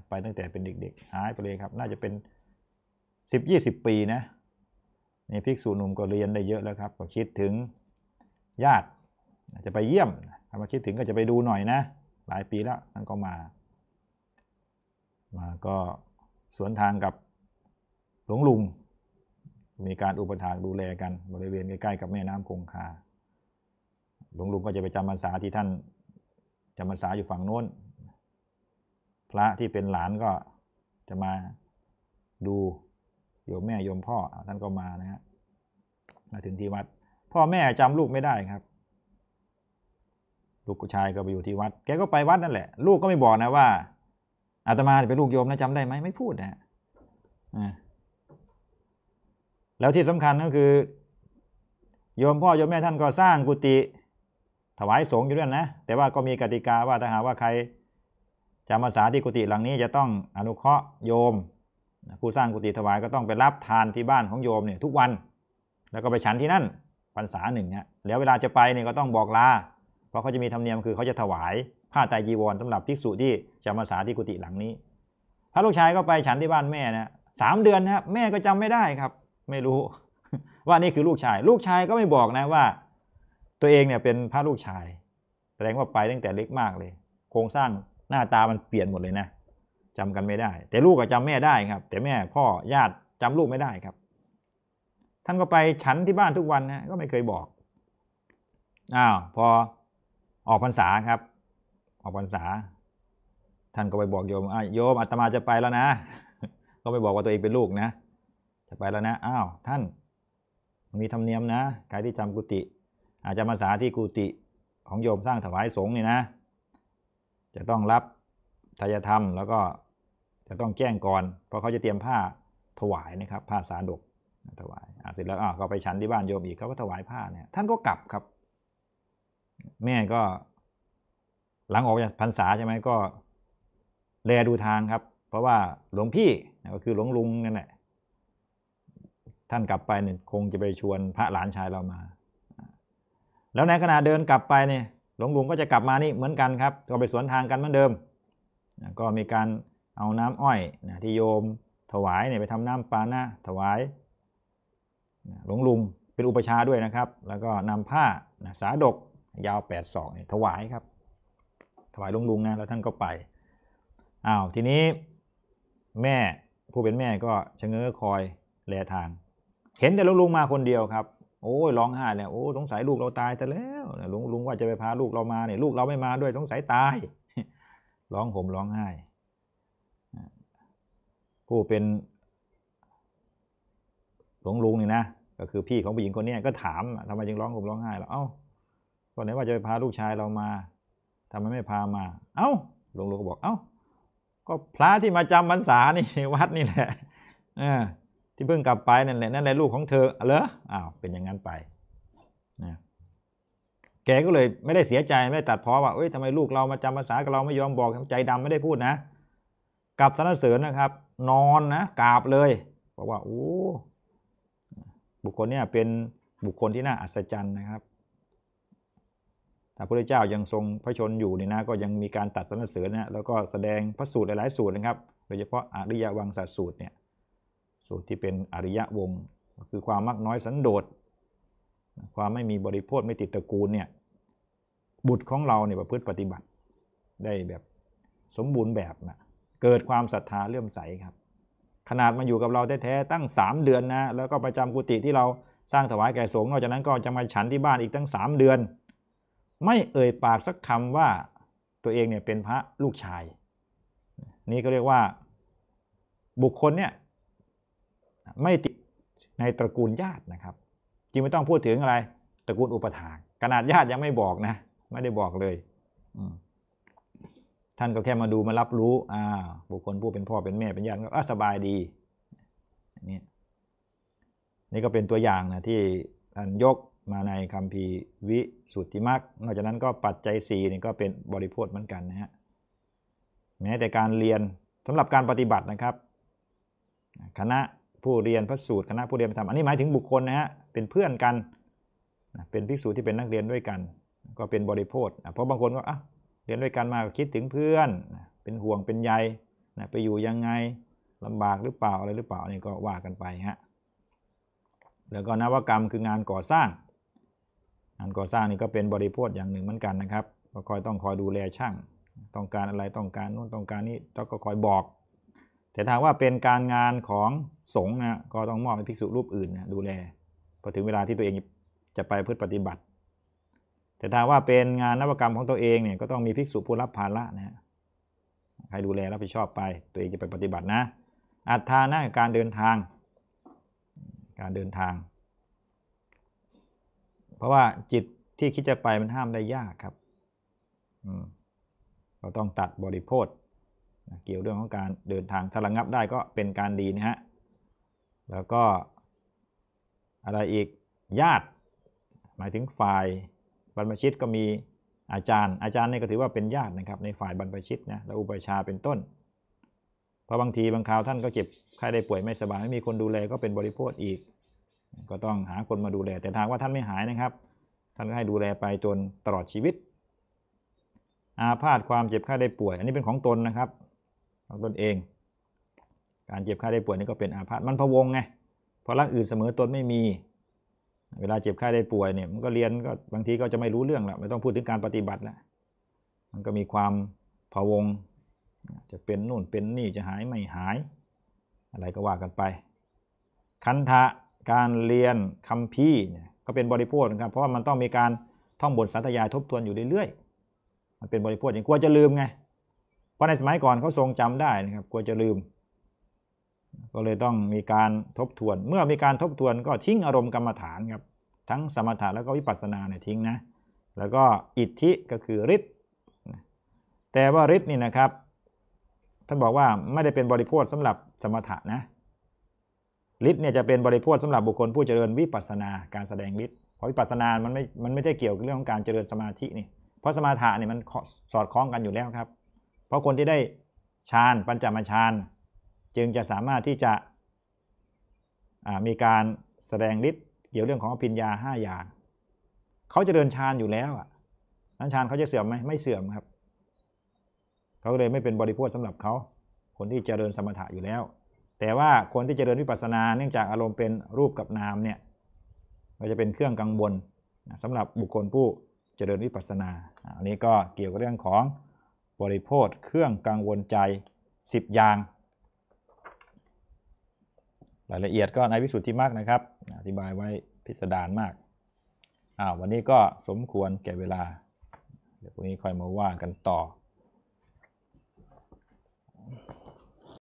ไปตั้งแต่เป็นเด็กๆหายไปเลยครับ น่าจะเป็น 10-20 ปีนะนี่พิกษุหนุ่มก็เรียนได้เยอะแล้วครับ ก็คิดถึงญาติจะไปเยี่ยมถ้ามาคิดถึงก็จะไปดูหน่อยนะ หลายปีแล้วนั่นก็มามาก็สวนทางกับหลวงลุงมีการอุปถากดูแลกันบริเวณใกล้ๆกับแม่น้ำคงคาหลวงลุงก็จะไปจำพรรษาที่ท่านจำพรรษาอยู่ฝั่งโน้น พระที่เป็นหลานก็จะมาดู โยมแม่โยมพ่อ ท่านก็มานะฮะมาถึงที่วัด พ่อแม่จำลูกไม่ได้ครับ ลูกชายก็ไปอยู่ที่วัด แกก็ไปวัดนั่นแหละลูกก็ไม่บอกนะว่าอาตมาเป็นลูกโยมนะจำได้ไหมไม่พูดนะฮะแล้วที่สำคัญก็คือ โยมพ่อโยมแม่ท่านก็สร้างกุฏิถวายสงฆ์อยู่ด้วยนะแต่ว่าก็มีกติกาว่าถ้าหากว่าใครจะมาสาที่กุฏิหลังนี้จะต้องอนุเคราะห์โยมผู้สร้างกุฏิถวายก็ต้องไปรับทานที่บ้านของโยมเนี่ยทุกวัน แล้วก็ไปฉันที่นั่นพรรษาหนึ่งเนี่ยแล้วเวลาจะไปเนี่ยก็ต้องบอกลาเพราะเขาจะมีธรรมเนียมคือเขาจะถวาย ผ้าไตรยีวรสำหรับภิกษุที่จะมาสาที่กุฏิหลังนี้พระลูกชายก็ไปฉันที่บ้านแม่นะสามเดือนนะครับแม่ก็จำไม่ได้ครับไม่รู้ว่านี่คือลูกชาย ลูกชายก็ไม่บอกนะว่า ตัวเองเนี่ยเป็นพระลูกชายแสดงว่าไปตั้งแต่เล็กมากเลยโครงสร้างหน้าตามันเปลี่ยนหมดเลยนะจำกันไม่ได้ แต่ลูกก็จำแม่ได้ครับ แต่แม่พ่อญาติจำลูกไม่ได้ครับ ท่านก็ไปฉันที่บ้านทุกวันนะก็ไม่เคยบอกอ้าวพอออกพรรษาครับ ออกพรรษา ท่านก็ไปบอกโยมโยมอาตมาจะไปแล้วนะก็ไปบอกว่าตัวเองเป็นลูกนะจะไปแล้วนะ อ้าว ท่าน มีธรรมเนียมนะ ใครที่จำกุฏิอาจจะมาสาที่กุฏิของโยมสร้างถวายสงฆ์นี่นะ จะต้องรับทายธรรมแล้วก็จะต้องแจ้งก่อน เพราะเขาจะเตรียมผ้าถวายนะครับ ผ้าสาดกถวายเสร็จแล้วอ้าวก็ไปฉันที่บ้านโยมอีกเขาก็ถวายผ้าเนี่ย ท่านก็กลับครับ แม่ก็หลังออกจากพรรษาใช่ไหมก็แลดูทางครับ เพราะว่าหลวงพี่ก็คือหลวงลุงนั่นแหละท่านกลับไปเนี่ยคงจะไปชวนพระหลานชายเรามา แล้วในขณะเดินกลับไปเนี่ยหลวงลุงก็จะกลับมานี่เหมือนกันครับก็ไปสวนทางกันเหมือนเดิม ก็มีการเอาน้ำอ้อยนะที่โยมถวายเนี่ยไปทำน้ำปานะถวาย หลวงลุงเป็นอุปชาด้วยนะครับ แล้วก็นำผ้า นะสาดกยาวแปดศอกถวายครับ ถวายหลวงลุงนะแล้วท่านก็ไป อ้าวทีนี้แม่ผู้เป็นแม่ก็ชะเง้อคอยแลทางเห็นแต่ลุงมาคนเดียวครับ โอ้ยร้องไห้เนี่ยโอ้สงสัยลูกเราตายแต่แล้วลุงลุงว่าจะไปพาลูกเรามาเนี่ย ลูกเราไม่มาด้วย สงสัยตายร้อง่มร้องไห้ผู้เป็นหลวงลุงนี่นะ ก็คือพี่ของผู้หญิงคนนี้ก็ถามทำไมจึงร้อง่มร้องไห้ล่ะเอ้าตอนไหนว่าจะไปพาลูกชายเรามาทำไมไม่พามา เอ้าหลวงลุงก็บอก เอ้าก็พระที่มาจำพรรษานี่วัดนี่แหละอ่าที่เพิ่งกลับไปนั่นแหละนั่นแหละลูกของเธอเหรอ อ้าว เป็นอย่างนั้นไปนะแกก็เลยไม่ได้เสียใจ ไม่ได้ตัดพ้อว่าเอ้ยทำไมลูกเรามาจำภาษากับเราไม่ยอมบอกใจดำไม่ได้พูดนะกลับสรรเสริญนะครับ นอนนะกราบเลย บอกว่า โอ้ บุคคลเนี่ยเป็นบุคคลที่น่าอัศจรรย์นะครับพระพระเจ้ายังทรงพระชนอยู่นี่นะ ก็ยังมีการตัดสรรเสริญนะแล้วก็แสดงพระสูตรหลายๆสูตรนะครับ โดยเฉพาะอริยวังสสูตรเนี่ยสูตรที่เป็นอริยะวงคือความมักน้อยสันโดษความไม่มีบริโภคไม่ติดตระกูลเนี่ยบุตรของเราเนี่ยประพฤติปฏิบัติ ได้แบบสมบูรณ์แบบนะเกิดความศรัทธาเลื่อมใสครับ ขนาดมาอยู่กับเราแท้ๆตั้ง 3 เดือนนะแล้วก็ประจำกุฏิที่เราสร้างถวายแก่สงฆ์นอกจากนั้นก็จะมาฉันที่บ้านอีกตั้ง 3 เดือน ไม่เอ่ยปากสักคำว่าตัวเองเนี่ยเป็นพระลูกชาย นี่ก็เรียกว่าบุคคลเนี่ยไม่ติดในตระกูลญาตินะครับ จริงไม่ต้องพูดถึงอะไร ตระกูลอุปถาขนาดญาติยังไม่บอกนะ ไม่ได้บอกเลย ท่านก็แค่มาดูมารับรู้บุคคลผู้เป็นพ่อเป็นแม่เป็นญาติก็สบายดีนี่นี่ก็เป็นตัวอย่างนะที่ท่านยกมาในคำพีวิสุทธิมักนอกจากนั้นก็ปัจจัยสี่นี่ก็เป็นบริโภคเหมือนกันนะฮะ แม้แต่การเรียนสำหรับการปฏิบัตินะครับคณะผู้เรียนพระสูตรคณะผู้เรียนธรรมอันนี้หมายถึงบุคคลนะฮะเป็นเพื่อนกันเป็นภิกษุที่เป็นนักเรียนด้วยกัน ก็เป็นบริโภคเพราะบางคนก็อ่ะเรียนด้วยกันมาก็คิดถึงเพื่อน เป็นห่วงเป็นใยไปอยู่ยังไงลำบากหรือเปล่าอะไรหรือเปล่านี่ก็ว่ากันไปฮะแล้วก็นวกรรมคืองานก่อสร้าง งานก่อสร้างนี่ก็เป็นบริโภคอย่างหนึ่งเหมือนกันนะครับ ก็คอยต้องคอยดูแลช่าง ต้องการอะไรต้องการนู่นต้องการนี้ต้องก็คอยบอกแต่ถ้าว่าเป็นการงานของสงฆ์นะก็ต้องมอบให้ภิกษุรูปอื่นนะดูแลพอถึงเวลาที่ตัวเองจะไปพื่งปฏิบัติ แต่ถ้าว่าเป็นงานนวกรรมของตัวเองเนี่ยก็ต้องมีภิกษุผู้รับภาระนะใครดูแลรับผิดชอบไปตัวเองจะไปปฏิบัตินะอัตทานะการเดินทาง การเดินทาง เพราะว่าจิตที่คิดจะไปมันห้ามได้ยากครับเราต้องตัดบริโภคเกี่ยวเรื่องของการเดินทางถ้าระงับได้ก็เป็นการดีนะฮะ แล้วก็ อะไรอีกญาติ หมายถึงฝ่ายบรรพชิตก็มีอาจารย์ อาจารย์นี่ก็ถือว่าเป็นญาตินะครับ ในฝ่ายบรรพชิตนะและอุปชาเป็นต้น เพราะบางทีบางคราวท่านก็เจ็บใข้ได้ป่วยไม่สบายไม่มีคนดูแลก็เป็นบริโภคอีก ก็ต้องหาคนมาดูแล แต่ทางว่าท่านไม่หายนะครับท่านก็ให้ดูแลไปจนตลอดชีวิตอาพาธความเจ็บไข้ได้ป่วย อันนี้เป็นของตนนะครับของตนเอง การเจ็บไข้ได้ป่วยนี่ก็เป็นอาพาธมันพะวงไง เพราะร่างอื่นเสมอตนไม่มี เวลาเจ็บไข้ได้ป่วยเนี่ยมันก็เรียนก็บางทีก็จะไม่รู้เรื่องละ ไม่ต้องพูดถึงการปฏิบัติละมันก็มีความพะวง จะเป็นนู่นเป็นนี่จะหายไม่หาย อะไรก็ว่ากันไป คันทะการเรียนคำพี่เนี่ย ก็เป็นบริโภคนะครับเพราะว่ามันต้องมีการท่องบทสัตยายทบทวนอยู่เรื่อยๆ มันเป็นบริโภคอย่างกลัวจะลืมไงราะในสมัยก่อนเขาทรงจำได้นะครับกลัวจะลืม ก็เลยต้องมีการทบทวน เมื่อมีการทบทวนก็ทิ้งอารมณ์กรรมฐานครับทั้งสมถะแล้วก็วิปัสสนาเนี่ยทิ้งนะ แล้วก็อิทธิก็คือฤทธิ์แต่ว่าฤทธิ์นี่นะครับ ท่านบอกว่าไม่ได้เป็นบริโภคสำหรับสมถะนะฤทธิ์เนี่ยจะเป็นบริโภคสำหรับบุคคลผู้เจริญวิปัสสนาการแสดงฤทธิ์เพราะวิปัสสนา มันไม่ มันไม่ใช่เกี่ยวกับเรื่องของการเจริญสมาธินี่ เพราะสมถะเนี่ยมันสอดคล้องกันอยู่แล้วครับเพราะคนที่ได้ฌานปัญจมาฌานจึงจะสามารถที่จะมีการแสดงฤทธิ์เกี่ยวเรื่องของอภิญญาห้าอย่างเขาจะเดินฌานอยู่แล้วอ่ะนั้นฌานเขาจะเสื่อมไหมไม่เสื่อมครับเขาเลยไม่เป็นบริโภคสำหรับเขาคนที่จเจริญสมถะอยู่แล้ว แต่ว่าคนที่จเจริญวิปัสสนา เนื่องจากอารมณ์เป็นรูปกับนามเนี่ยก็จะเป็นเครื่องกังวลสำหรับบุคคลผู้จเจริญวิปัสสนาอันนี้ก็เกี่ยวกับเรื่องของบริโภคเครื่องกังวลใจ 10 อย่าง รายละเอียดก็ในวิสุทธิมรรคนะครับ อธิบายไว้พิสดารมากอ้าววันนี้ก็สมควรแก่เวลาเดี๋ยวพรุ่งนี้ค่อยมาว่ากันต่อ